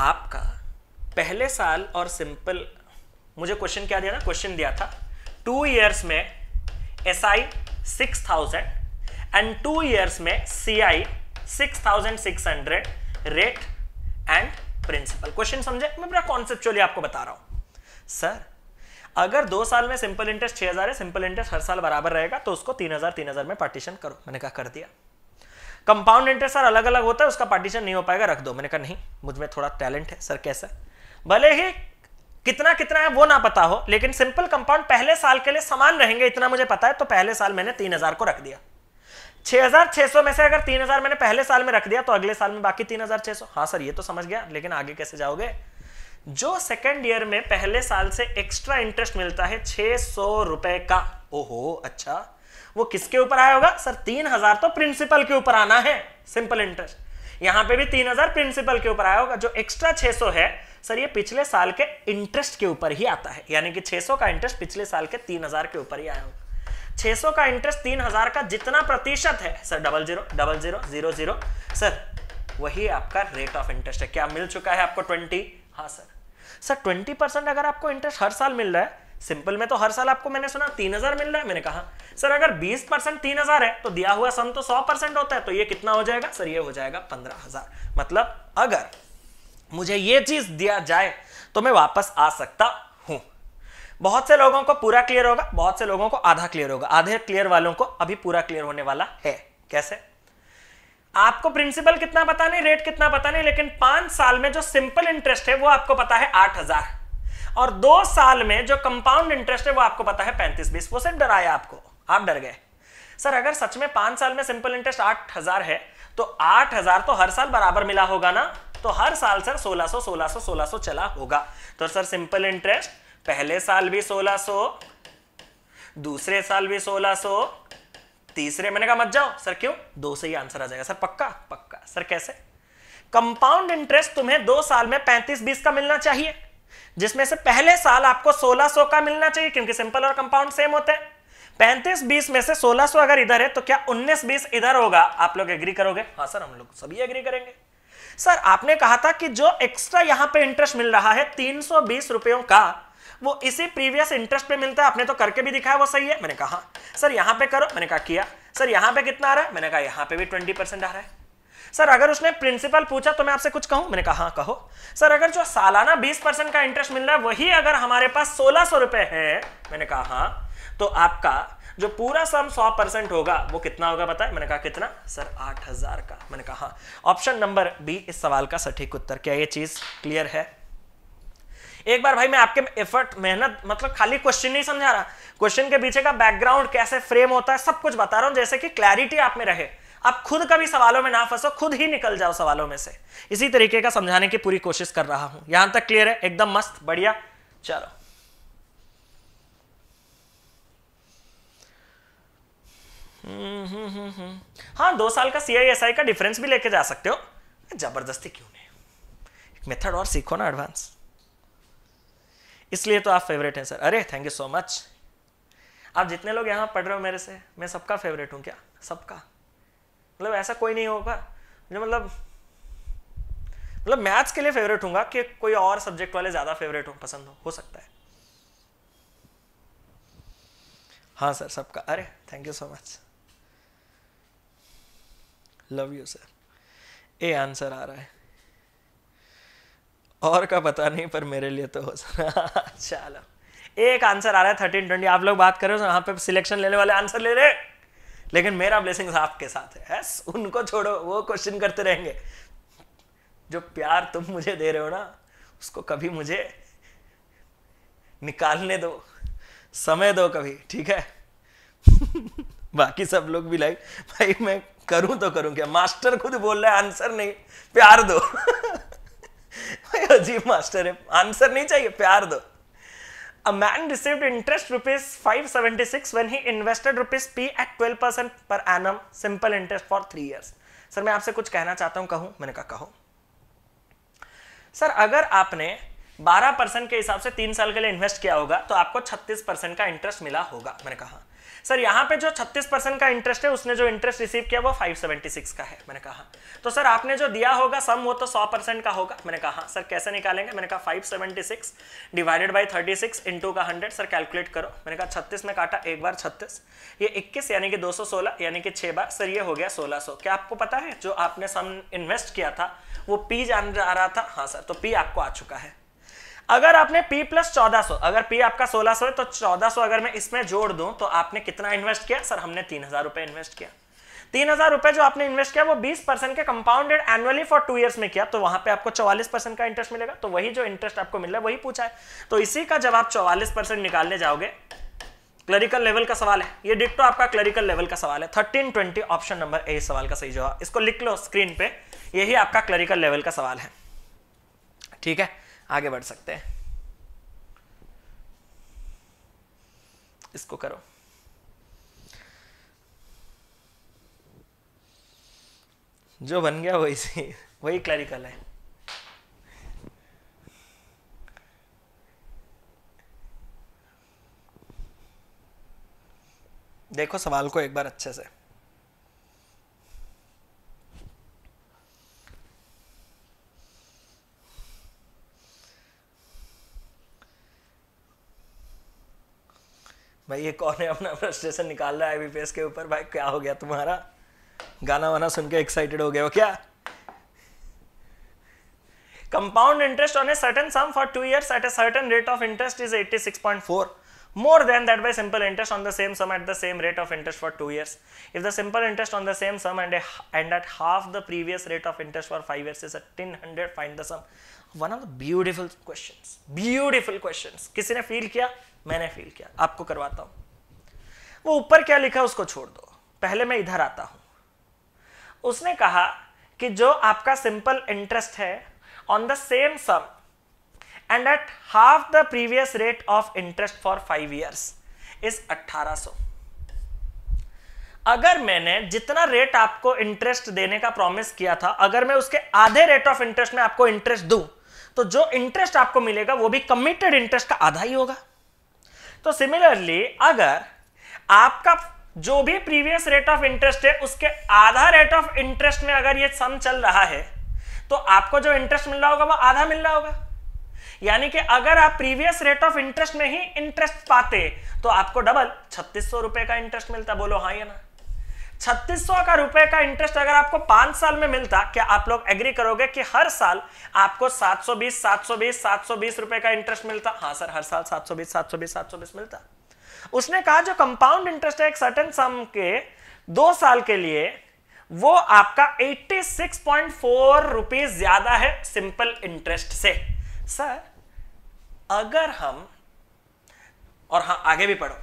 आपका पहले साल और सिंपल मुझे क्वेश्चन क्या दिया था क्वेश्चन दिया था टू इयर्स में S I six thousand and two years में C I six thousand six hundred rate and principal question समझे मैं पूरा कॉन्सेप्चुअली आपको बता रहा हूं सर अगर दो साल में सिंपल इंटरेस्ट छह हजार है सिंपल इंटरेस्ट हर साल बराबर रहेगा तो उसको तीन हजार तीन हजार में पार्टीशन करो मैंने कहा कर दिया कंपाउंड इंटरेस्ट सर अलग अलग होता है उसका पार्टीशन नहीं हो पाएगा रख दो मैंने कहा नहीं मुझ में थोड़ा टैलेंट है सर कैसा भले ही कितना कितना है वो ना पता हो लेकिन सिंपल कंपाउंड पहले साल के लिए समान रहेंगे इतना मुझे पता है तो पहले साल मैंने तीन हजार को रख दिया 6,600 में से अगर 3,000 मैंने पहले साल में रख दिया तो अगले साल में बाकी 3,600 हाँ सर ये तो समझ गया लेकिन आगे कैसे जाओगे जो सेकेंड ईयर में पहले साल से एक्स्ट्रा इंटरेस्ट मिलता है छह सौ रुपए का ओहो अच्छा वो किसके ऊपर आया होगा सर तीन हजार तो प्रिंसिपल के ऊपर आना है सिंपल इंटरेस्ट यहां पे भी तीन हजार प्रिंसिपल के ऊपर आया होगा जो एक्स्ट्रा छह सौ है सर ये पिछले साल के इंटरेस्ट के ऊपर ही आता है यानी कि छे सौ का इंटरेस्ट पिछले साल के तीन हजार के ऊपर ही आया होगा 600 का इंटरेस्ट 3000 का जितना प्रतिशत है sir double zero double zero zero zero sir वही आपका रेट ऑफ इंटरेस्ट है क्या मिल चुका है आपको 20 हाँ सर सर 20 परसेंट अगर आपको इंटरेस्ट हर साल मिल रहा है सिंपल में तो हर साल आपको मैंने सुना 3000 मिल रहा है मैंने कहा सर अगर 20 परसेंट तीन है तो दिया हुआ सम तो सौ होता है तो ये कितना हो जाएगा सर ये हो जाएगा पंद्रह मतलब अगर मुझे ये चीज दिया जाए तो मैं वापस आ सकता बहुत से लोगों को पूरा क्लियर होगा बहुत से लोगों को आधा क्लियर होगा आधे क्लियर वालों को अभी पूरा क्लियर होने वाला है कैसे आपको प्रिंसिपल कितना पता नहीं रेट कितना पता नहीं लेकिन पांच साल में जो सिंपल इंटरेस्ट है वो आपको पता है आठ हजार और दो साल में जो कंपाउंड इंटरेस्ट है वो आपको पता है पैंतीस बीस वो सिर्फ डराया आपको आप डर गए सर अगर सच में पांच साल में सिंपल इंटरेस्ट आठ हजार है तो आठ हजार तो हर साल बराबर मिला होगा ना तो हर साल सर सोलह सो सोलह सो सोलह सो चला होगा तो सर सिंपल इंटरेस्ट पहले साल भी 1600 दूसरे साल भी 1600 तीसरे मैंने कहा मत जाओ सर क्यों दो से ही आंसर आ जाएगा सर पक्का पक्का सर कैसे कंपाउंड इंटरेस्ट तुम्हें दो साल में पैंतीस बीस का मिलना चाहिए जिसमें से पहले साल आपको 1600 का मिलना चाहिए क्योंकि सिंपल और कंपाउंड सेम होते हैं पैंतीस बीस में से 1600 अगर इधर है तो क्या उन्नीस बीस इधर होगा आप लोग एग्री करोगे हाँ सर हम लोग सभी एग्री करेंगे सर आपने कहा था कि जो एक्स्ट्रा यहां पे इंटरेस्ट मिल रहा है तीन सौ बीस रुपयों का वो इसी प्रीवियस इंटरेस्ट पे मिलता है आपने तो करके भी दिखाया वो सही है मैंने कहा सर यहां पे करो मैंने कहा किया सर यहां पे कितना आ रहा है मैंने कहा यहां पे भी ट्वेंटी परसेंट आ रहा है सर अगर उसने प्रिंसिपल पूछा तो मैं आपसे कुछ कहूं मैंने कहा हाँ कहो सर अगर जो सालाना बीस परसेंट का इंटरेस्ट मिल रहा है वही अगर हमारे पास सोलह सौ रुपए है मैंने कहा हाँ तो आपका जो पूरा सम 100 परसेंट होगा वो कितना होगा बताए मैंने कहा कितना सर 8000 का मैंने कहा ऑप्शन नंबर बी इस सवाल का सटीक उत्तर क्या ये चीज क्लियर है एक बार भाई मैं आपके एफर्ट मेहनत मतलब खाली क्वेश्चन नहीं समझा रहा क्वेश्चन के पीछे का बैकग्राउंड कैसे फ्रेम होता है सब कुछ बता रहा हूं जैसे कि क्लैरिटी आप में रहे आप खुद कभी सवालों में ना फंसो खुद ही निकल जाओ सवालों में से इसी तरीके का समझाने की पूरी कोशिश कर रहा हूं यहां तक क्लियर है एकदम मस्त बढ़िया चलो हम्म, हम्म, हम्म, हाँ दो साल का सी का डिफरेंस भी लेके जा सकते हो जबरदस्ती क्यों नहीं मेथड और सीखो ना एडवांस इसलिए तो आप फेवरेट हैं सर अरे थैंक यू सो मच आप जितने लोग यहाँ पढ़ रहे हो मेरे से मैं सबका फेवरेट हूँ क्या सबका मतलब ऐसा कोई नहीं होगा जो मतलब मतलब मैथ्स के लिए फेवरेट हूँ कि कोई और सब्जेक्ट वाले ज़्यादा फेवरेट हो पसंद हो हो सकता है हाँ सर सबका अरे thank you so much love you sir A answer आ रहा है और का पता नहीं पर मेरे लिए तो हो सकता चलो एक आंसर आ रहा है थर्टीन ट्वेंटी आप लोग बात कर रहे हो यहाँ पे सिलेक्शन लेने वाले आंसर ले रहे लेकिन मेरा ब्लेसिंग आपके साथ है yes, उनको छोड़ो वो क्वेश्चन करते रहेंगे जो प्यार तुम मुझे दे रहे हो ना उसको कभी मुझे निकालने दो समय दो कभी ठीक है बाकी सब लोग भी लाइक भाई मैं करूं तो करूं क्या मास्टर खुद बोल रहे आंसर नहीं प्यार दो अजीब मास्टर है आंसर नहीं चाहिए प्यार दो A man received interest rupees 576 when he invested rupees P at 12% per annum simple interest for three years. Sir मैं आपसे कुछ कहना चाहता हूं कहूं मैंने कहा कहो सर अगर आपने 12 परसेंट के हिसाब से तीन साल के लिए इन्वेस्ट किया होगा तो आपको 36 परसेंट का इंटरेस्ट मिला होगा मैंने कहा सर यहाँ पे जो 36 परसेंट का इंटरेस्ट है उसने जो इंटरेस्ट रिसीव किया वो 576 का है मैंने कहा तो सर आपने जो दिया होगा सम वो तो 100 परसेंट का होगा मैंने कहा सर कैसे निकालेंगे मैंने कहा 576 डिवाइडेड बाई 36 सिक्स इंटू का 100 सर कैलकुलेट करो मैंने कहा 36 में काटा एक बार 36 ये 21 यानी कि 216 यानी कि छह बार सर ये हो गया 1600 क्या आपको पता है जो आपने सम इन्वेस्ट किया था वो पी जान जा रहा था हाँ सर तो पी आपको आ चुका है अगर आपने P प्लस चौदह अगर P आपका 1600 है तो 1400 अगर मैं इसमें जोड़ दूं तो आपने कितना इन्वेस्ट किया सर हमने तीन हजार रुपए इन्वेस्ट किया तीन हजार रुपए जो आपने इन्वेस्ट किया वो 20 परसेंट के compounded annually for two years में किया तो वहां पे आपको 44 परसेंट का इंटरेस्ट मिलेगा तो वही जो इंटरेस्ट आपको मिल रहा है वही पूछा है तो इसी का जब आप चौवालीस परसेंट निकालने जाओगे क्लरिकल लेवल का सवाल है ये डिट्टो तो आपका क्लरिकल लेवल का सवाल है thirteen twenty option number A सवाल का सही जवाब इसको लिख लो स्क्रीन पे यही आपका क्लरिकल लेवल का सवाल है ठीक है आगे बढ़ सकते हैं इसको करो जो बन गया वही सही वही क्लरिकल है देखो सवाल को एक बार अच्छे से भाई ये कौन है अपना फ्रस्ट्रेशन निकाल रहा है बीपीएस के ऊपर भाई क्या हो गया तुम्हारा गाना वाना सुन के एक्साइटेड हो गया हो क्या compound interest on a certain sum for two year at a certain rate of interest is 86.4 more than that by simple interest on the same sum at the same rate of interest for two years if the simple interest on the same sum and and at half the previous rate of interest for five years is eighteen hundred find the sum one of the beautiful question beautiful question किसी ने फील किया मैंने फील किया आपको करवाता हूं वो ऊपर क्या लिखा उसको छोड़ दो पहले मैं इधर आता हूं उसने कहा कि जो आपका सिंपल इंटरेस्ट है on the same sum and at half the previous rate of interest for five years is 1800 अगर मैंने जितना रेट आपको इंटरेस्ट देने का प्रॉमिस किया था अगर मैं उसके आधे रेट ऑफ इंटरेस्ट में आपको इंटरेस्ट दूं तो जो इंटरेस्ट आपको मिलेगा वो भी कमिटेड इंटरेस्ट का आधा ही होगा तो सिमिलरली अगर आपका जो भी प्रीवियस रेट ऑफ इंटरेस्ट है उसके आधा रेट ऑफ इंटरेस्ट में अगर ये सम चल रहा है तो आपको जो इंटरेस्ट मिल रहा होगा वो आधा मिल रहा होगा यानी कि अगर आप प्रीवियस रेट ऑफ इंटरेस्ट में ही इंटरेस्ट पाते तो आपको डबल छत्तीस सौ रुपए का इंटरेस्ट मिलता बोलो हाँ या ना छत्तीस सौ का रुपए का इंटरेस्ट अगर आपको पांच साल में मिलता क्या आप लोग एग्री करोगे कि हर साल आपको 720 720 720 रुपए का इंटरेस्ट मिलता हाँ सर हर साल 720 720 720 मिलता उसने कहा जो कंपाउंड इंटरेस्ट है एक सर्टेन सम के दो साल के लिए वो आपका 86.4 रुपीस ज्यादा है सिंपल इंटरेस्ट से सर अगर हम और हाँ आगे भी पढ़ो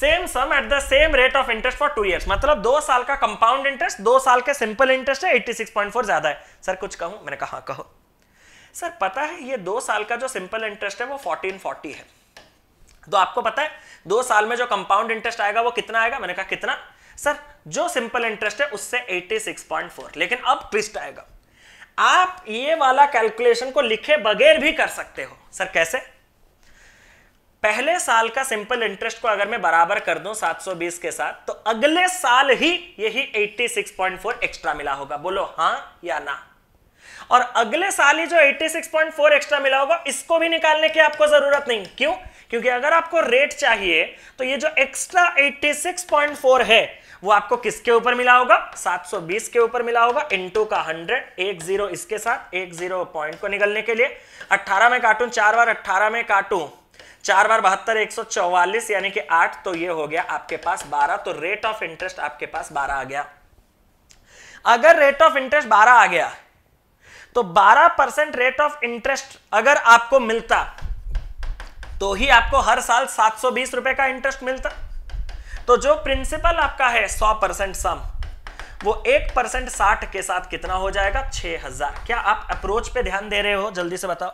same sum at the same rate of interest for two years मतलब दो साल का कंपाउंड इंटरेस्ट दो साल के सिंपल इंटरेस्ट है 86.4 ज्यादा है सर कुछ कहूं मैंने कहा हाँ, कहो सर पता है ये दो साल का जो सिंपल इंटरेस्ट है वो 1440 है तो आपको पता है दो साल में जो कंपाउंड इंटरेस्ट आएगा वो कितना आएगा मैंने कहा कितना सर जो सिंपल इंटरेस्ट है उससे 86.4 लेकिन अब ट्विस्ट आएगा आप ये वाला कैलकुलेशन को लिखे बगैर भी कर सकते हो सर कैसे पहले साल का सिंपल इंटरेस्ट को अगर मैं बराबर कर दूं 720 के साथ तो अगले साल ही यही 86.4 एक्स्ट्रा मिला होगा बोलो हां या ना और अगले साल ही जो 86.4 एक्स्ट्रा मिला होगा इसको भी निकालने की आपको जरूरत नहीं क्यों क्योंकि अगर आपको रेट चाहिए तो ये जो एक्स्ट्रा 86.4 है वो आपको किसके ऊपर मिला होगा 720 के ऊपर मिला होगा इनटू का 100 एक जीरो इसके साथ एक जीरो पॉइंट को निकलने के लिए 18 में काटूं चार बार 18 में काटूं चार बार बहत्तर एक सौ चौवालीस यानी कि आठ तो ये हो गया आपके पास बारह तो रेट ऑफ इंटरेस्ट आपके पास बारह आ गया अगर रेट ऑफ इंटरेस्ट बारह आ गया तो बारह परसेंट रेट ऑफ इंटरेस्ट अगर आपको मिलता तो ही आपको हर साल सात सौ बीस रुपए का इंटरेस्ट मिलता तो जो प्रिंसिपल आपका है सौ परसेंट सम वो एक परसेंट साठ के साथ कितना हो जाएगा छह हजार क्या आप अप्रोच पे ध्यान दे रहे हो जल्दी से बताओ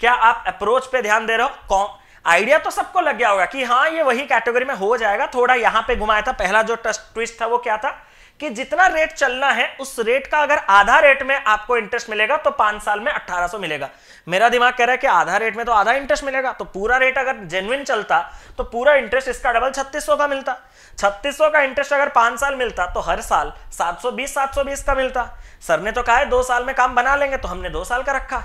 क्या आप अप्रोच पे ध्यान दे रहे हो आइडिया तो सबको लग गया होगा कि हाँ ये वही कैटेगरी में हो जाएगा थोड़ा यहां पे घुमाया था पहला जो ट्विस्ट था वो क्या था कि जितना रेट चलना है उस रेट का अगर आधा रेट में आपको इंटरेस्ट मिलेगा तो पांच साल में 1800 मिलेगा मेरा दिमाग कह रहा है कि आधा रेट में तो आधा इंटरेस्ट मिलेगा तो पूरा रेट अगर जेन्युन चलता तो पूरा इंटरेस्ट इसका डबल 3600 का मिलता 3600 का इंटरेस्ट अगर पांच साल मिलता तो हर साल सात सौ का मिलता सर ने तो कहा है दो साल में काम बना लेंगे तो हमने दो साल का रखा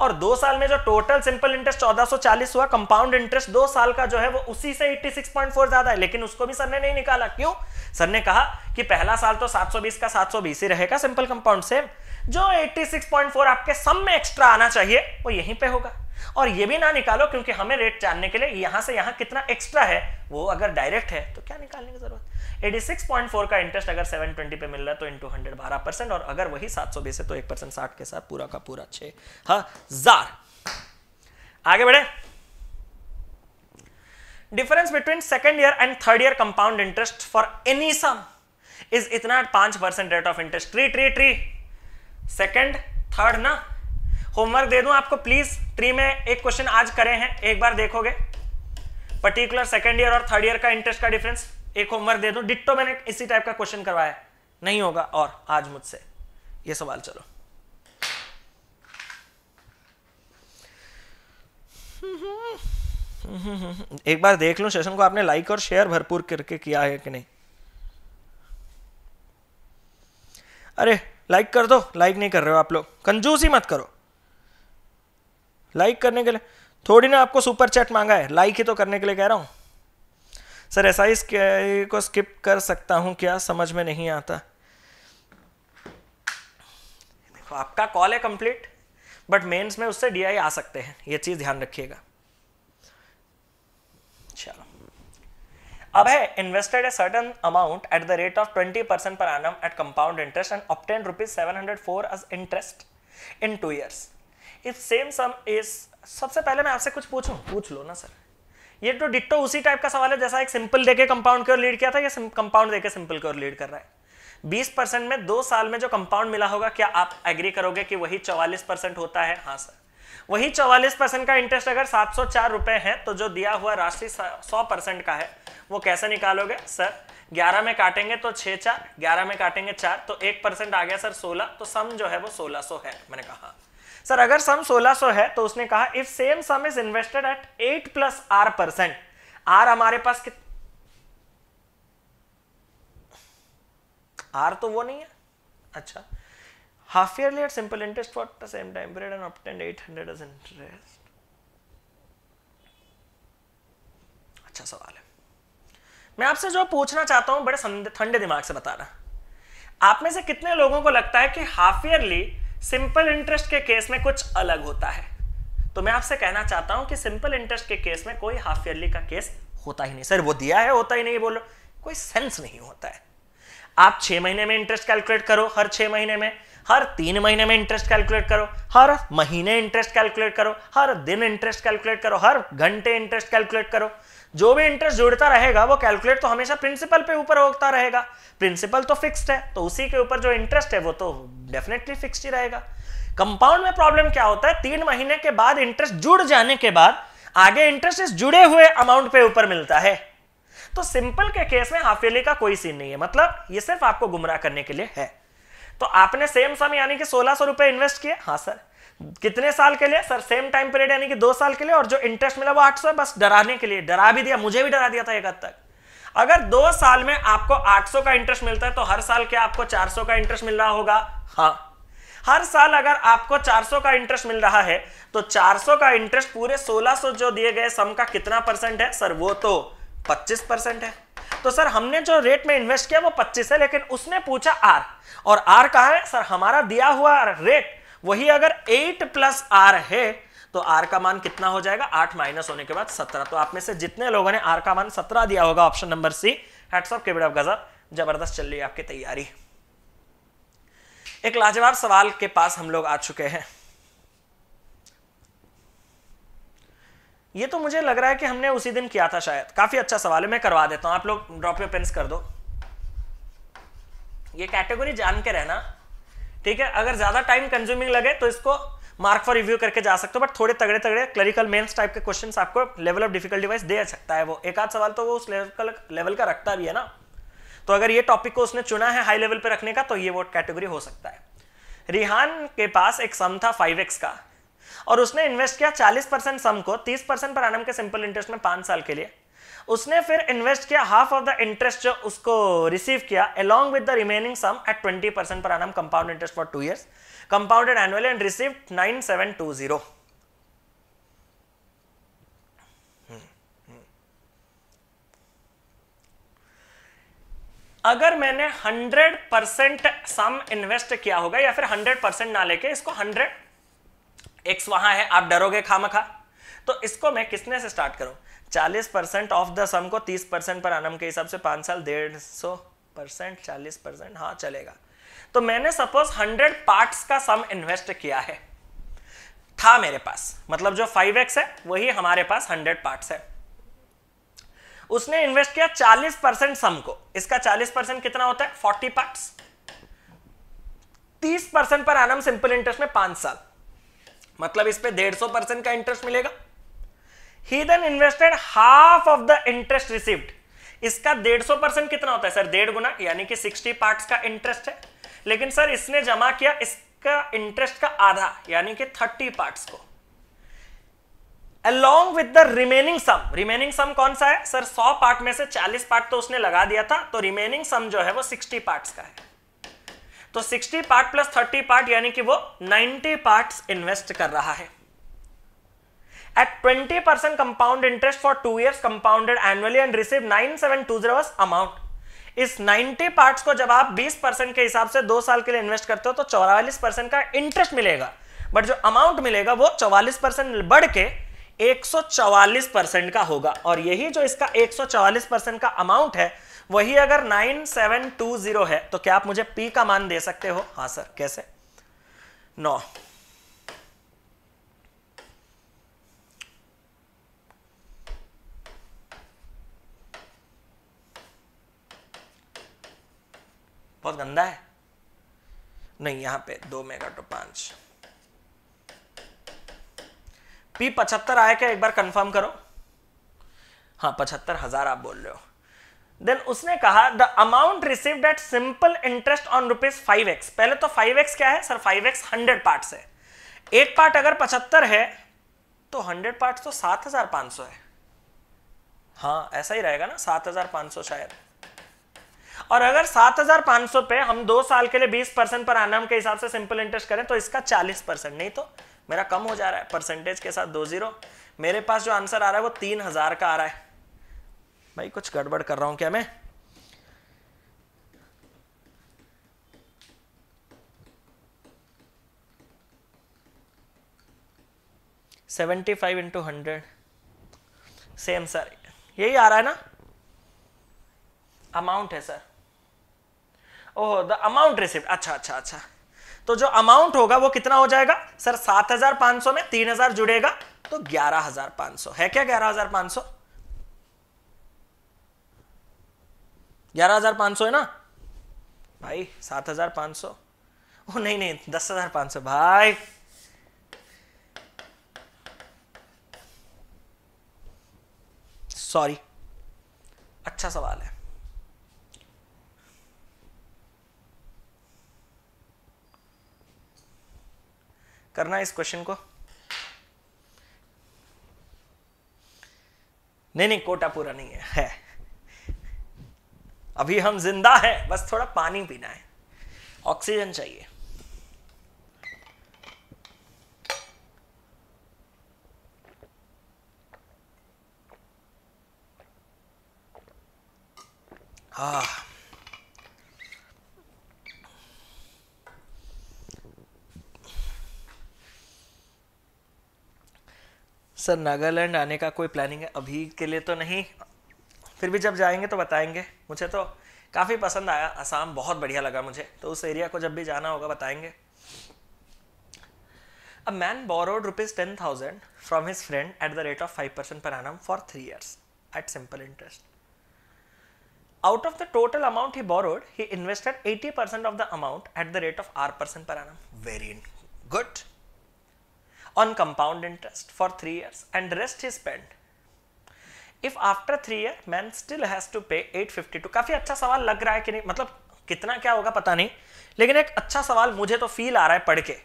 और दो साल में जो टोटल सिंपल इंटरेस्ट 1440 हुआ कंपाउंड इंटरेस्ट दो साल का जो है वो उसी से 86.4 ज्यादा है लेकिन उसको भी सर ने नहीं निकाला क्यों सर ने कहा कि पहला साल तो 720 का 720 ही रहेगा सिंपल कंपाउंड सेम जो 86.4 आपके सम में एक्स्ट्रा आना चाहिए वो यहीं पे होगा और ये भी ना निकालो क्योंकि हमें रेट जानने के लिए यहां से यहां कितना एक्स्ट्रा है वो अगर डायरेक्ट है तो क्या निकालने की जरूरत 86.4 का इंटरेस्ट अगर 720 पे मिल रहा है तो इंटू हंड्रेड बारह परसेंट और अगर वही 720 है तो एक परसेंट साठ के साथ पूरा का पूरा छे हजार हाँ, आगे बढ़े difference between second year and third year compound interest for any sum is इतना पांच percent rate of interest three three three second third ना होमवर्क दे दूं आपको प्लीज ट्री में एक क्वेश्चन आज करें हैं एक बार देखोगे पर्टिकुलर सेकेंड ईयर और थर्ड ईयर का इंटरेस्ट का डिफरेंस एक होमवर्क दे दो डिट्टो मैंने इसी टाइप का क्वेश्चन करवाया नहीं होगा और आज मुझसे ये सवाल चलो एक बार देख लो सेशन को आपने लाइक और शेयर भरपूर करके किया है कि नहीं अरे लाइक कर दो लाइक नहीं कर रहे हो आप लोग कंजूस ही मत करो लाइक करने के लिए थोड़ी ना आपको सुपर चैट मांगा है लाइक ही तो करने के लिए कह रहा हूं सर एस आई को स्किप कर सकता हूं क्या समझ में नहीं आता देखो आपका कॉल है कंप्लीट बट मेंस में उससे डीआई आ सकते हैं ये चीज़ ध्यान रखिएगा चलो अब है invested a certain amount at the rate of 20 percent per annum at compound interest and obtain rupees seven hundred four as interest in two years if same sum is सबसे पहले मैं आपसे कुछ पूछूं पूछ लो ना सर ये तो डिट्टो उसी टाइप का सवाल है जैसा एक सिंपल देके कंपाउंड की ओर लीड किया था या कंपाउंड देके सिंपल की ओर लीड कर रहा है 20 परसेंट में दो साल में जो कंपाउंड मिला होगा क्या आप एग्री करोगे कि वही 44 परसेंट होता है हाँ सर वही 44 परसेंट का इंटरेस्ट अगर सात सौ रुपए है तो जो दिया हुआ राशि सौ परसेंट का है वो कैसे निकालोगे सर ग्यारह में काटेंगे तो छह चार ग्यारह में काटेंगे चार तो एक आ गया सर सोलह तो सम जो है वो सोलह है मैंने कहा सर अगर सम 1600 है तो उसने कहा if same sum is invested at 8 plus R percent R हमारे पास कित आर तो वो नहीं है अच्छा half yearly at simple interest for the same time period and obtain 800 as interest अच्छा सवाल है मैं आपसे जो पूछना चाहता हूं बड़े ठंडे दिमाग से बता रहा आप में से कितने लोगों को लगता है कि हाफ ईयरली सिंपल इंटरेस्ट के केस में कुछ अलग होता है तो मैं आपसे कहना चाहता हूं कि सिंपल इंटरेस्ट के केस में कोई हाफ ईयरली का केस होता ही नहीं सर वो दिया है होता ही नहीं बोलो कोई सेंस नहीं होता है आप छह महीने में इंटरेस्ट कैलकुलेट करो हर छह महीने में हर तीन महीने में इंटरेस्ट कैलकुलेट करो हर महीने इंटरेस्ट कैलकुलेट करो हर दिन इंटरेस्ट कैलकुलेट करो हर घंटे इंटरेस्ट कैलकुलेट करो जो भी इंटरेस्ट जुड़ता रहेगा वो कैलकुलेट तो हमेशा प्रिंसिपल पे ऊपर होता रहेगा प्रिंसिपल तो फिक्स्ड है तो उसी के ऊपर जो इंटरेस्ट है वो तो डेफिनेटली फिक्स्ड ही रहेगा कंपाउंड में प्रॉब्लम क्या होता है तीन महीने के बाद इंटरेस्ट जुड़ जाने के बाद आगे इंटरेस्ट इस जुड़े हुए अमाउंट पे ऊपर मिलता है तो सिंपल के केस में हाफ ईयरली का कोई सीन नहीं है मतलब ये सिर्फ आपको गुमराह करने के लिए है तो आपने सेम सम यानी कि सोलह सौ रुपए इन्वेस्ट किए हाँ सर कितने साल के लिए सर सेम टाइम पीरियड यानी कि दो साल के लिए और जो इंटरेस्ट मिला वो आठ सौ बस डराने के लिए डरा भी दिया मुझे भी डरा दिया था एक हद तक अगर दो साल में आपको 800 का इंटरेस्ट मिलता है तो हर साल क्या आपको 400 का इंटरेस्ट मिल रहा होगा हाँ हर साल अगर आपको 400 का इंटरेस्ट मिल रहा है तो 400 का इंटरेस्ट पूरे 1600 जो दिए गए सम का कितना परसेंट है सर वो तो 25 परसेंट है तो सर हमने जो रेट में इन्वेस्ट किया वो 25 है लेकिन उसने पूछा आर और आर कहा है सर हमारा दिया हुआ रेट वही अगर एट प्लस आर है तो आर का मान कितना हो जाएगा आठ माइनस होने के बाद सत्रह तो आप में से जितने लोगों ने आर का मान सत्रह दिया होगा option number C hats off केबिड ऑफ गजब जबरदस्त चल रही है आपकी तैयारी एक लाजवाब सवाल के पास हम लोग आ चुके हैं ये तो मुझे लग रहा है कि हमने उसी दिन किया था शायद काफी अच्छा सवाल है मैं करवा देता हूं आप लोग ड्रॉप योर पेंस कर दो ये कैटेगरी जान के रहना ठीक है अगर ज्यादा टाइम कंज्यूमिंग लगे तो इसको मार्क फॉर रिव्यू करके जा सकते हो बट थोड़े तगड़े तगड़े क्लरिकल मेंस टाइप के क्वेश्चन आपको लेवल ऑफ डिफिकल्टी वाइज दे सकता है वो एक आध सवाल तो वो उस लेवल का लेवल का रखता भी है ना तो अगर ये टॉपिक को उसने चुना है हाई लेवल पे रखने का तो ये वो कैटेगरी हो सकता है रिहान के पास एक सम था 5x का और उसने इन्वेस्ट किया 40 परसेंट सम को 30 परसेंट पर आनम के सिंपल इंटरेस्ट में पांच साल के लिए उसने फिर इन्वेस्ट किया हाफ ऑफ द इंटरेस्ट जो उसको रिसीव किया along with the remaining sum at twenty percent per annum compound interest for two years compounded annual and receive nine seven two zero अगर मैंने 100 परसेंट सम इन्वेस्ट किया होगा या फिर 100 परसेंट ना लेके इसको 100 एक्स वहां है आप डरोगे खामखा तो इसको मैं किसने से स्टार्ट करूं चालीस परसेंट ऑफ द सम को तीस परसेंट पर अनम के हिसाब से पांच साल डेढ़ सौ परसेंट चालीस परसेंट हाँ चलेगा तो मैंने सपोज हंड्रेड पार्ट का सम इन्वेस्ट किया है था मेरे पास मतलब जो फाइव एक्स है वही हमारे पास हंड्रेड पार्ट है उसने इन्वेस्ट किया चालीस परसेंट सम को इसका चालीस परसेंट कितना होता है फोर्टी पार्ट्स तीस परसेंट पर आनम सिंपल इंटरेस्ट में पांच साल मतलब इस पे डेढ़ सौ परसेंट का इंटरेस्ट मिलेगा he then invested half of the interest received इसका डेढ़ सौ परसेंट कितना होता है सर डेढ़ गुना यानी कि सिक्सटी पार्ट्स का इंटरेस्ट है लेकिन सर इसने जमा किया इसका इंटरेस्ट का आधा यानी कि थर्टी पार्ट्स को Along with the remaining sum remaining sum कौन सा है सर 100 पार्ट में से 40 पार्ट तो उसने लगा दिया था तो रिमेनिंग सम जो है वो 60 पार्ट का है तो 60 पार्ट प्लस 30 पार्ट यानी कि वो 90 पार्ट इन्वेस्ट कर रहा है at 20% compound interest for 2 years compounded annually and received 9720 amount इस 90 पार्ट्स को जब आप 20 परसेंट के हिसाब से दो साल के लिए इन्वेस्ट करते हो तो चौवालीस परसेंट का इंटरेस्ट मिलेगा बट जो अमाउंट मिलेगा वो चौवालीस परसेंट बढ़ के एक परसेंट का होगा और यही जो इसका एक परसेंट का अमाउंट है वही अगर 9720 है तो क्या आप मुझे पी का मान दे सकते हो हाँ सर कैसे नौ no. बहुत गंदा है नहीं यहां पे दो मेगा टू पांच पी पचहत्तर आए क्या एक बार कंफर्म करो हाँ पचहत्तर हजार आप बोल रहे हो देन उसने कहा the amount received at simple interest on rupees five X पहले तो फाइव एक्स क्या है sir five X hundred part है एक पार्ट अगर पचहत्तर है तो हंड्रेड पार्ट तो सात हजार पांच सौ है हाँ ऐसा ही रहेगा ना सात हजार पांच सौ शायद और अगर 7,500 पे हम दो साल के लिए 20 परसेंट पर आनाम के हिसाब से सिंपल इंटरेस्ट करें तो इसका 40 परसेंट नहीं तो मेरा कम हो जा रहा है परसेंटेज के साथ दो जीरो मेरे पास जो आंसर आ रहा है वो तीन हजार का आ रहा है भाई कुछ गड़बड़ कर रहा हूं क्या मैं seventy five into hundred same sir यही आ रहा है ना अमाउंट है sir oh the amount receipt अच्छा अच्छा अच्छा तो जो अमाउंट होगा वो कितना हो जाएगा सर 7,500 में 3,000 जुड़ेगा तो 11,500 है क्या 11,500 11,500 है ना भाई 7,500 ओ नहीं नहीं 10,500 भाई सॉरी अच्छा सवाल है करना है इस क्वेश्चन को नहीं नहीं कोटा पूरा नहीं है, है अभी हम जिंदा हैं बस थोड़ा पानी पीना है ऑक्सीजन चाहिए हाँ सर नागालैंड आने का कोई प्लानिंग है अभी के लिए तो नहीं फिर भी जब जाएंगे तो बताएंगे मुझे तो काफ़ी पसंद आया आसाम बहुत बढ़िया लगा मुझे तो उस एरिया को जब भी जाना होगा बताएंगे a man borrowed rupees ten thousand from his friend at the rate of five percent per annum for three years at simple interest out of the total amount he borrowed he invested eighty percent of the amount at the rate of R percent per annum very good on compound interest for 3 years and rest is spent if after 3 year man still has to pay 852 तो काफी अच्छा सवाल लग रहा है कि नहीं मतलब कितना क्या होगा पता नहीं लेकिन एक अच्छा सवाल मुझे तो फील आ रहा है पढ़ के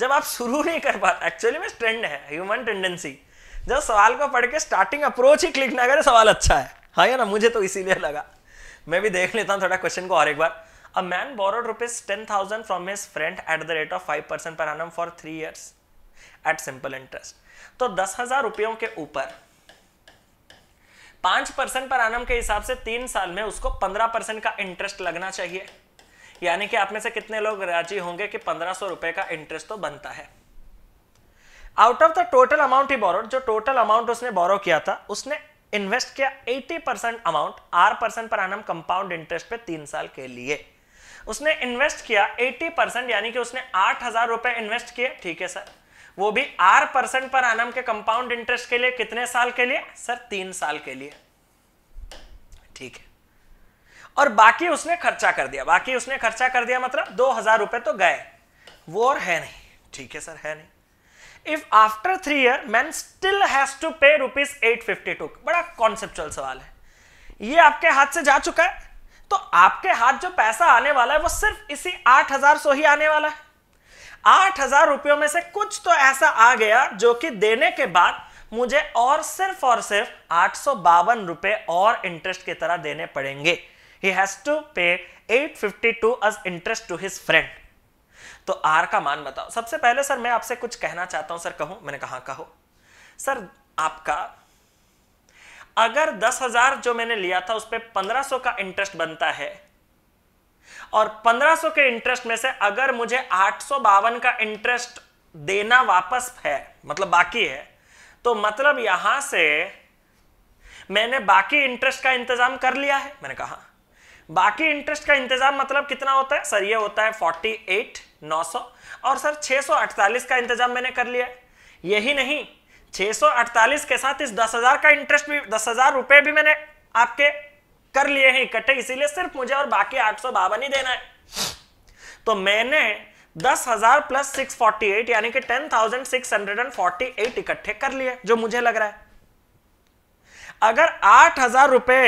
जब आप शुरू नहीं कर पाते एक्चुअली में ट्रेंड है ह्यूमन टेंडेंसी जब सवाल को पढ़ के स्टार्टिंग अप्रोच ही क्लिक ना करे सवाल अच्छा है हाँ या ना मुझे तो इसीलिए लगा मैं भी देख लेता हूँ थोड़ा क्वेश्चन को और एक बार a man borrowed rupees ten thousand from his friend at the rate of five percent per annum for three years at simple interest तो दस हजार रुपयों के ऊपर पांच परसेंट पर आनम के हिसाब से तीन साल में उसको पंद्रह परसेंट का इंटरेस्ट लगना चाहिए यानी कि आप में से कितने लोग राजी होंगे कि पंद्रह सौ रुपए का इंटरेस्ट तो बनता है out of the total amount he borrowed जो टोटल अमाउंट उसने बोरो किया था उसने इन्वेस्ट किया eighty percent amount R percent पर आनम कंपाउंड इंटरेस्ट पे तीन साल के लिए उसने इन्वेस्ट किया एटी परसेंट यानी कि उसने आठ हजार रुपए इन्वेस्ट किए ठीक है सर वो भी आर परसेंट पर आनम के कंपाउंड इंटरेस्ट के लिए कितने साल के लिए सर तीन साल के लिए ठीक है और बाकी उसने खर्चा कर दिया बाकी उसने खर्चा कर दिया मतलब दो हजार रुपए तो गए वो और है नहीं ठीक है सर है नहीं if after three year man still has to pay rupees eight fifty two बड़ा कॉन्सेप्चुअल सवाल है ये आपके हाथ से जा चुका है तो आपके हाथ जो पैसा आने वाला है वो सिर्फ इसी आठ हजार सो ही आने वाला है आठ हजार रुपयों में से कुछ तो ऐसा आ गया जो कि देने के बाद मुझे और सिर्फ और सिर्फ आठ सौ बावन रुपए और इंटरेस्ट की तरह देने पड़ेंगे he has to pay two as interest to his friend तो आर का मान बताओ सबसे पहले सर मैं आपसे कुछ कहना चाहता हूं सर कहूं मैंने कहा कहो सर आपका अगर दस हजार जो मैंने लिया था उस पर पंद्रह सौ का इंटरेस्ट बनता है और 1500 के इंटरेस्ट में से अगर मुझे आठ का इंटरेस्ट देना वापस है मतलब बाकी है तो मतलब यहां से मैंने बाकी इंटरेस्ट का इंतजाम कर लिया है मैंने कहा बाकी इंटरेस्ट का इंतजाम मतलब कितना होता है सर ये होता है 900 और सर 648 का इंतजाम मैंने कर लिया यही नहीं 648 के साथ इस 10,000 का इंटरेस्ट भी दस हजार रुपए भी मैंने आपके कर लिए हैं इकट्ठे इसीलिए सिर्फ मुझे और बाकी आठ सौ बावन ही देना है तो मैंने दस हजार प्लस सिक्स फोर्टी एट यानी कि ten thousand six hundred and forty eight इकट्ठे कर लिए जो मुझे लग रहा है अगर आठ हजार रुपए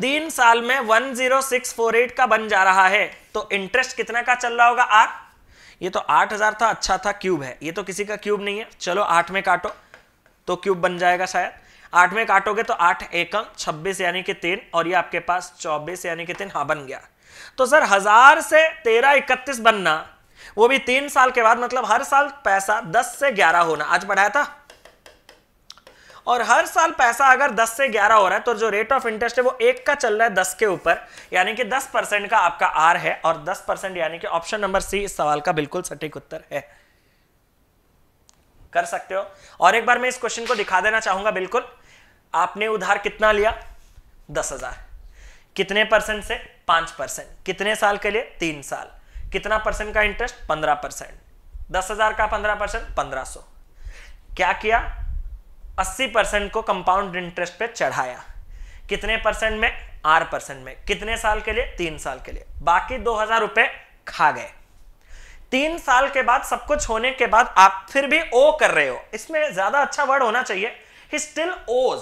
तीन साल में one zero six four eight का बन जा रहा है तो इंटरेस्ट कितना का चल रहा होगा आठ ये तो आठ हजार था अच्छा था क्यूब है ये तो किसी का क्यूब नहीं है चलो आठ में काटो तो क्यूब बन जाएगा शायद आठ में काटोगे तो आठ एकम छब्बीस यानी कि तीन और ये आपके पास चौबीस यानी कि तीन हाँ बन गया तो सर हजार से तेरह इकतीस बनना वो भी तीन साल के बाद मतलब हर साल पैसा दस से ग्यारह होना आज पढ़ाया था और हर साल पैसा अगर 10 से 11 हो रहा है तो जो रेट ऑफ इंटरेस्ट है वो एक का चल रहा है 10 के ऊपर यानी कि 10 परसेंट का आपका आर है और 10 परसेंट यानी कि ऑप्शन नंबर सी इस सवाल का बिल्कुल सटीक उत्तर है कर सकते हो और एक बार मैं इस क्वेश्चन को दिखा देना चाहूंगा बिल्कुल आपने उधार कितना लिया दस हजार कितने परसेंट से पांच परसेंट कितने साल के लिए तीन साल कितना परसेंट का इंटरेस्ट पंद्रह परसेंट दस हजार का पंद्रह परसेंट पंद्रह सौ क्या किया अस्सी परसेंट को कंपाउंड इंटरेस्ट पे चढ़ाया कितने परसेंट में आर परसेंट में कितने साल के लिए तीन साल के लिए बाकी दो हजार रुपए खा गए तीन साल के बाद सब कुछ होने के बाद आप फिर भी ओ कर रहे हो इसमें ज्यादा अच्छा वर्ड होना चाहिए ही स्टिल ओज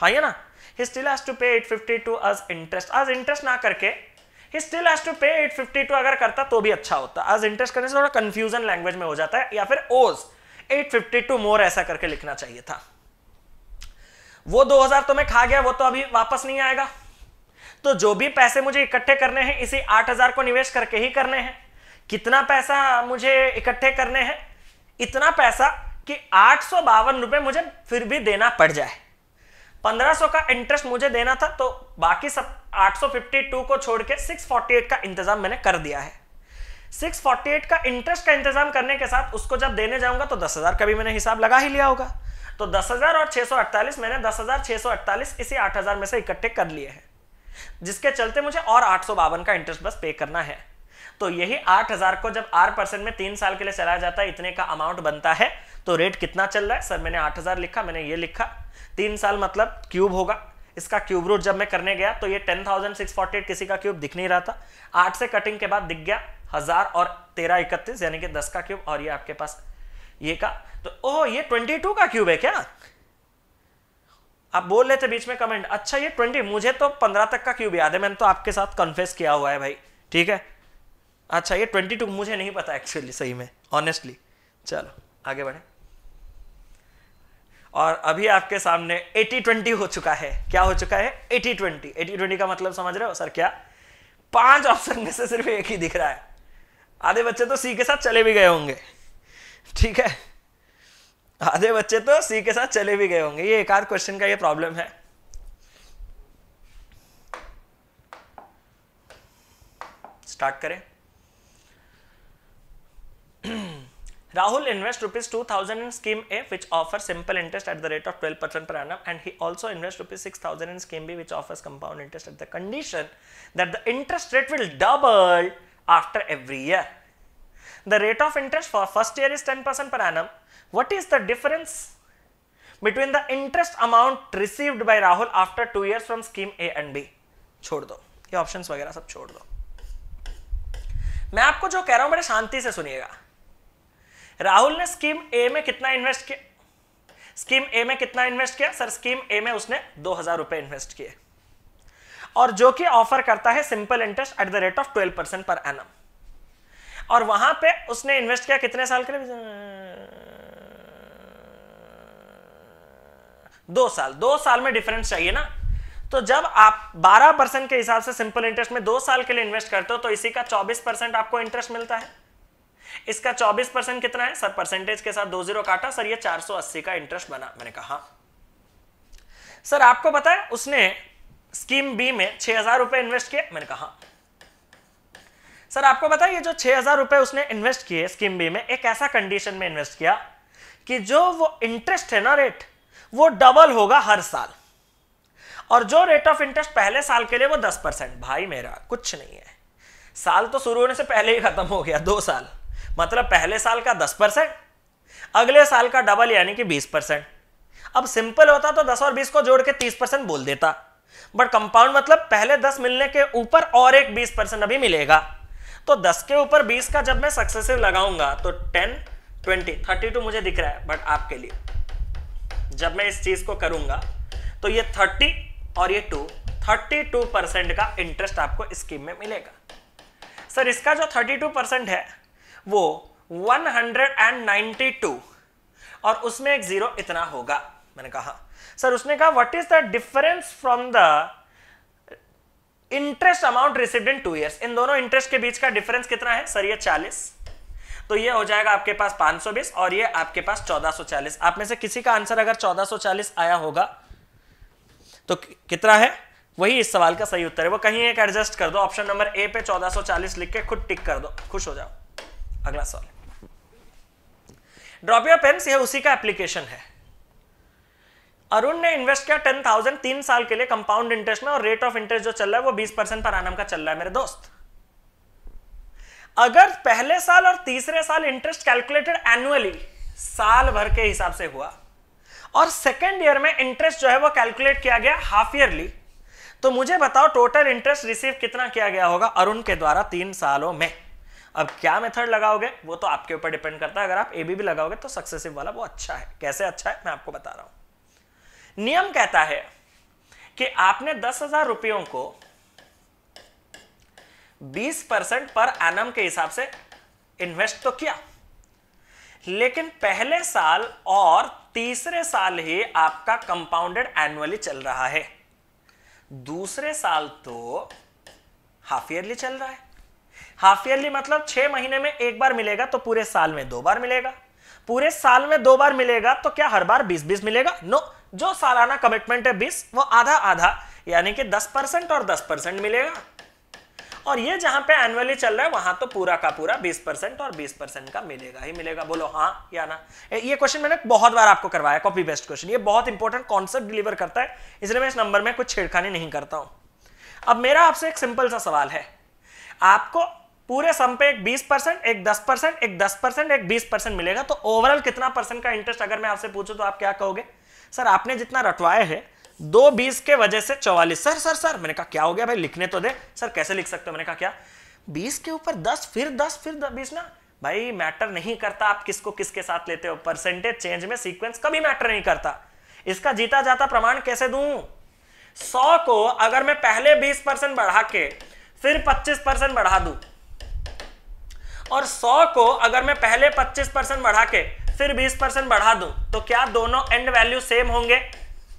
हाँ ना he still has to pay 850 two as interest as interest ना करके he still has to pay 850 to अगर करता तो भी अच्छा होता एज इंटरेस्ट करने से थोड़ा कंफ्यूजन लैंग्वेज में हो जाता है या फिर ओज 852 मोर ऐसा करके लिखना चाहिए था वो 2000 तो मैं खा गया वो तो अभी वापस नहीं आएगा तो जो भी पैसे मुझे इकट्ठे करने हैं इसी 8000 को निवेश करके ही करने हैं कितना पैसा मुझे इकट्ठे करने हैं इतना पैसा कि आठ सौ बावन रुपए मुझे फिर भी देना पड़ जाए पंद्रह सौ का इंटरेस्ट मुझे देना था तो बाकी सब आठ सौ फिफ्टी टू को छोड़ के सिक्स फोर्टी एट का इंतजाम मैंने कर दिया है सिक्स फोर्टी एट का इंटरेस्ट का इंतजाम करने के साथ उसको जब देने जाऊंगा तो दस हजार का भी मैंने हिसाब लगा ही लिया होगा तो दस हजार और सौ अड़तालीस मैंने दस हजार सौ अड़तालीस इसी आठ हजार में से इकट्ठे कर लिए हैं जिसके चलते मुझे और आठ सौ बावन का इंटरेस्ट बस पे करना है तो यही आठ हजार को जब आर परसेंट में तीन साल के लिए चलाया जाता है इतने का अमाउंट बनता है तो रेट कितना चल रहा है सर मैंने आठ हजार लिखा मैंने ये लिखा तीन साल मतलब क्यूब होगा इसका क्यूब रूट जब मैं करने गया तो ये ten thousand six forty eight किसी का क्यूब दिख नहीं रहा था आठ से कटिंग के बाद दिख गया हजार और तेरह इकतीस यानी कि दस का क्यूब और ये आपके पास ये का तो ओह ये ट्वेंटी टू का क्यूब है क्या आप बोल रहे थे बीच में कमेंट अच्छा ये ट्वेंटी मुझे तो पंद्रह तक का क्यूब याद है मैंने तो आपके साथ कन्फेस किया हुआ है भाई ठीक है अच्छा ये ट्वेंटी टू मुझे नहीं पता एक्चुअली सही में ऑनेस्टली चलो आगे बढ़े और अभी आपके सामने एटी ट्वेंटी हो चुका है क्या हो चुका है एटी ट्वेंटी एटी ट्वेंटी का मतलब समझ रहे हो सर क्या पांच ऑप्शन में से सिर्फ एक ही दिख रहा है आधे बच्चे तो सी के साथ चले भी गए होंगे ठीक है आधे बच्चे तो सी के साथ चले भी गए होंगे ये एक आध क्वेश्चन का ये प्रॉब्लम है स्टार्ट करें Rahul invests rupees 2000 in scheme A which offers simple interest at the rate of 12% per annum and he also invests rupees 6000 in scheme B which offers compound interest at the condition that the interest rate will double after every year. The rate of interest for first year is 10% per annum. What is the difference between the interest amount received by Rahul after 2 years from scheme A and B? छोड़ दो ये ऑप्शंस वगैरह सब छोड़ दो मैं आपको जो कह रहा हूं बड़े शांति से सुनिएगा राहुल ने स्कीम ए में कितना इन्वेस्ट किया स्कीम ए में कितना इन्वेस्ट किया सर स्कीम ए में उसने दो हजार रुपए इन्वेस्ट किए और जो कि ऑफर करता है simple interest at the rate of twelve percent per annum और वहां पे उसने इन्वेस्ट किया कितने साल के लिए दो साल दो साल में डिफरेंस चाहिए ना तो जब आप 12 परसेंट के हिसाब से सिंपल इंटरेस्ट में दो साल के लिए इन्वेस्ट करते हो तो इसी का 24 परसेंट आपको इंटरेस्ट मिलता है इसका 24 परसेंट कितना है सर परसेंटेज के साथ दो जीरो काटा सर ये 480 का इंटरेस्ट बना मैंने कहा सर आपको पता है उसने स्कीम बी में छह हजार रुपए इन्वेस्ट किया मैंने कहा सर आपको पता है ये जो छह हजार रुपए उसने इन्वेस्ट किए स्कीम बी में एक ऐसा कंडीशन में इन्वेस्ट किया कि जो वो इंटरेस्ट है ना रेट वो डबल होगा हर साल और जो रेट ऑफ इंटरेस्ट पहले साल के लिए वो दस परसेंट भाई मेरा कुछ नहीं है साल तो शुरू होने से पहले ही खत्म हो गया दो साल मतलब पहले साल का दस परसेंट अगले साल का डबल यानी कि बीस परसेंट अब सिंपल होता तो दस और बीस को जोड़ के तीस परसेंट बोल देता बट कंपाउंड मतलब पहले दस मिलने के ऊपर और एक बीस परसेंट अभी मिलेगा तो दस के ऊपर बीस का जब मैं सक्सेसिव लगाऊंगा तो टेन ट्वेंटी थर्टी टू मुझे दिख रहा है बट आपके लिए जब मैं इस चीज को करूंगा तो ये थर्टी और ये टू थर्टी टू परसेंट का इंटरेस्ट आपको स्कीम में मिलेगा सर इसका जो थर्टी टू परसेंट है वो 192 और उसमें एक जीरो इतना होगा मैंने कहा सर उसने कहा what is the difference from the interest amount receive in two years इन दोनों इंटरेस्ट के बीच का डिफरेंस कितना है सर ये 40 तो ये हो जाएगा आपके पास 520 और ये आपके पास 1440 आप में से किसी का आंसर अगर 1440 आया होगा तो कितना है वही इस सवाल का सही उत्तर है वो कहीं एक एडजस्ट कर दो ऑप्शन नंबर ए पे 1440 लिख के खुद टिक कर दो खुश हो जाओ अगला सवाल ड्रॉप योर पेन्स ये उसी का एप्लीकेशन है अरुण ने इन्वेस्ट किया टेन थाउजेंड तीन साल के लिए कंपाउंड इंटरेस्ट में और रेट ऑफ इंटरेस्ट जो चल रहा है वो बीस परसेंट पर आनम का चल रहा है मेरे दोस्त अगर पहले साल और तीसरे साल इंटरेस्ट कैलकुलेटेड एनुअली साल भर के हिसाब से हुआ और सेकेंड ईयर में इंटरेस्ट जो है वो कैलकुलेट किया गया हाफ ईयरली तो मुझे बताओ टोटल इंटरेस्ट रिसीव कितना किया गया होगा अरुण के द्वारा तीन सालों में अब क्या मेथड लगाओगे वो तो आपके ऊपर डिपेंड करता है अगर आप ए भी लगाओगे तो सक्सेसिव वाला वो अच्छा है कैसे अच्छा है मैं आपको बता रहा हूं नियम कहता है कि आपने दस हजार रुपयों को बीस परसेंट पर एनम के हिसाब से इन्वेस्ट तो किया लेकिन पहले साल और तीसरे साल ही आपका कंपाउंडेड एनुअली चल रहा है दूसरे साल तो हाफ ईयरली चल रहा है हाफ ईयरली मतलब छह महीने में एक बार मिलेगा तो पूरे साल में दो बार मिलेगा पूरे साल में दो बार मिलेगा तो क्या हर बार बीस बीस मिलेगा नो जो सालाना कमिटमेंट है बीस वो आधा आधा यानी कि दस परसेंट और दस परसेंट मिलेगा और ये जहां पे एनुअली चल रहा है वहां तो पूरा का पूरा बीस परसेंट और बीस परसेंट का मिलेगा ही मिलेगा बोलो हाँ या ना ये क्वेश्चन मैंने बहुत बार आपको करवाया कॉपी बेस्ट क्वेश्चन ये बहुत इंपॉर्टेंट कॉन्सेप्ट डिलीवर करता है इसलिए मैं इस नंबर में कुछ छेड़खानी नहीं करता हूं अब मेरा आपसे एक सिंपल सा सवाल है आपको पूरे सम पे एक 20 परसेंट एक 10 परसेंट एक 10 परसेंट एक 20 परसेंट मिलेगा तो ओवरऑल कितना परसेंट का इंटरेस्ट अगर मैं आपसे पूछूं तो आप क्या कहोगे सर आपने जितना रटवाया है दो बीस के वजह से चौवालीस सर सर सर मैंने कहा क्या हो गया भाई लिखने तो दे सर कैसे लिख सकते हो मैंने कहा क्या बीस के ऊपर दस फिर दस फिर बीस ना भाई मैटर नहीं करता आप किसको किसके साथ लेते हो परसेंटेज चेंज में सीक्वेंस कभी मैटर नहीं करता इसका जीता जाता प्रमाण कैसे दू सौ को अगर मैं पहले बीस परसेंट बढ़ा के फिर पच्चीस परसेंट बढ़ा दू और 100 को अगर मैं पहले 25 परसेंट बढ़ा के फिर 20 परसेंट बढ़ा दूं तो क्या दोनों एंड वैल्यू सेम होंगे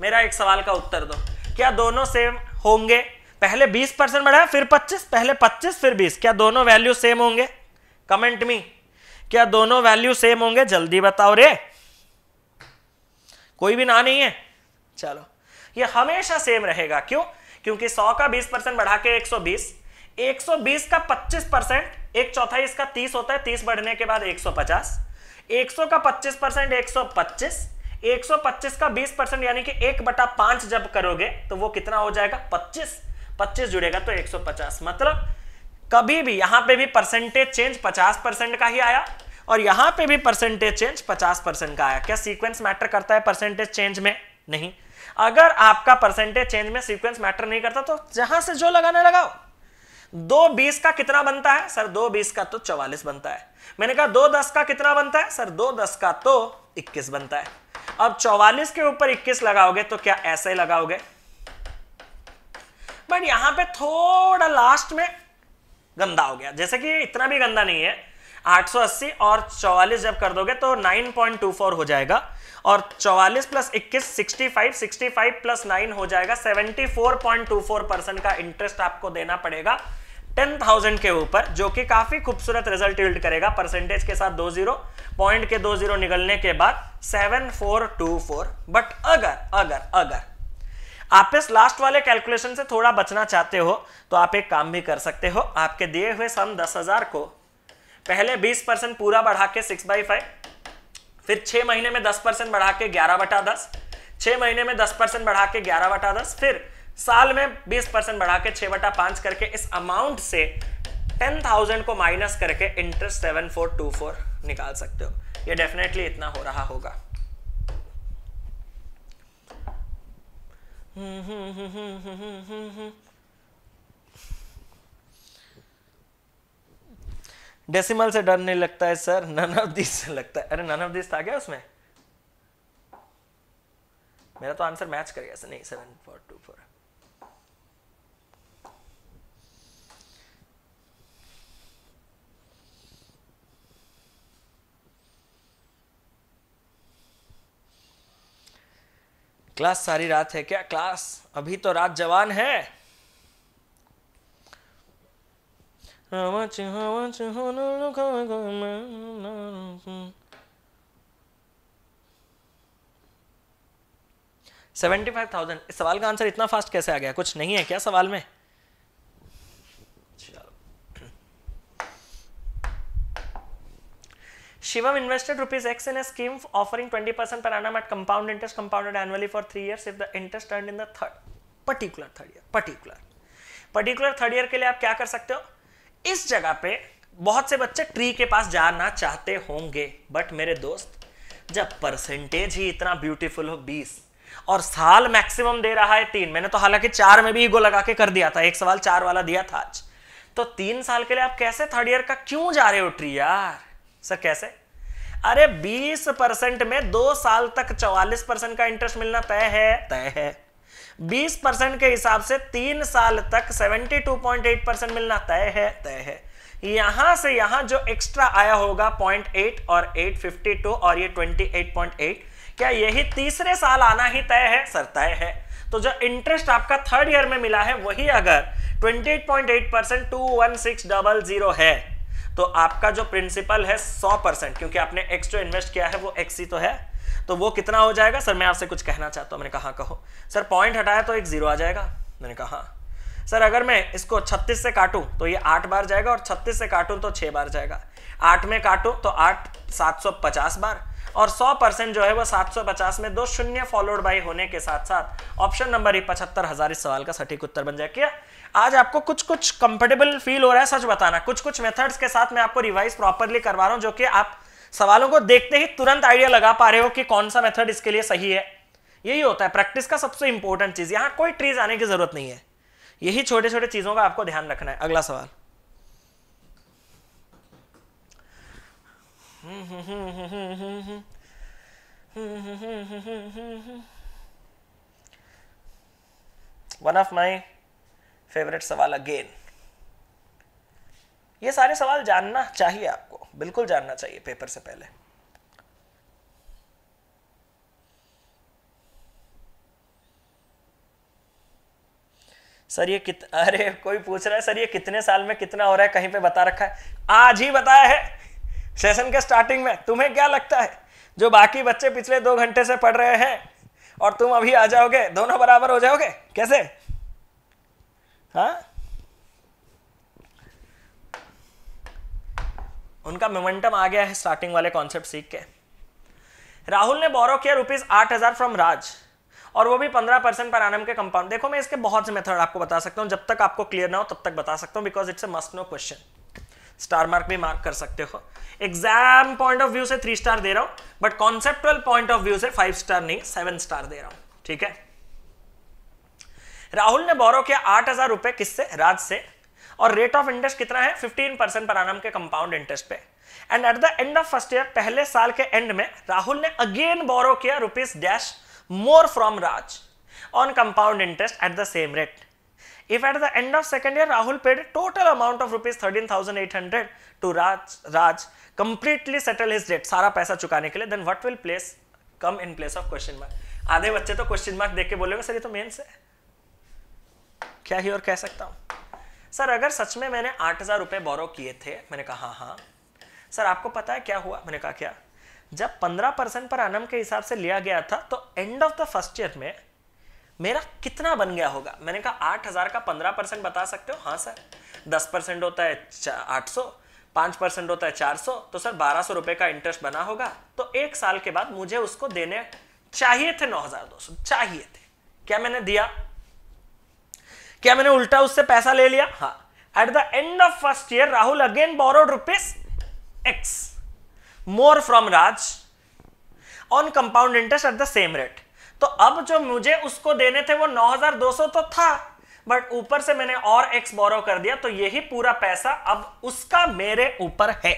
मेरा एक सवाल का उत्तर दो क्या दोनों सेम होंगे पहले 20 परसेंट बढ़ाया फिर 25 पहले 25 फिर 20 क्या दोनों वैल्यू सेम होंगे कमेंट मी क्या दोनों वैल्यू सेम होंगे जल्दी बताओ रे कोई भी ना नहीं है चलो ये हमेशा सेम रहेगा क्यों क्योंकि 100 का 20 परसेंट बढ़ा के 120 120 का 25 परसेंट एक चौथाई इसका तीस होता है तीस बढ़ने के बाद एक सौ पचास एक सौ का पच्चीस परसेंट एक सौ पच्चीस 125 का 20 परसेंट यानी कि एक बटा पांच जब करोगे तो वो कितना हो जाएगा 25 25 जुड़ेगा तो 150 मतलब कभी भी यहां पे भी परसेंटेज चेंज 50 परसेंट का ही आया और यहां पे भी परसेंटेज चेंज 50 परसेंट का आया क्या सीक्वेंस मैटर करता है परसेंटेज चेंज में नहीं अगर आपका परसेंटेज चेंज में सीक्वेंस मैटर नहीं करता तो जहां से जो लगाने लगाओ दो बीस का कितना बनता है सर दो बीस का तो चौवालीस बनता है मैंने कहा दो दस का कितना बनता है सर दो दस का तो इक्कीस बनता है अब चौवालीस के ऊपर इक्कीस लगाओगे तो क्या ऐसे ही लगाओगे बट यहां पे थोड़ा लास्ट में गंदा हो गया जैसे कि इतना भी गंदा नहीं है 880 और 44 जब कर दोगे तो 9.24 हो जाएगा और 44 प्लस इक्कीस 65 65 प्लस 9 हो जाएगा 74.24 परसेंट का इंटरेस्ट आपको देना पड़ेगा टेन थाउजेंड के ऊपर जो कि काफी खूबसूरत रिजल्ट यूल्ड करेगा परसेंटेज के साथ दो जीरो पॉइंट के दो जीरो निकलने के बाद seven four two four but अगर अगर अगर आप इस लास्ट वाले कैलकुलेशन से थोड़ा बचना चाहते हो तो आप एक काम भी कर सकते हो आपके दिए हुए सम दस हजार को पहले बीस परसेंट पूरा बढ़ा के सिक्स बाई फाइव फिर छह महीने में दस परसेंट बढ़ा के ग्यारह बटा दस छह महीने में दस परसेंट बढ़ा के ग्यारह बटा दस फिर साल में 20 परसेंट बढ़ा के छह बटा पांच करके इस अमाउंट से 10,000 को माइनस करके इंटरेस्ट 7424 निकाल सकते हो ये डेफिनेटली इतना हो रहा होगा डेसिमल से डर नहीं लगता है सर नन ऑफ दिस से लगता है अरे नन ऑफ दिस था क्या उसमें मेरा तो आंसर मैच कर गया सर नहीं सेवन क्लास सारी रात है क्या क्लास अभी तो रात जवान है सेवेंटी फाइव थाउजेंड इस सवाल का आंसर इतना फास्ट कैसे आ गया कुछ नहीं है क्या सवाल में Shivam invested rupees X in a scheme offering 20% per annum at compound interest compounded annually for 3 years if the interest earned in the third particular third year particular particular third year के लिए आप क्या कर सकते हो इस जगह पे बहुत से बच्चे ट्री के पास जाना चाहते होंगे बट मेरे दोस्त जब परसेंटेज ही इतना ब्यूटीफुल हो 20 और साल मैक्सिमम दे रहा है तीन मैंने तो हालांकि चार में भी ईगो लगा के कर दिया था एक सवाल चार वाला दिया था आज तो तीन साल के लिए आप कैसे थर्ड ईयर का क्यों जा रहे हो ट्री यार सर कैसे अरे 20 परसेंट में दो साल तक 44 परसेंट का इंटरेस्ट मिलना तय है तय है 20 परसेंट के हिसाब से तीन साल तक 72.8 परसेंट मिलना तय है तय है यहां से यहां जो एक्स्ट्रा आया होगा 0.8 और 852 और ये 28.8 क्या यही तीसरे साल आना ही तय है सर तय है तो जो इंटरेस्ट आपका थर्ड ईयर में मिला है वही अगर 28.8 परसेंट टू है तो आपका जो प्रिंसिपल है सौ परसेंट क्योंकि आपने एक्स जो इन्वेस्ट किया है वो एक्स ही तो है तो वो कितना हो जाएगा सर मैं आपसे कुछ कहना चाहता हूँ मैंने कहा हाँ, कहो सर पॉइंट हटाया तो एक जीरो आ जाएगा मैंने कहा हाँ। सर अगर मैं इसको छत्तीस से काटूँ तो ये आठ बार जाएगा और छत्तीस से काटूँ तो छः बार जाएगा आठ में काटूँ तो आठ सात सौ पचास बार और 100 परसेंट जो है वो 750 में दो शून्य फॉलोड बाई होने के साथ साथ ऑप्शन नंबर ही पचहत्तर हजार इस सवाल का सटीक उत्तर बन जाए क्या आज आपको कुछ कुछ कंफर्टेबल फील हो रहा है सच बताना कुछ कुछ मेथड्स के साथ मैं आपको रिवाइज प्रॉपरली करवा रहा हूं जो कि आप सवालों को देखते ही तुरंत आइडिया लगा पा रहे हो कि कौन सा मेथड इसके लिए सही है यही होता है प्रैक्टिस का सबसे इंपॉर्टेंट चीज़ यहां कोई ट्रीज आने की ज़रूरत नहीं है यही छोटे छोटे चीज़ों का आपको ध्यान रखना है अगला सवाल वन ऑफ माई फेवरेट सवाल अगेन ये सारे सवाल जानना चाहिए आपको बिल्कुल जानना चाहिए पेपर से पहले सर ये कित अरे कोई पूछ रहा है सर ये कितने साल में कितना हो रहा है कहीं पे बता रखा है आज ही बताया है सेशन के स्टार्टिंग में तुम्हें क्या लगता है जो बाकी बच्चे पिछले दो घंटे से पढ़ रहे हैं और तुम अभी आ जाओगे दोनों बराबर हो जाओगे कैसे हाँ? उनका मोमेंटम आ गया है स्टार्टिंग वाले कॉन्सेप्ट सीख के राहुल ने बोरो किया रुपीज आठ हजार फ्रॉम राज और वो भी पंद्रह परसेंट पर आनम के कंपाउंड देखो मैं इसके बहुत से मेथड आपको बता सकता हूं जब तक आपको क्लियर ना हो तब तक बता सकता हूं because it's a must know question star mark भी मार्क कर सकते हो एग्जाम पॉइंट ऑफ व्यू से थ्री स्टार दे रहा हूँ but conceptual point of view से फाइव स्टार नहीं सेवन स्टार दे रहा हूँ ठीक है राहुल ने बोरो किया आठ हजार रुपए किससे राज से और रेट ऑफ इंटरेस्ट कितना है फिफ्टीन परसेंट पर आनम के कंपाउंड इंटरेस्ट पे and at the end of first year पहले साल के एंड में राहुल ने अगेन बोरो किया rupees dash more from Raj on compound interest at the same rate. If at the end of second year Rahul paid total amount of rupees 13,800 to Raj, Raj completely settle his debt, सारा पैसा चुकाने के लिए then what will place come in place of question mark? आधे बच्चे तो question mark देख के बोलेंगे सर ये तो मेंस है क्या ही और कह सकता हूँ सर अगर सच में मैंने आठ हज़ार रुपये बोरो किए थे मैंने कहा हाँ हाँ सर आपको पता है क्या हुआ मैंने कहा क्या जब पंद्रह परसेंट पर अनम के हिसाब से लिया गया था तो end of the first year में मेरा कितना बन गया होगा मैंने कहा आठ हज़ार का पंद्रह परसेंट बता सकते हो हाँ सर दस परसेंट होता है आठ सौ पाँच परसेंट होता है चार सौ तो सर बारह सौ रुपये का इंटरेस्ट बना होगा तो एक साल के बाद मुझे उसको देने चाहिए थे नौ हज़ार दो सौ चाहिए थे क्या मैंने दिया क्या मैंने उल्टा उससे पैसा ले लिया हाँ at the end of first year Rahul again borrowed rupees X more from Raj on compound interest at the same rate तो अब जो मुझे उसको देने थे वो 9200 तो था बट ऊपर से मैंने और एक्स बोरो कर दिया तो यही पूरा पैसा अब उसका मेरे ऊपर है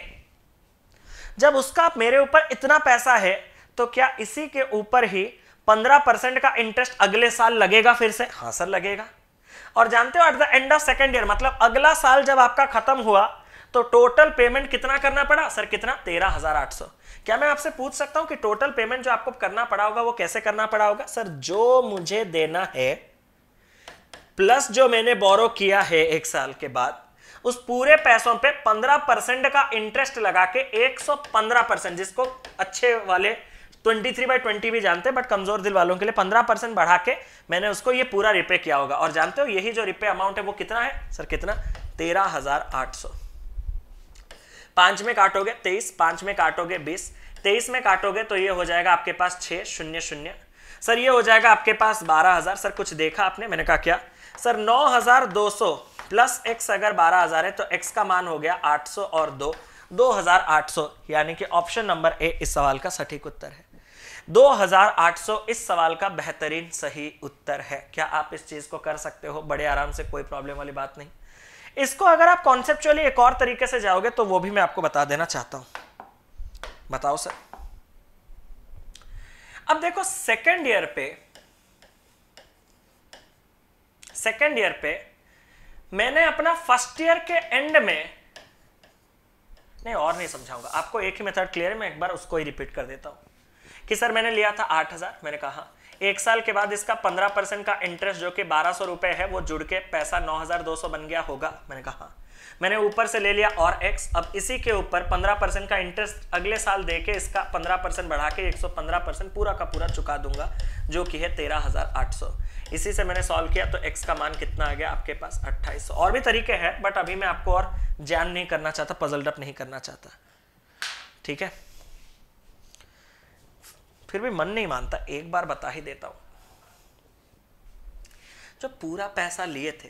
जब उसका मेरे ऊपर इतना पैसा है तो क्या इसी के ऊपर ही 15 परसेंट का इंटरेस्ट अगले साल लगेगा फिर से हाँ सर लगेगा और जानते हो at the end of second year मतलब अगला साल जब आपका खत्म हुआ तो टोटल पेमेंट कितना करना पड़ा सर कितना तेरह हजार आठ सौ क्या मैं आपसे पूछ सकता हूं कि टोटल पेमेंट जो आपको करना पड़ा होगा वो कैसे करना पड़ा होगा सर जो मुझे देना है प्लस जो मैंने बोरो किया है एक साल के बाद उस पूरे पैसों पे 15 परसेंट का इंटरेस्ट लगा के 115 परसेंट जिसको अच्छे वाले ट्वेंटी थ्री बाई ट्वेंटी भी जानते हैं बट कमजोर दिल वालों के लिए पंद्रह परसेंट बढ़ा के मैंने उसको ये पूरा रिपे किया होगा और जानते हो यही जो रिपे अमाउंट है वो कितना है सर कितना तेरह हजार आठ सौ पांच में काटोगे तेईस पांच में काटोगे बीस तेईस में काटोगे तो ये हो जाएगा आपके पास छः शून्य शून्य सर ये हो जाएगा आपके पास बारह हजार सर कुछ देखा आपने मैंने कहा क्या सर नौ हजार दो सौ प्लस एक्स अगर बारह हजार है तो एक्स का मान हो गया आठ सौ और दो दो हजार आठ सौ यानी कि ऑप्शन नंबर ए इस सवाल का सटीक उत्तर है 2800 इस सवाल का बेहतरीन सही उत्तर है क्या आप इस चीज को कर सकते हो बड़े आराम से कोई प्रॉब्लम वाली बात नहीं इसको अगर आप कॉन्सेप्चुअली एक और तरीके से जाओगे तो वो भी मैं आपको बता देना चाहता हूं बताओ सर अब देखो सेकेंड ईयर पे सेकेंड ईयर पे मैंने अपना फर्स्ट ईयर के एंड में नहीं और नहीं समझाऊंगा आपको एक ही मेथड क्लियर है मैं एक बार उसको ही रिपीट कर देता हूं कि सर मैंने लिया था आठ हजार मैंने कहा एक साल के बाद इसका पंद्रह परसेंट का इंटरेस्ट जो कि बारह सौ रुपए है वो जुड़ के पैसा नौ हजार दो सौ बन गया होगा मैंने कहा मैंने ऊपर से ले लिया और एक्स अब इसी के ऊपर पंद्रह परसेंट का इंटरेस्ट अगले साल दे के इसका पंद्रह परसेंट बढ़ा के एक सौ पंद्रह परसेंट पूरा का पूरा चुका दूंगा जो कि है तेरह हजार आठ सौ इसी से मैंने सॉल्व किया तो एक्स का मान कितना आ गया आपके पास अट्ठाईस सौ और भी तरीके हैं बट अभी मैं आपको और जैम नहीं करना चाहता पजल डप नहीं करना चाहता ठीक है फिर भी मन नहीं मानता एक बार बता ही देता हूं जो पूरा पैसा लिए थे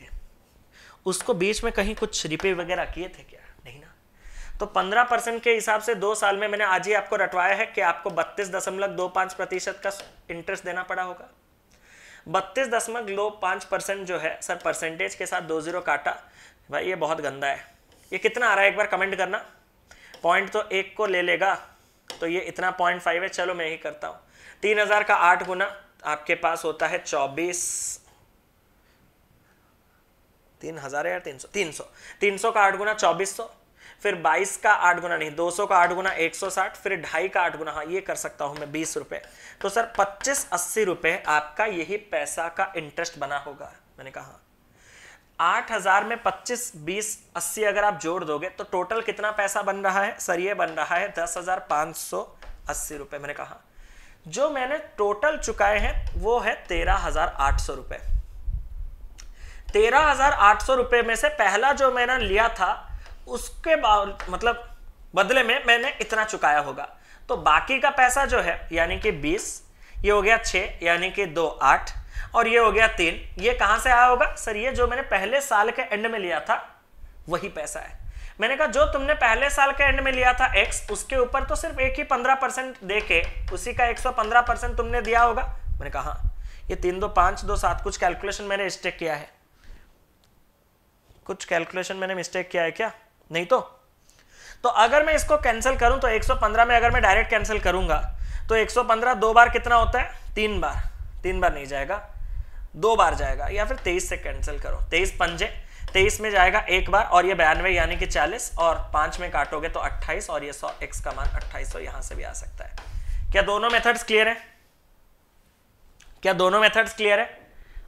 उसको बीच में कहीं कुछ रिपे वगैरह किए थे क्या नहीं ना तो पंद्रह परसेंट के हिसाब से दो साल में मैंने आज ही आपको रटवाया है कि आपको बत्तीस दशमलव दो पांच प्रतिशत का इंटरेस्ट देना पड़ा होगा बत्तीस दशमलव दो पांच परसेंट जो है सर परसेंटेज के साथ दो जीरो काटा भाई ये बहुत गंदा है ये कितना आ रहा है एक बार कमेंट करना पॉइंट तो एक को ले लेगा तो ये इतना पॉइंट फाइव है चलो मैं ही करता हूं तीन हजार का आठ गुना आपके पास होता है चौबीस तीन हजार या तीन सौ तीन सौ तीन सौ का आठ गुना चौबीस सौ फिर बाईस का आठ गुना नहीं दो सौ का आठ गुना एक सौ साठ फिर ढाई का आठ गुना हाँ ये कर सकता हूं मैं बीस रुपए तो सर पच्चीस अस्सी रुपए आपका यही पैसा का इंटरेस्ट बना होगा मैंने कहा आठ हजार में पच्चीस बीस अस्सी अगर आप जोड़ दोगे तो टोटल कितना पैसा बन रहा है सर ये बन रहा है दस हजार पांच सौ अस्सी रुपए मैंने कहा जो मैंने टोटल चुकाए हैं वो है तेरह हजार आठ सौ रुपये तेरह हजार आठ सौ रुपए में से पहला जो मैंने लिया था उसके मतलब बदले में मैंने इतना चुकाया होगा तो बाकी का पैसा जो है यानी कि बीस ये हो गया छह यानी कि दो आठ और ये हो गया तीन ये कहां से आया होगा सर ये जो मैंने पहले साल के एंड में लिया था वही पैसा है मैंने कहा जो तुमने पहले साल के एंड में लिया था एक्स उसके ऊपर तो सिर्फ एक ही पंद्रह परसेंट दे के उसी का एक सौ पंद्रह परसेंट तुमने दिया होगा मैंने कहा हाँ ये तीन दो पांच दो सात कुछ कैलकुलेशन मैंने मिस्टेक किया है कुछ कैलकुलेशन मैंने मिस्टेक किया है क्या नहीं तो तो अगर मैं इसको कैंसिल करूं तो 115 में अगर मैं डायरेक्ट कैंसिल करूंगा तो 115 दो बार कितना होता है तीन बार तीन बार नहीं जाएगा दो बार जाएगा या फिर तेईस से कैंसिल करो तेईस पंजे तेईस में जाएगा एक बार और ये बयानवे यानी कि चालीस और पांच में काटोगे तो अट्ठाईस और ये सौ एक्स का मान अट्ठाईस सौ तो यहां से भी आ सकता है क्या दोनों मेथड्स क्लियर है क्या दोनों मेथड्स क्लियर है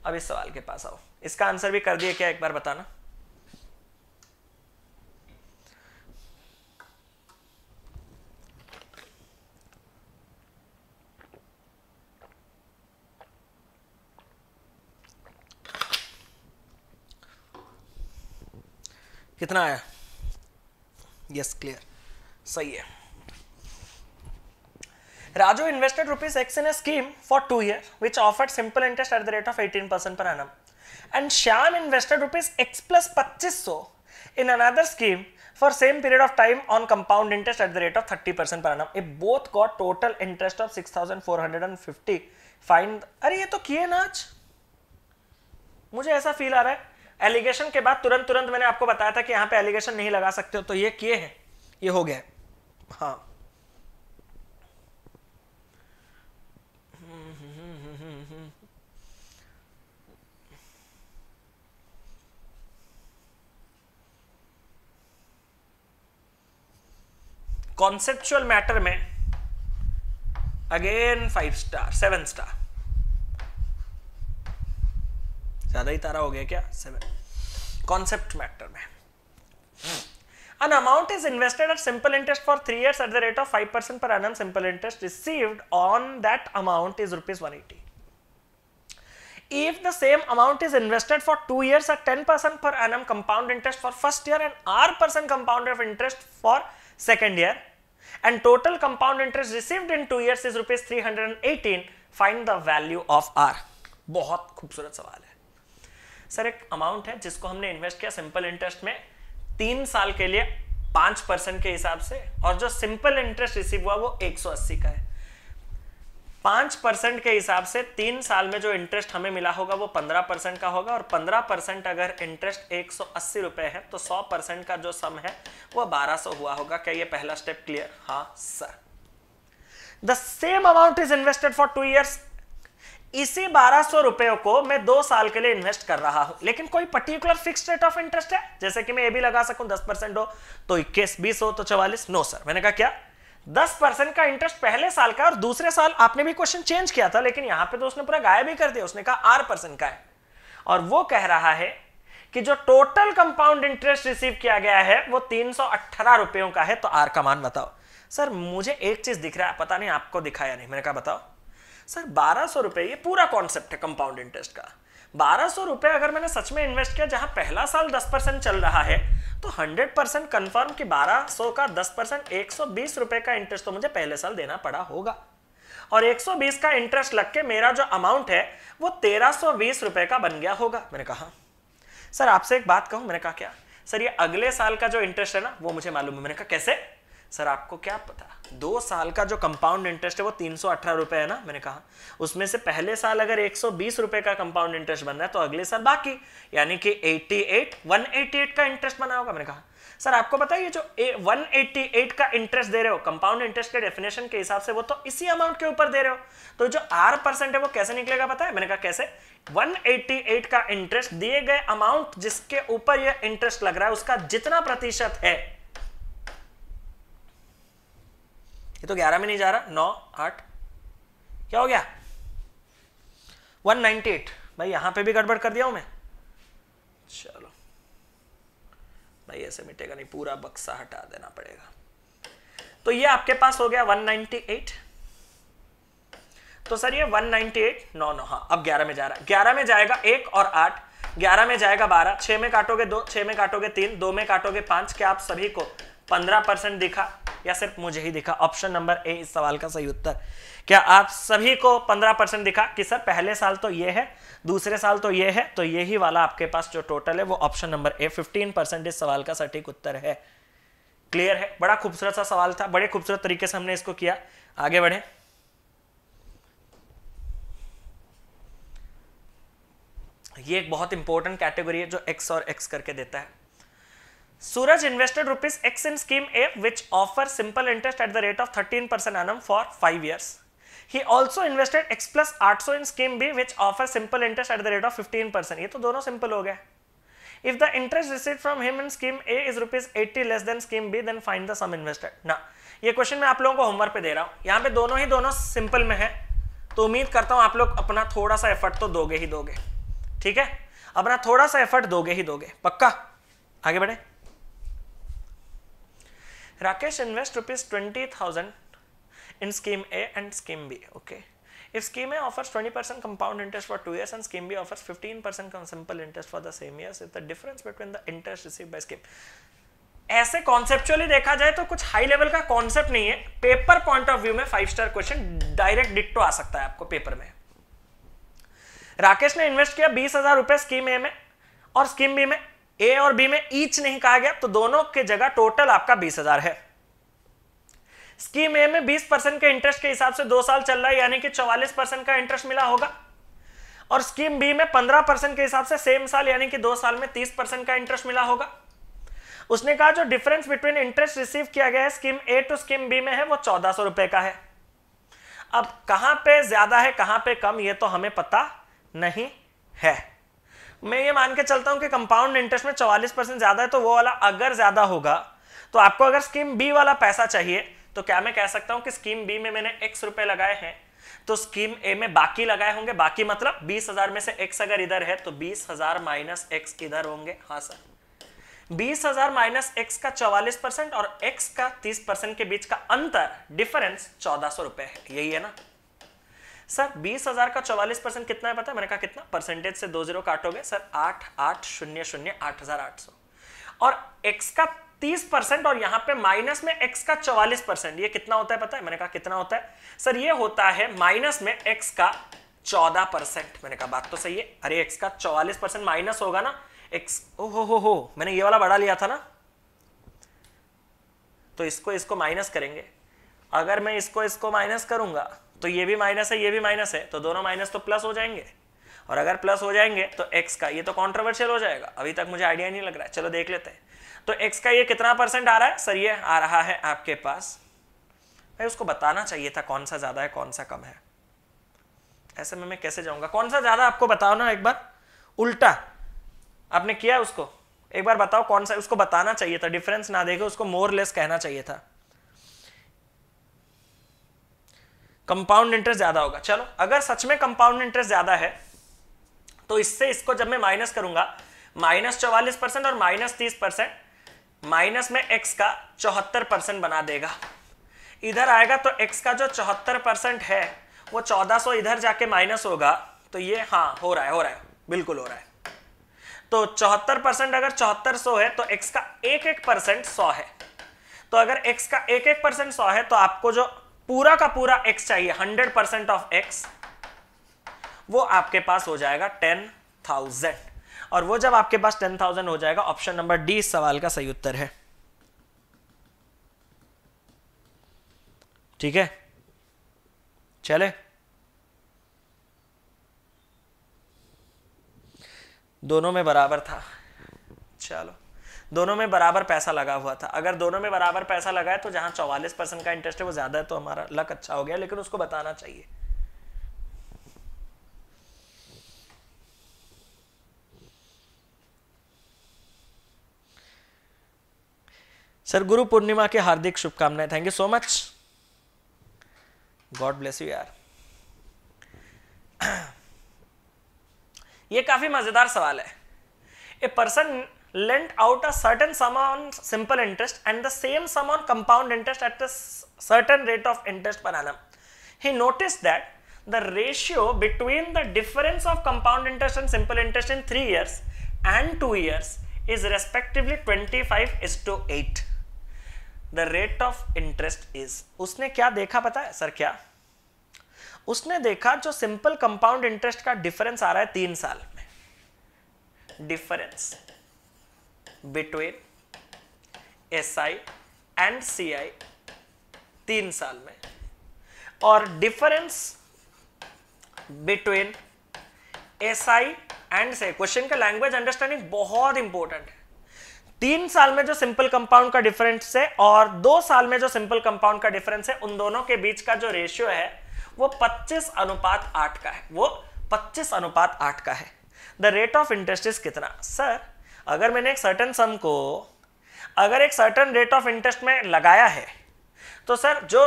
अब इस सवाल के पास आओ इसका आंसर भी कर दिया क्या एक बार बताना कितना आया यस क्लियर सही है Raju invested rupees x in scheme for two year which offered simple interest at the rate of eighteen percent per annum and Shyam invested rupees x plus पच्चीस सौ in another scheme for same period of time on compound interest at the rate of thirty percent per annum a both got total interest of six thousand four hundred and fifty fine अरे ये तो किए ना आज मुझे ऐसा फील आ रहा है एलिगेशन के बाद तुरंत तुरंत मैंने आपको बताया था कि यहां पे एलिगेशन नहीं लगा सकते हो तो ये किए हैं ये हो गया हाँ कॉन्सेप्चुअल मैटर में again five star seven star ज़्यादा ही तारा हो गया क्या सेवन कॉन्सेप्ट मैटर में an amount is invested at simple interest for three years at the rate of five percent per annum simple interest received on that amount is rupees one eighty. if the same amount is invested for two years at ten percent per annum compound interest for first year and r percent compound of interest for second year and total compound interest received in two years is rupees three hundred and eighteen, find the value of r बहुत खूबसूरत सवाल है सर एक अमाउंट है जिसको हमने इन्वेस्ट किया सिंपल इंटरेस्ट में तीन साल के लिए पांच परसेंट के हिसाब से और जो सिंपल इंटरेस्ट रिसीव हुआ वो अस्सी का है पांच परसेंट के हिसाब से तीन साल में जो इंटरेस्ट हमें मिला होगा वो पंद्रह परसेंट का होगा और पंद्रह परसेंट अगर इंटरेस्ट एक सौ अस्सी रुपए है तो सौ परसेंट का जो सम है वो बारह सौ हुआ होगा क्या ये पहला स्टेप क्लियर हाँ sir the same amount is invested for two years इसी 1200 रुपयों को मैं दो साल के लिए इन्वेस्ट कर रहा हूं लेकिन कोई particular fix rate of interest है जैसे कि मैं ये भी लगा सकूं 10 परसेंट हो तो इक्कीस बीस हो तो चवालीस नो सर मैंने कहा क्या 10 परसेंट का इंटरेस्ट पहले साल का और दूसरे साल आपने भी क्वेश्चन चेंज किया था लेकिन यहां पर तो उसने पूरा गायब ही कर दिया उसने कहा आर परसेंट का है और वो कह रहा है कि जो टोटल कंपाउंड इंटरेस्ट रिसीव किया गया है वो तीन रुपयों का है तो आर का मान बताओ सर मुझे एक चीज दिख रहा है पता नहीं आपको दिखाया नहीं मैंने कहा बताओ सर बारह सौ रुपये ये पूरा कॉन्सेप्ट है कंपाउंड इंटरेस्ट का बारह सौ रुपये अगर मैंने सच में इन्वेस्ट किया जहाँ पहला साल दस परसेंट चल रहा है तो हंड्रेड परसेंट कन्फर्म कि बारह सौ का दस परसेंट एक सौ बीस रुपये का इंटरेस्ट तो मुझे पहले साल देना पड़ा होगा और एक सौ बीस का इंटरेस्ट लग के मेरा जो अमाउंट है वो तेरह बीस रुपए का बन गया होगा मैंने कहा सर आपसे एक बात कहूं मैंने कहा क्या सर ये अगले साल का जो इंटरेस्ट है ना वो मुझे मालूम है मैंने कहा कैसे सर आपको क्या पता दो साल का जो कंपाउंड इंटरेस्ट है वो तीन सौ अठारह रुपये है ना मैंने कहा उसमें से पहले साल अगर एक सौ बीस रुपये का कंपाउंड इंटरेस्ट बन रहा है तो अगले साल बाकी यानी कि eighty eight one eighty eight का इंटरेस्ट बना होगा मैंने कहा सर आपको पता है ये जो वन एट्टी एट का इंटरेस्ट दे रहे हो कंपाउंड इंटरेस्ट के डेफिनेशन के हिसाब से वो तो इसी अमाउंट के ऊपर दे रहे हो तो जो आर परसेंट है वो कैसे निकलेगा पता है मैंने कहा कैसे 188 का इंटरेस्ट दिए गए अमाउंट जिसके ऊपर ये इंटरेस्ट लग रहा है उसका जितना प्रतिशत है ये तो 11 में नहीं जा रहा नौ आठ क्या हो गया 198 भाई यहां पे भी गड़बड़ कर दिया हूं मैं चलो भाई ऐसे मिटेगा नहीं पूरा बक्सा हटा देना पड़ेगा तो ये आपके पास हो गया 198 तो सर ये 198 नौ नौ हाँ अब 11 में जा रहा है 11 में जाएगा एक और आठ 11 में जाएगा 12 6 में काटोगे दो 6 में काटोगे तीन दो में काटोगे पांच क्या आप सभी को पंद्रह परसेंट दिखा या सिर्फ मुझे ही दिखा ऑप्शन नंबर ए इस सवाल का सही उत्तर क्या आप सभी को पंद्रह परसेंट दिखा कि सर पहले साल तो ये है दूसरे साल तो ये है तो यही वाला आपके पास जो टोटल है वो option number A fifteen percent इस सवाल का सटीक उत्तर है क्लियर है बड़ा खूबसूरत सा सवाल था बड़े खूबसूरत तरीके से हमने इसको किया आगे बढ़े ये एक बहुत इंपॉर्टेंट कैटेगरी है जो एक्स और एक्स करके देता है Suraj invested rupees x in scheme A which offer simple interest at the rate of thirteen percent annum for five years he also invested x plus आठ सौ in scheme B which offer simple interest at the rate of fifteen percent ये तो दोनों सिंपल हो गए if the interest receive from him in scheme A is rupees eighty less than scheme B then fine the sum invested ना ये क्वेश्चन मैं आप लोगों को होमवर्क पे दे रहा हूँ यहाँ पे दोनों ही दोनों सिंपल में है तो उम्मीद करता हूं आप लोग अपना थोड़ा सा एफर्ट तो दोगे ही दोगे ठीक है अपना थोड़ा सा एफर्ट दोगे ही दोगे पक्का आगे बढ़े Rakesh invests rupees 20,000 in scheme A and scheme B. Okay. If scheme A offers 20% compound interest for 2 years and scheme B offers 15% simple interest for the same years, if the difference between the interest received by scheme. ऐसे कॉन्सेप्चुअली देखा जाए तो कुछ हाई लेवल का कॉन्सेप्ट नहीं है पेपर पॉइंट ऑफ व्यू में five star question direct ditto आ सकता है आपको पेपर में राकेश ने इन्वेस्ट किया बीस हजार रुपए स्कीम ए में और स्कीम बी में ए और बी में ईच नहीं कहा गया तो दोनों के जगह टोटल आपका बीस हजार है स्कीम ए में बीस परसेंट के इंटरेस्ट के हिसाब से दो साल चल रहा है यानी कि चौवालीस परसेंट का इंटरेस्ट मिला होगा और स्कीम बी में पंद्रह परसेंट के हिसाब से सेम साल यानी कि दो साल में तीस परसेंट का इंटरेस्ट मिला होगा उसने कहा जो डिफरेंस बिटवीन इंटरेस्ट रिसीव किया गया है scheme A to scheme B में है वो चौदह सौ रुपए का है अब कहां पे ज्यादा है कहां पे कम ये तो हमें पता नहीं है मैं ये मान के चलता हूँ कि कंपाउंड इंटरेस्ट में चौवालीस परसेंट ज़्यादा है तो वो वाला अगर ज़्यादा होगा तो आपको अगर स्कीम बी वाला पैसा चाहिए तो क्या मैं कह सकता हूँ कि स्कीम बी में मैंने एक्स रुपए लगाए हैं तो स्कीम ए में बाकी लगाए होंगे बाकी मतलब बीस हजार में से एक्स अगर इधर है तो बीस हजार माइनस एक्स इधर होंगे हाँ सर बीस हजार माइनस एक्स का चौवालीस परसेंट और एक्स का तीस परसेंट के बीच का अंतर डिफरेंस चौदह सौ रुपए है यही है ना सर बीस हजार का चौवालीस परसेंट कितना है पता है मैंने कहा कितना परसेंटेज से दो जीरो काटोगे सर आठ आठ शून्य शून्य आठ हजार आठ सौ और एक्स का तीस परसेंट और यहां पे माइनस में एक्स का चौवालीस परसेंट ये कितना होता है पता है मैंने कहा कितना होता है सर ये होता है माइनस में एक्स का चौदह परसेंट मैंने कहा बात तो सही है अरे एक्स का चौवालीस परसेंट माइनस होगा ना एक्स ओ हो हो हो मैंने ये वाला बढ़ा लिया था ना तो इसको इसको माइनस करेंगे अगर मैं इसको इसको माइनस करूंगा तो ये भी माइनस है ये भी माइनस है तो दोनों माइनस तो प्लस हो जाएंगे और अगर प्लस हो जाएंगे तो एक्स का ये तो कॉन्ट्रोवर्शियल हो जाएगा अभी तक मुझे आइडिया नहीं लग रहा है चलो देख लेते हैं तो एक्स का ये कितना परसेंट आ रहा है सर ये आ रहा है आपके पास भाई उसको बताना चाहिए था कौन सा ज़्यादा है कौन सा कम है ऐसे में मैं कैसे जाऊँगा कौन सा ज़्यादा आपको बताओ ना एक बार उल्टा आपने किया उसको एक बार बताओ कौन सा उसको बताना चाहिए था डिफरेंस ना देखे उसको मोर लेस कहना चाहिए था कंपाउंड इंटरेस्ट ज्यादा होगा चलो अगर सच में कंपाउंड इंटरेस्ट ज्यादा है तो इससे इसको जब मैं माइनस करूंगा माइनस चौवालीस परसेंट और माइनस तीस परसेंट माइनस में एक्स का चौहत्तर परसेंट बना देगा इधर आएगा तो एक्स का जो चौहत्तर परसेंट है वो चौदह सौ इधर जाके माइनस होगा तो ये हाँ हो रहा है हो रहा है बिल्कुल हो रहा है तो चौहत्तर परसेंट अगर चौहत्तर सौ है तो एक्स का एक एक परसेंट सौ है तो अगर एक्स का एक एक परसेंट सौ है तो आपको जो पूरा का पूरा x चाहिए 100 परसेंट ऑफ x वो आपके पास हो जाएगा 10,000 और वो जब आपके पास 10,000 हो जाएगा ऑप्शन नंबर डी इस सवाल का सही उत्तर है ठीक है चले दोनों में बराबर था चलो दोनों में बराबर पैसा लगा हुआ था अगर दोनों में बराबर पैसा लगा है तो जहां चौवालीस परसेंट का इंटरेस्ट है वो ज़्यादा है तो हमारा लक अच्छा हो गया लेकिन उसको बताना चाहिए सर गुरु पूर्णिमा की हार्दिक शुभकामनाएं thank you so much God bless you यार ये काफी मजेदार सवाल है a person lent out a certain sum on simple interest and the same sum on compound interest at a certain rate of interest per annum. He noticed that the ratio between the difference of compound interest and simple interest in 3 years and 2 years is respectively 25 is to 8. The rate of interest is. उसने क्या देखा पता है सर क्या उसने देखा जो सिंपल कंपाउंड इंटरेस्ट का डिफरेंस आ रहा है तीन साल में difference between SI and CI तीन साल में और डिफरेंस बिटवीन एसआई एंड से क्वेश्चन का लैंग्वेज अंडरस्टैंडिंग बहुत इंपॉर्टेंट है तीन साल में जो सिंपल कंपाउंड का डिफरेंस है और दो साल में जो सिंपल कंपाउंड का डिफरेंस है उन दोनों के बीच का जो रेशियो है वो 25 अनुपात 8 का है वो 25 अनुपात 8 का है the rate of interest is कितना सर अगर मैंने एक सर्टन सम को अगर एक सर्टन रेट ऑफ इंटरेस्ट में लगाया है तो सर जो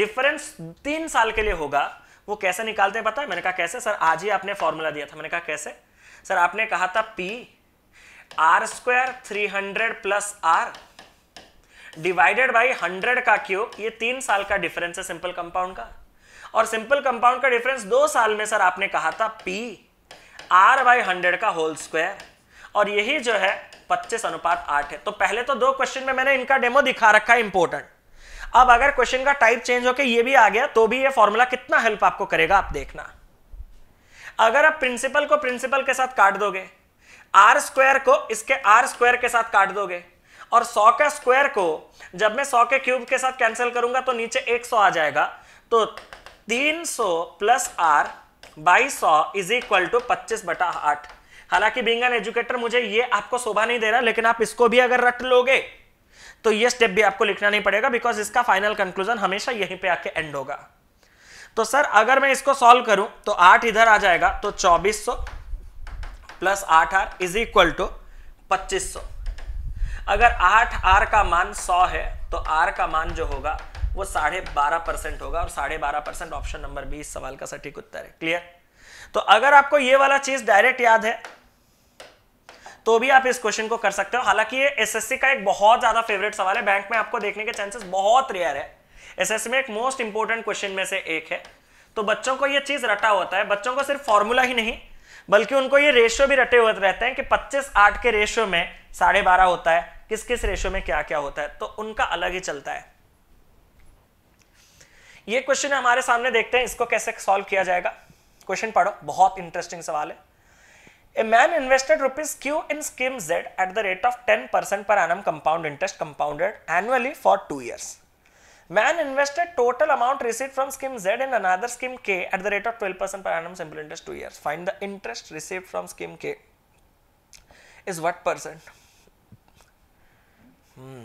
डिफरेंस तीन साल के लिए होगा वो कैसे निकालते हैं पता है मैंने कहा कैसे सर आज ही आपने फॉर्मूला दिया था मैंने कहा कैसे सर आपने कहा था P R square three hundred plus R divided by hundred का क्यूब ये तीन साल का डिफरेंस है सिंपल कंपाउंड का और सिंपल कंपाउंड का डिफरेंस दो साल में सर आपने कहा था पी आर बाई हंड्रेड का होल स्क्वायर और यही जो है पच्चीस अनुपात आठ है तो पहले तो दो क्वेश्चन में मैंने इनका डेमो दिखा रखा है इंपोर्टेंट अब अगर क्वेश्चन का टाइप चेंज होकर ये भी आ गया तो भी ये फॉर्मूला कितना हेल्प आपको करेगा आप देखना अगर आप प्रिंसिपल को प्रिंसिपल के साथ काट दोगे आर स्क्वायर को इसके आर स्क्वायर के साथ काट दोगे और सौ का स्क्वायर को जब मैं सौ के क्यूब के साथ कैंसिल करूंगा तो नीचे सौ आ जाएगा तो तीन सौ प्लस आर बाई सौ इज इक्वल टू पच्चीस बटा आठ हालांकि बींग एन एजुकेटर मुझे ये आपको शोभा नहीं दे रहा लेकिन आप इसको भी अगर रट लोगे तो ये स्टेप भी आपको लिखना नहीं पड़ेगा बिकॉज इसका फाइनल कंक्लूजन हमेशा यहीं पे आके एंड होगा तो सर अगर मैं इसको सॉल्व करूं तो आठ इधर आ जाएगा तो चौबीस सौ प्लस आठ आर इज इक्वल टू पच्चीस सौ अगर आठ आर का मान सौ है तो आर का मान जो होगा वो साढ़े बारह परसेंट होगा और साढ़े बारह परसेंट ऑप्शन नंबर बी इस सवाल का सटीक उत्तर है क्लियर तो अगर आपको ये वाला चीज डायरेक्ट याद है तो भी आप इस क्वेश्चन को कर सकते हो हालांकि ये एसएससी का एक बहुत ज्यादा फेवरेट सवाल है बैंक में आपको देखने के चांसेस बहुत रेयर है एसएससी में एक मोस्ट इंपोर्टेंट क्वेश्चन में से एक है तो बच्चों को यह चीज रटा होता है बच्चों को सिर्फ फॉर्मूला ही नहीं बल्कि उनको ये रेशियो भी रटे हुए रहते हैं कि पच्चीस आठ के रेशियो में साढ़े बारह होता है किस किस रेशियो में क्या क्या होता है तो उनका अलग ही चलता है ये क्वेश्चन हमारे सामने देखते हैं इसको कैसे सॉल्व किया जाएगा क्वेश्चन पढ़ो बहुत इंटरेस्टिंग सवाल है A man invested rupees Q in scheme Z at the rate of 10% per annum compound interest compounded annually for 2 years. Man invested total amount received from scheme Z in another scheme K at the rate of 12% per annum simple interest 2 years. Find the interest received from scheme K is what percent? Hmm.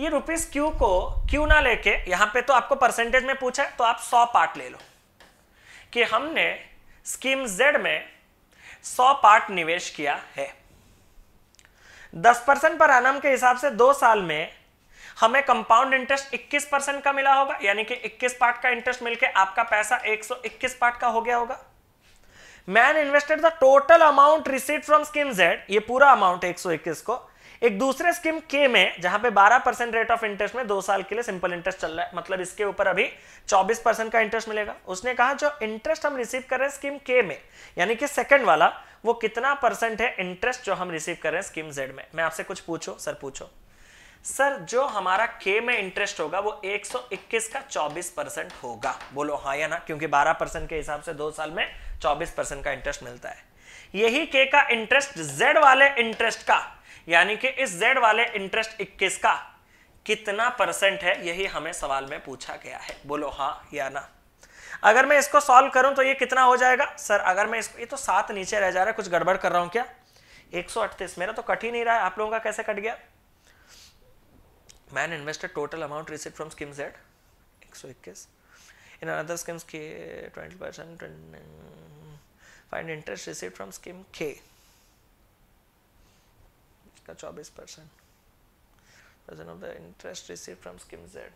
ये रुपीस क्यू को क्यू ना लेके यहाँ पे तो आपको परसेंटेज में पूछा है तो आप 100 पार्ट ले लो कि हमने स्कीम जेड में सौ पार्ट निवेश किया है दस परसेंट पर एनम के हिसाब से दो साल में हमें कंपाउंड इंटरेस्ट 21 परसेंट का मिला होगा यानी कि 21 पार्ट का इंटरेस्ट मिलके आपका पैसा 121 पार्ट का हो गया होगा man invested the total amount receive from scheme Z ये पूरा अमाउंट 121 को एक दूसरे स्कीम के में जहां पे 12 परसेंट रेट ऑफ इंटरेस्ट में दो साल के लिए सिंपल इंटरेस्ट चल रहा है मतलब इसके ऊपर अभी 24 परसेंट का इंटरेस्ट मिलेगा उसने कहा जो इंटरेस्ट हम रिसीव कर रहे हैं स्कीम के में यानी कि सेकंड वाला वो कितना परसेंट है इंटरेस्ट जो हम रिसीव कर रहे हैं स्कीम जेड में मैं आपसे कुछ पूछू सर पूछो सर जो हमारा के में इंटरेस्ट होगा वो 121 का 24 परसेंट होगा बोलो हाँ या ना क्योंकि 12 परसेंट के हिसाब से दो साल में 24 परसेंट का इंटरेस्ट मिलता है यही के का इंटरेस्ट जेड वाले इंटरेस्ट का यानी कि इस जेड वाले इंटरेस्ट 21 का कितना परसेंट है यही हमें सवाल में पूछा गया है बोलो हाँ या ना अगर मैं इसको सॉल्व करूं तो ये कितना हो जाएगा सर अगर मैं इसको ये तो सात नीचे रह जा रहा है कुछ गड़बड़ कर रहा हूं क्या 138 मेरा तो कट ही नहीं रहा है आप लोगों का कैसे कट गया man invested total amount receive from scheme Z एक in another schemes K twenty percent find interest receive from scheme K का 24 percent percent of the interest receive from scheme Z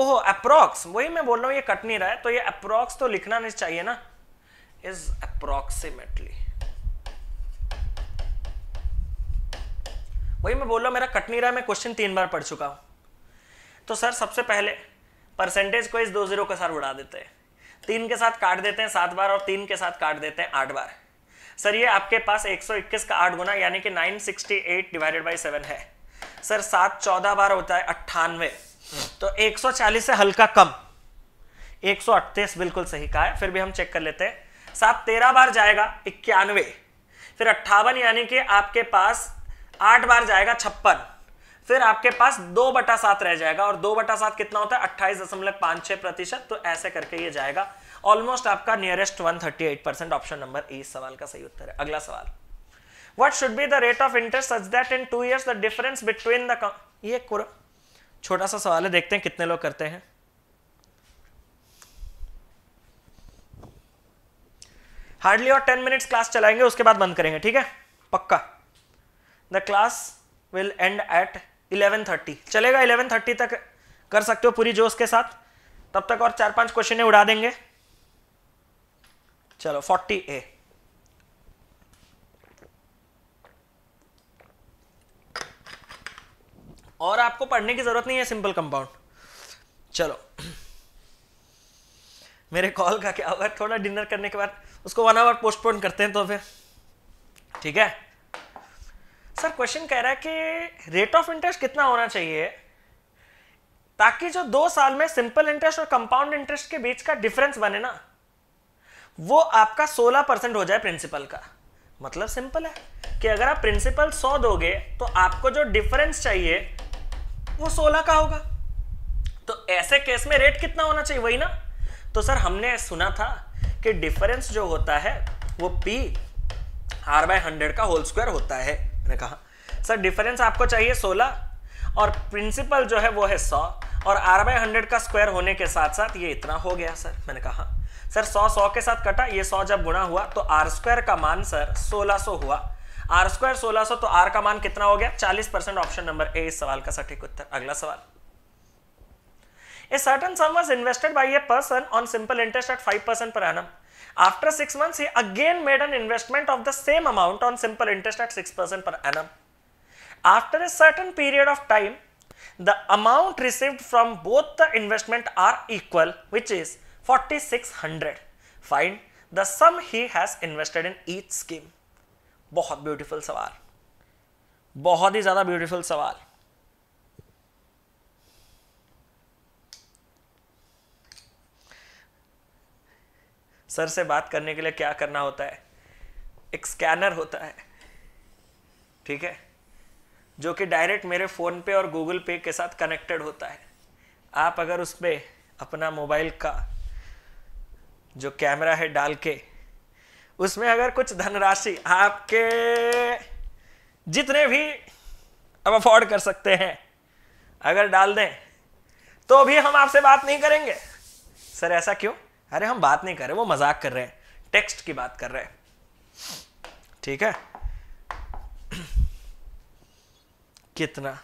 ओहो अप्रोक्स वही मैं बोल रहा हूँ ये कट नहीं रहा है तो ये अप्रोक्स तो लिखना नहीं चाहिए ना इज अप्रोक्सीमेटली वही मैं बोल रहा हूँ मेरा कट नहीं रहा है मैं क्वेश्चन तीन बार पढ़ चुका हूँ तो सर सबसे पहले परसेंटेज को इस दो जीरो के साथ उड़ा देते हैं तीन के साथ काट देते हैं सात बार और तीन के साथ काट देते हैं आठ बार सर ये आपके पास 121 का आठ गुना यानी कि 968 डिवाइडेड बाई सेवन है सर सात चौदह बार होता है अट्ठानवे तो 140 से हल्का कम एक बिल्कुल सही कहा है फिर भी हम चेक कर लेते हैं सात तेरह बार जाएगा इक्यानवे फिर अट्ठावन यानी कि आपके पास आठ बार जाएगा छप्पन फिर आपके पास दो बटा सात रह जाएगा और दो बटा सात कितना होता है अट्ठाईस दशमलव पांच छह प्रतिशत तो ऐसे करके ये जाएगा ऑलमोस्ट आपका nearest 138 percent option number A सवाल का सही उत्तर है अगला सवाल what should be the rate of interest such that in two years the difference between the ये छोटा सा सवाल है देखते हैं कितने लोग करते हैं हार्डली और टेन मिनट्स क्लास चलाएंगे उसके बाद बंद करेंगे ठीक है पक्का the class will end at 11:30 चलेगा 11:30 तक कर सकते हो पूरी जोश के साथ तब तक और चार पांच क्वेश्चन उड़ा देंगे चलो 40 ए और आपको पढ़ने की जरूरत नहीं है सिंपल कंपाउंड चलो मेरे कॉल का क्या होगा थोड़ा डिनर करने के बाद उसको वन आवर पोस्टपोन करते हैं तो फिर ठीक है सर क्वेश्चन कह रहा है कि रेट ऑफ इंटरेस्ट कितना होना चाहिए ताकि जो दो साल में सिंपल इंटरेस्ट और कंपाउंड इंटरेस्ट के बीच का डिफरेंस बने ना वो आपका 16 परसेंट हो जाए प्रिंसिपल का मतलब सिंपल है कि अगर आप प्रिंसिपल 100 दोगे तो आपको जो डिफरेंस चाहिए वो 16 का होगा तो ऐसे केस में रेट कितना होना चाहिए वही ना तो सर हमने सुना था कि डिफरेंस जो होता है वो पी आर बाय हंड्रेड का होल स्क्वायर होता है मैंने कहा सर डिफरेंस आपको चाहिए 16 और प्रिंसिपल जो है वो है 100 और आर बाय हंड्रेड का स्क्वायर होने के साथ साथ ये इतना हो गया सर मैंने कहा सर सौ सौ के साथ कटा ये सौ जब गुणा हुआ तो आर स्क्वायर का मान सर सोलह सो हुआ आर स्क्वायर सोलह सो तो आर का मान कितना हो गया चालीस परसेंट ऑप्शन नंबर ए इस सवाल का सटीक उत्तर अगला सवाल a certain sum was invested by a person on simple interest at 5 percent per annum after six months he again made an investment of the same amount on simple interest at six percent per annum after a certain period of time the amount received from both the investment are equal which is 4600 find the sum he has invested in each scheme बहुत ब्यूटीफुल सवाल बहुत ही ज्यादा ब्यूटीफुल सवाल सर से बात करने के लिए क्या करना होता है एक स्कैनर होता है ठीक है जो कि डायरेक्ट मेरे फ़ोन पे और गूगल पे के साथ कनेक्टेड होता है आप अगर उस पर अपना मोबाइल का जो कैमरा है डाल के उसमें अगर कुछ धनराशि आपके जितने भी अब अफोर्ड कर सकते हैं अगर डाल दें तो भी हम आपसे बात नहीं करेंगे सर ऐसा क्यों अरे हम बात नहीं कर रहे वो मजाक कर रहे हैं टेक्स्ट की बात कर रहे हैं ठीक है कितना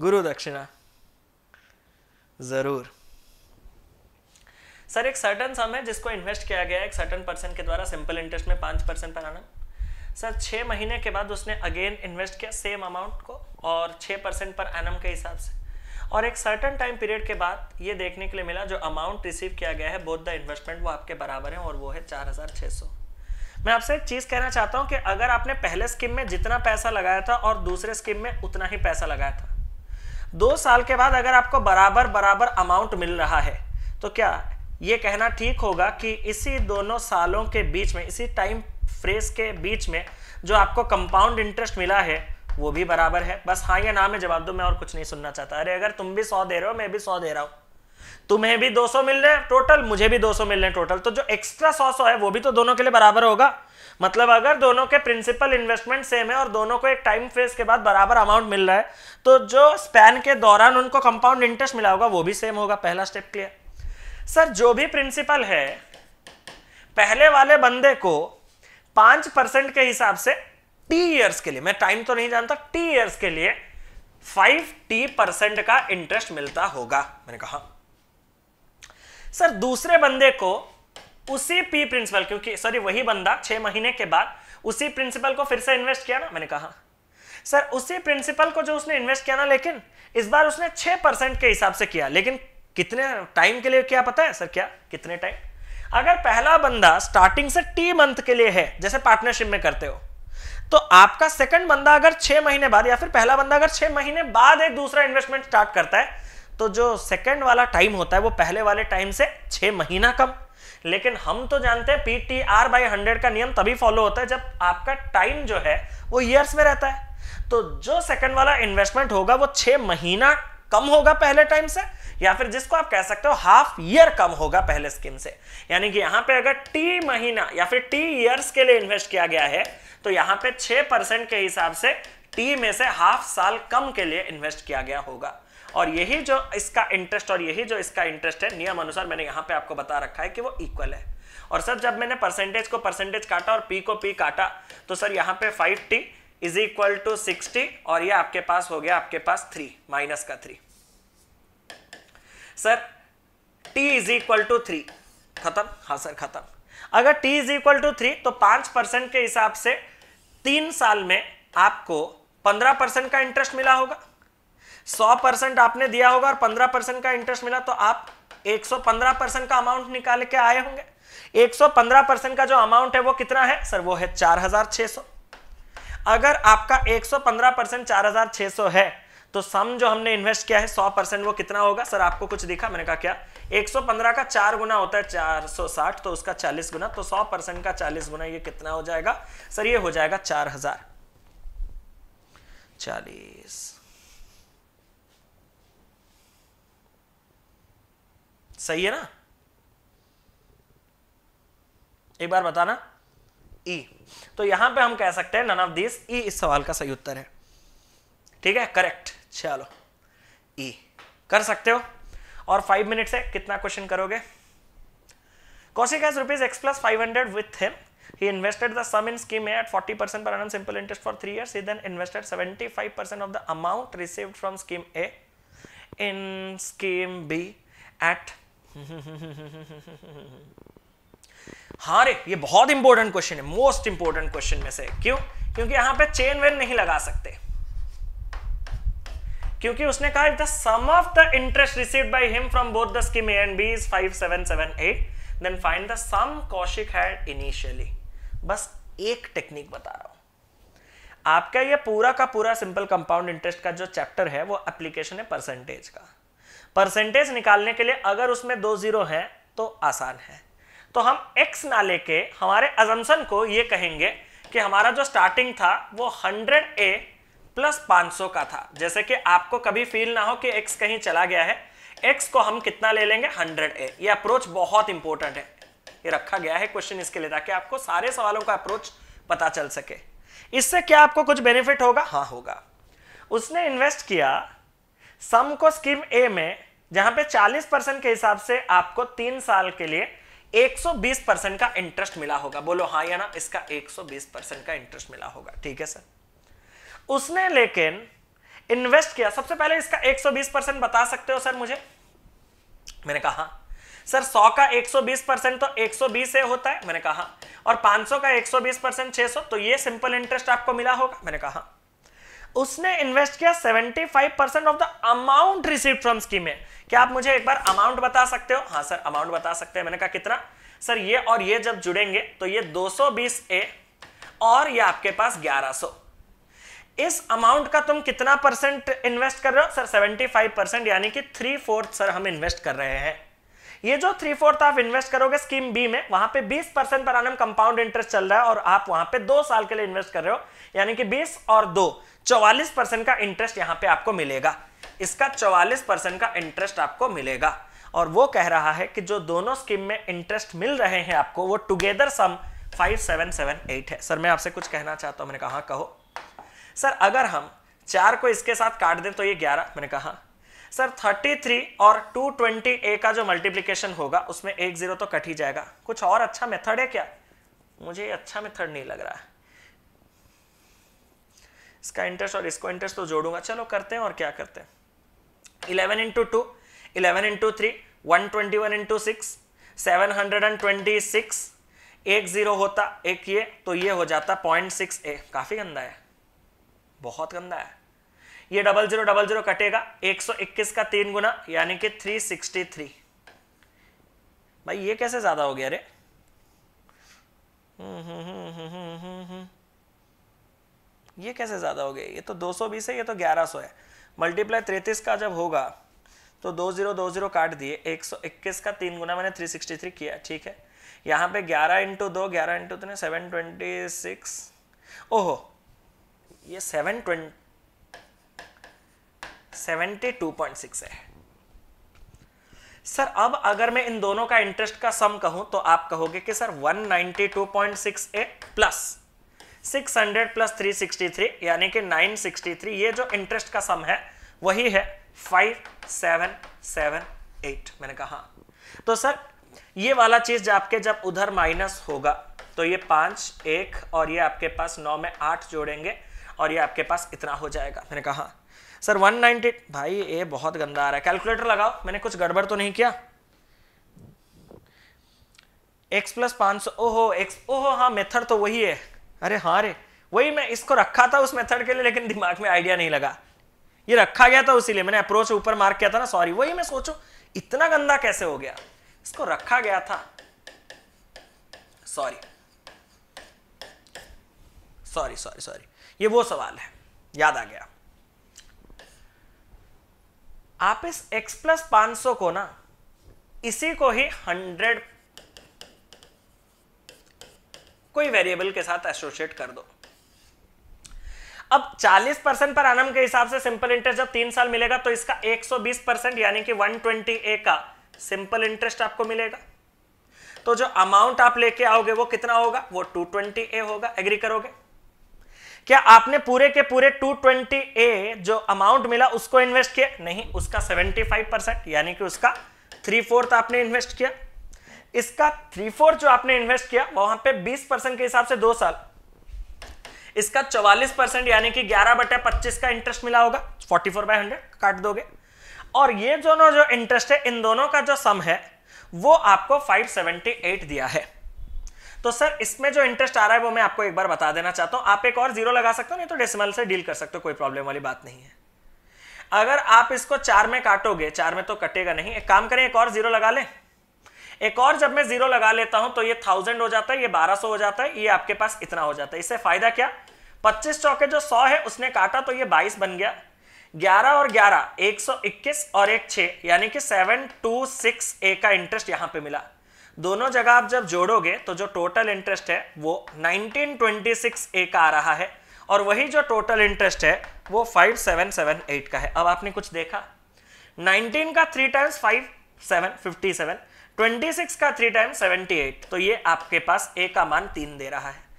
गुरु दक्षिणा जरूर सर एक सर्टन सम है जिसको इन्वेस्ट किया गया एक सर्टन पर्सन के द्वारा सिंपल इंटरेस्ट में पाँच परसेंट पर आना सर छः महीने के बाद उसने अगेन इन्वेस्ट किया सेम अमाउंट को और छः परसेंट पर एनम के हिसाब से और एक सर्टन टाइम पीरियड के बाद ये देखने के लिए मिला जो अमाउंट रिसीव किया गया है बोथ द इन्वेस्टमेंट वो आपके बराबर है और वो है चार हज़ार छः सौ मैं आपसे एक चीज़ कहना चाहता हूँ कि अगर आपने पहले स्कीम में जितना पैसा लगाया था और दूसरे स्कीम में उतना ही पैसा लगाया था दो साल के बाद अगर आपको बराबर बराबर अमाउंट मिल रहा है तो क्या ये कहना ठीक होगा कि इसी दोनों सालों के बीच में इसी टाइम फ्रेज के बीच में जो आपको कंपाउंड इंटरेस्ट मिला है वो भी बराबर है बस हाँ या ना में जवाब दो मैं और कुछ नहीं सुनना चाहता अरे अगर तुम भी सौ दे रहे हो मैं भी सौ दे रहा हूं तुम्हें भी 200 मिल रहे हैं टोटल मुझे भी 200 मिल रहे हैं टोटल तो जो एक्स्ट्रा सौ सौ है वो भी तो दोनों के लिए बराबर होगा मतलब अगर दोनों के प्रिंसिपल इन्वेस्टमेंट सेम है और दोनों को एक टाइम फेज के बाद बराबर अमाउंट मिल रहा है तो जो स्पैन के दौरान उनको कंपाउंड इंटरेस्ट मिला होगा वो भी सेम होगा पहला स्टेप क्लियर सर जो भी प्रिंसिपल है पहले वाले बंदे को पांच परसेंट के हिसाब से टी ईयर्स के लिए मैं टाइम तो नहीं जानता टी ईयर्स के लिए फाइव टी परसेंट का इंटरेस्ट मिलता होगा मैंने कहा सर दूसरे बंदे को उसी पी प्रिंसिपल क्योंकि सॉरी वही बंदा छह महीने के बाद उसी प्रिंसिपल को फिर से इन्वेस्ट किया ना मैंने कहा सर उसी प्रिंसिपल को जो उसने इन्वेस्ट किया ना लेकिन इस बार उसने छह परसेंट के हिसाब से किया लेकिन कितने टाइम के लिए क्या पता है सर क्या कितने टाइम अगर पहला बंदा स्टार्टिंग से टी मंथ के लिए है जैसे पार्टनरशिप में करते हो तो आपका सेकंड बंदा अगर छह महीने बाद या फिर पहला बंदा अगर छह महीने बाद एक दूसरा इन्वेस्टमेंट स्टार्ट करता है तो जो सेकंड वाला टाइम होता है वो पहले वाले टाइम से छह महीना कम लेकिन हम तो जानते हैं पी आर बाई हंड्रेड का नियम तभी फॉलो होता है जब आपका टाइम जो है वो ईयर्स में रहता है तो जो सेकंड वाला इन्वेस्टमेंट होगा वो छह महीना कम होगा पहले टाइम से या फिर जिसको आप कह सकते हो हाफ ईयर कम होगा पहले स्कीम से यानी कि यहां पे अगर टी महीना या फिर टी ईयर्स के लिए इन्वेस्ट किया गया है तो यहां पे 6 परसेंट के हिसाब से टी में से हाफ साल कम के लिए इन्वेस्ट किया गया होगा और यही जो इसका इंटरेस्ट और यही जो इसका इंटरेस्ट है नियम अनुसार मैंने यहां पर आपको बता रखा है कि वो इक्वल है और सर जब मैंने परसेंटेज को परसेंटेज काटा और पी को पी काटा तो सर यहाँ पे five t is equal to sixty और ये आपके पास हो गया आपके पास थ्री माइनस का three sir t is equal to three खत्म हाँ सर खत्म अगर t is equal to three तो पांच परसेंट के हिसाब से तीन साल में आपको पंद्रह परसेंट का इंटरेस्ट मिला होगा सौ परसेंट आपने दिया होगा और पंद्रह परसेंट का इंटरेस्ट मिला तो आप एक सौ पंद्रह परसेंट का अमाउंट निकाल के आए होंगे एक सौ पंद्रह परसेंट का जो अमाउंट है वो कितना है सर वो है चार हजार छह सौ अगर आपका एक सौ पंद्रह परसेंट चार हजार छह सौ है तो सम जो हमने इन्वेस्ट किया है सौ परसेंट वो कितना होगा सर आपको कुछ दिखा मैंने कहा क्या 115 का चार गुना होता है 460 तो उसका 40 गुना तो 100 परसेंट का 40 गुना ये कितना हो जाएगा सर ये हो जाएगा 4000 चालीस सही है ना एक बार बताना ई e. तो यहां पे हम कह सकते हैं नन ऑफ दिस ई इस सवाल का सही उत्तर है ठीक है करेक्ट चलो ई e. कर सकते हो और फाइव मिनट से कितना क्वेश्चन करोगे Kaushik has rupees x plus five hundred with him he invested the sum in scheme at forty percent per simple interest for three years he invested seventy five percent of the amount receive from scheme A in scheme B at हाँ रे ये बहुत इंपॉर्टेंट क्वेश्चन है मोस्ट इंपॉर्टेंट क्वेश्चन में से क्यों क्योंकि यहां पे चेन वेन नहीं लगा सकते क्योंकि उसने कहा if the sum of the interest receive by him from both the scheme A and B is 5778 then find the sum Kaushik had initially बस एक टेक्निक बता रहा हूं आपका ये पूरा का पूरा सिंपल कंपाउंड इंटरेस्ट का जो चैप्टर है वो एप्लीकेशन है परसेंटेज का परसेंटेज निकालने के लिए अगर उसमें दो जीरो है तो आसान है तो हम एक्स ना लेके हमारे अजमसन को ये कहेंगे कि हमारा जो स्टार्टिंग था वो हंड्रेड ए प्लस 500 का था जैसे कि आपको कभी फील ना हो कि एक्स कहीं चला गया है एक्स को हम कितना ले लेंगे हंड्रेड ए ये अप्रोच बहुत इंपॉर्टेंट है ये रखा गया है क्वेश्चन इसके लिए ताकि आपको सारे सवालों का अप्रोच पता चल सके इससे क्या आपको कुछ बेनिफिट होगा हाँ होगा उसने इन्वेस्ट किया सम को स्कीम ए में जहां पे 40 परसेंट के हिसाब से आपको तीन साल के लिए 120 परसेंट का इंटरेस्ट मिला होगा बोलो हाँ या ना इसका 120 परसेंट का इंटरेस्ट मिला होगा ठीक है सर उसने लेकिन इन्वेस्ट किया सबसे पहले इसका 120 परसेंट बता सकते हो सर मुझे मैंने कहा सर 100 का 120 परसेंट तो 120 से होता है मैंने कहा और 500 का 120 परसेंट 600 तो ये सिंपल इंटरेस्ट आपको मिला होगा मैंने कहा उसने इन्वेस्ट किया 75 percent of the amount receive from scheme में क्या आप मुझे एक बार अमाउंट बता सकते हो हाँ सर अमाउंट बता सकते हैं मैंने कहा कितना सर ये और ये जब जुड़ेंगे तो ये दो ए और ये आपके पास ग्यारह इस अमाउंट का तुम कितना परसेंट इन्वेस्ट कर रहे हो सर 75 परसेंट यानी कि थ्री फोर्थ सर हम इन्वेस्ट कर रहे हैं ये जो थ्री फोर्थ आप इन्वेस्ट करोगे स्कीम बी में वहां पे 20 परसेंट पर आनम कंपाउंड इंटरेस्ट चल रहा है और आप वहां पे दो साल के लिए इन्वेस्ट कर रहे हो यानी कि 20 और दो चौवालीस का इंटरेस्ट यहां पर आपको मिलेगा इसका चौवालीस का इंटरेस्ट आपको मिलेगा और वो कह रहा है कि जो दोनों स्कीम में इंटरेस्ट मिल रहे हैं आपको वो टुगेदर सम 5778 है सर मैं आपसे कुछ कहना चाहता हूं मैंने कहा कहो सर अगर हम चार को इसके साथ काट दें तो ये ग्यारह मैंने कहा सर थर्टी थ्री और टू ट्वेंटी ए का जो मल्टीप्लीकेशन होगा उसमें एक जीरो तो कट ही जाएगा कुछ और अच्छा मेथड है क्या मुझे अच्छा मेथड नहीं लग रहा है इसका इंटरेस्ट और इसको इंटरेस्ट तो जोड़ूंगा चलो करते हैं और क्या करते हैं eleven into two eleven into three one twenty one into six seven hundred and twenty six एक जीरो होता एक ये तो ये हो जाता पॉइंट सिक्स ए काफ़ी गंदा है बहुत गंदा है ये डबल जीरो डबल जीरो कटेगा 121 का तीन गुना यानी कि 363 भाई ये कैसे ज्यादा हो गया अरे हम्म, हम्म, हम्म, ये कैसे ज्यादा हो गया ये तो 220 है ये तो 1100 है मल्टीप्लाई तैतीस का जब होगा तो जीरो काट दिए 121 का तीन गुना मैंने 363 किया ठीक है यहां पे 11 इंटू दो ग्यारह इंटू तो सेवन ट्वेंटी सिक्स ओहो ये seven twenty two point six है सर अब अगर मैं इन दोनों का इंटरेस्ट का सम कहूं तो आप कहोगे कि सर 192.68 प्लस 600 प्लस 363 यानी कि 963 ये जो इंटरेस्ट का सम है वही है 5778 मैंने कहा तो सर ये वाला चीज आपके जब उधर माइनस होगा तो ये पांच एक और ये आपके पास नौ में आठ जोड़ेंगे और ये आपके पास इतना हो जाएगा मैंने कहा सर 190 भाई ये बहुत गंदा आ रहा है कैलकुलेटर लगाओ मैंने कुछ गड़बड़ तो नहीं किया x प्लस पांच सौ ओहो एक्स ओहो हाँ मेथड तो वही है अरे हाँ रे वही मैं इसको रखा था उस मेथड के लिए लेकिन दिमाग में आइडिया नहीं लगा ये रखा गया था उसीलिए मैंने अप्रोच ऊपर मार्क किया था ना सॉरी वही मैं सोचू इतना गंदा कैसे हो गया इसको रखा गया था सॉरी सॉरी सॉरी सॉरी ये वो सवाल है याद आ गया आप इस x प्लस पांच को ना इसी को ही 100 कोई वेरिएबल के साथ एसोसिएट कर दो अब 40 परसेंट पर आनम के हिसाब से सिंपल इंटरेस्ट जब तीन साल मिलेगा तो इसका 120 परसेंट यानी कि 120 ए का सिंपल इंटरेस्ट आपको मिलेगा तो जो अमाउंट आप लेके आओगे वो कितना होगा वो 220 ए होगा एग्री करोगे क्या आपने पूरे के पूरे 220 ए जो अमाउंट मिला उसको इन्वेस्ट किया नहीं उसका 75 परसेंट यानी कि उसका थ्री फोर्थ आपने इन्वेस्ट किया इसका थ्री फोर्थ जो आपने इन्वेस्ट किया वहां पे 20 परसेंट के हिसाब से दो साल इसका 44 परसेंट यानी कि 11 बटे 25 का इंटरेस्ट मिला होगा 44 फोर बाय हंड्रेड काट दोगे और ये दोनों जो इंटरेस्ट है इन दोनों का जो सम है वो आपको एट दिया है तो सर इसमें जो इंटरेस्ट आ रहा है वो मैं आपको एक बार बता देना चाहता हूँ आप एक और जीरो लगा सकते हो नहीं तो डेसिमल से डील कर सकते हो कोई प्रॉब्लम वाली बात नहीं है अगर आप इसको चार में काटोगे चार में तो कटेगा नहीं एक काम करें एक और जीरो लगा लें एक और जब मैं जीरो लगा लेता हूं तो ये थाउजेंड हो जाता है ये बारह सौ हो जाता है ये आपके पास इतना हो जाता है इससे फायदा क्या पच्चीस चौके जो सौ है उसने काटा तो ये बाईस बन गया ग्यारह और ग्यारह एक सौ इक्कीस और एक छः यानी कि सेवन टू सिक्स ए का इंटरेस्ट यहां पे मिला दोनों जगह आप जब जोड़ोगे तो जो टोटल इंटरेस्ट है वो 1926 ए का आ रहा है और वही जो टोटल इंटरेस्ट है वो 5778 का है अब आपने कुछ देखा 19 का three times five seven fifty seven twenty six का थ्री टाइम्स सेवेंटी एट तो ये आपके पास ए का मान तीन दे रहा है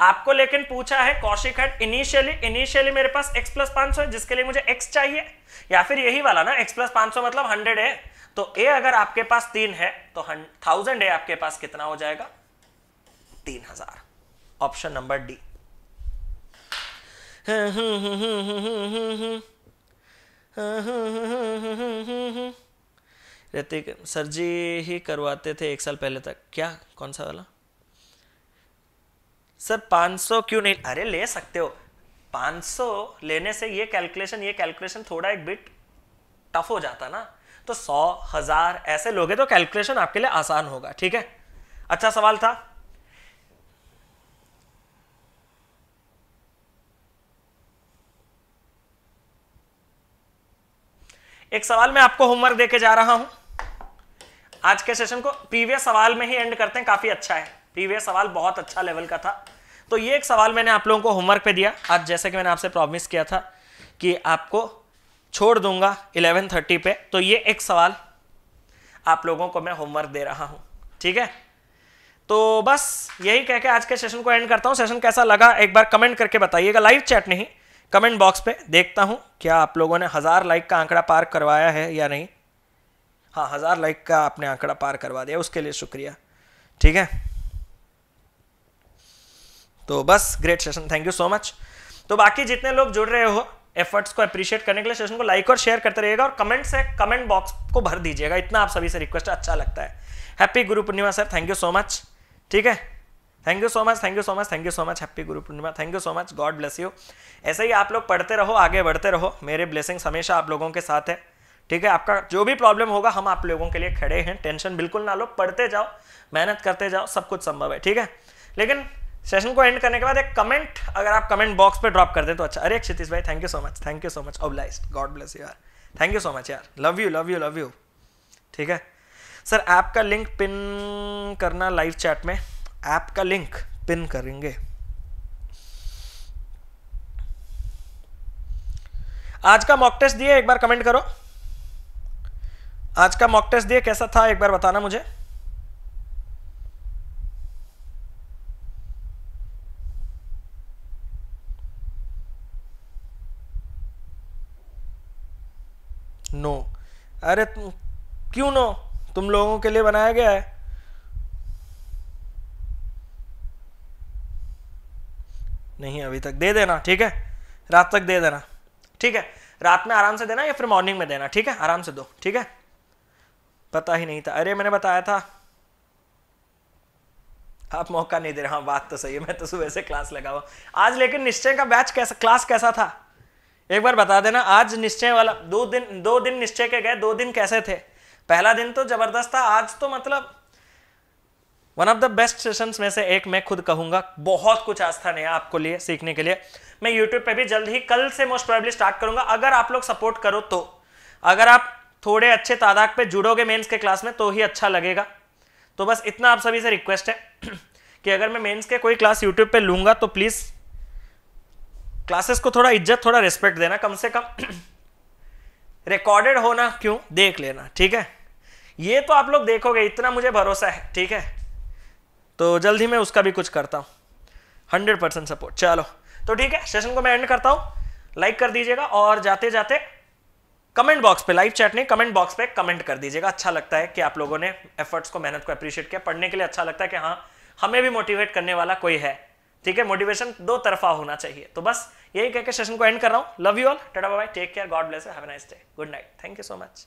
आपको लेकिन पूछा है कौशिक हट इनिशियली इनिशियली मेरे पास x प्लस पांच है जिसके लिए मुझे x चाहिए या फिर यही वाला ना x प्लस पांच मतलब हंड्रेड है तो ए अगर आपके पास तीन है तो थाउजेंड ए आपके पास कितना हो जाएगा तीन हजार option number D Hrithik sir ji ही करवाते थे एक साल पहले तक क्या कौन सा वाला सर 500 क्यों नहीं अरे ले सकते हो 500 लेने से ये कैलकुलेशन ये कैलकुलेशन थोड़ा एक बिट टफ हो जाता ना तो सौ हजार ऐसे लोगे तो कैलकुलेशन आपके लिए आसान होगा ठीक है अच्छा सवाल था एक सवाल मैं आपको होमवर्क देके जा रहा हूं आज के सेशन को प्रीवियस सवाल में ही एंड करते हैं काफी अच्छा है प्रीवियस सवाल बहुत अच्छा लेवल का था तो ये एक सवाल मैंने आप लोगों को होमवर्क पे दिया आज जैसे कि मैंने आपसे प्रॉमिस किया था कि आपको छोड़ दूंगा 11:30 पे तो ये एक सवाल आप लोगों को मैं होमवर्क दे रहा हूँ ठीक है तो बस यही कह के आज के सेशन को एंड करता हूँ सेशन कैसा लगा एक बार कमेंट करके बताइएगा लाइव चैट नहीं कमेंट बॉक्स पे देखता हूँ क्या आप लोगों ने हज़ार लाइक का आंकड़ा पार करवाया है या नहीं हाँ हज़ार लाइक का आपने आंकड़ा पार करवा दिया उसके लिए शुक्रिया ठीक है तो बस great session thank you so much तो बाकी जितने लोग जुड़ रहे हो एफर्ट्स को अप्रिशिएट करने के लिए सेशन को लाइक और शेयर करते रहिएगा और कमेंट से कमेंट बॉक्स को भर दीजिएगा इतना आप सभी से रिक्वेस्ट अच्छा लगता है happy Guru Purnima sir thank you so much ठीक है thank you so much thank you so much thank you so much happy Guru Purnima thank you so much God bless you ऐसे ही आप लोग पढ़ते रहो आगे बढ़ते रहो मेरे ब्लेसिंग्स हमेशा आप लोगों के साथ है ठीक है आपका जो भी प्रॉब्लम होगा हम आप लोगों के लिए खड़े हैं टेंशन बिल्कुल ना लो पढ़ते जाओ मेहनत करते जाओ सब कुछ संभव है ठीक है लेकिन सेशन को एंड करने के बाद एक कमेंट अगर आप कमेंट बॉक्स पे ड्रॉप कर दें तो अच्छा अरे क्षितिश भाई thank you so much thank you so much oblige god bless you यार थैंक यू सो मच यार love you love you love you ठीक है सर ऐप का लिंक पिन करना लाइव चैट में ऐप का लिंक पिन करेंगे आज का मॉक टेस्ट दिए एक बार कमेंट करो आज का मॉक टेस्ट दिए कैसा था एक बार बताना मुझे नो अरे क्यों नो तुम लोगों के लिए बनाया गया है नहीं अभी तक दे देना ठीक है रात तक दे देना ठीक है रात में आराम से देना या फिर मॉर्निंग में देना ठीक है आराम से दो ठीक है पता ही नहीं था अरे मैंने बताया था आप मौका नहीं दे रहे हाँ बात तो सही है मैं तो सुबह से क्लास लगा हुआ आज लेकिन निश्चय का बैच कैसा क्लास कैसा था एक बार बता देना आज निश्चय वाला दो दिन दो दिन निश्चय के गए दो दिन कैसे थे पहला दिन तो जबरदस्त था आज तो मतलब one of the best sessions में से एक मैं खुद कहूंगा बहुत कुछ आस्था नहीं आपको लिए सीखने के लिए मैं यूट्यूब पे भी जल्द ही कल से मोस्ट प्रॉब्ली स्टार्ट करूंगा अगर आप लोग सपोर्ट करो तो अगर आप थोड़े अच्छे तादाद पे जुड़ोगे मेंस के क्लास में तो ही अच्छा लगेगा तो बस इतना आप सभी से रिक्वेस्ट है कि अगर मैं मेंस के कोई क्लास यूट्यूब पे लूंगा तो प्लीज़ क्लासेस को थोड़ा इज्जत थोड़ा रिस्पेक्ट देना कम से कम रिकॉर्डेड होना क्यों देख लेना ठीक है ये तो आप लोग देखोगे इतना मुझे भरोसा है ठीक है तो जल्द ही मैं उसका भी कुछ करता हूँ हंड्रेड परसेंट सपोर्ट चलो तो ठीक है सेशन को मैं एंड करता हूँ लाइक कर दीजिएगा और जाते जाते कमेंट बॉक्स पे लाइव चैट नहीं कमेंट बॉक्स पे कमेंट कर दीजिएगा अच्छा लगता है कि आप लोगों ने एफर्ट्स को मेहनत को अप्रिशिएट किया पढ़ने के लिए अच्छा लगता है कि हाँ हमें भी मोटिवेट करने वाला कोई है ठीक है मोटिवेशन दो तरफा होना चाहिए तो बस यही कहकर सेशन को एंड कर रहा हूँ love you all tata bye take care god bless have nice day good night thank you so much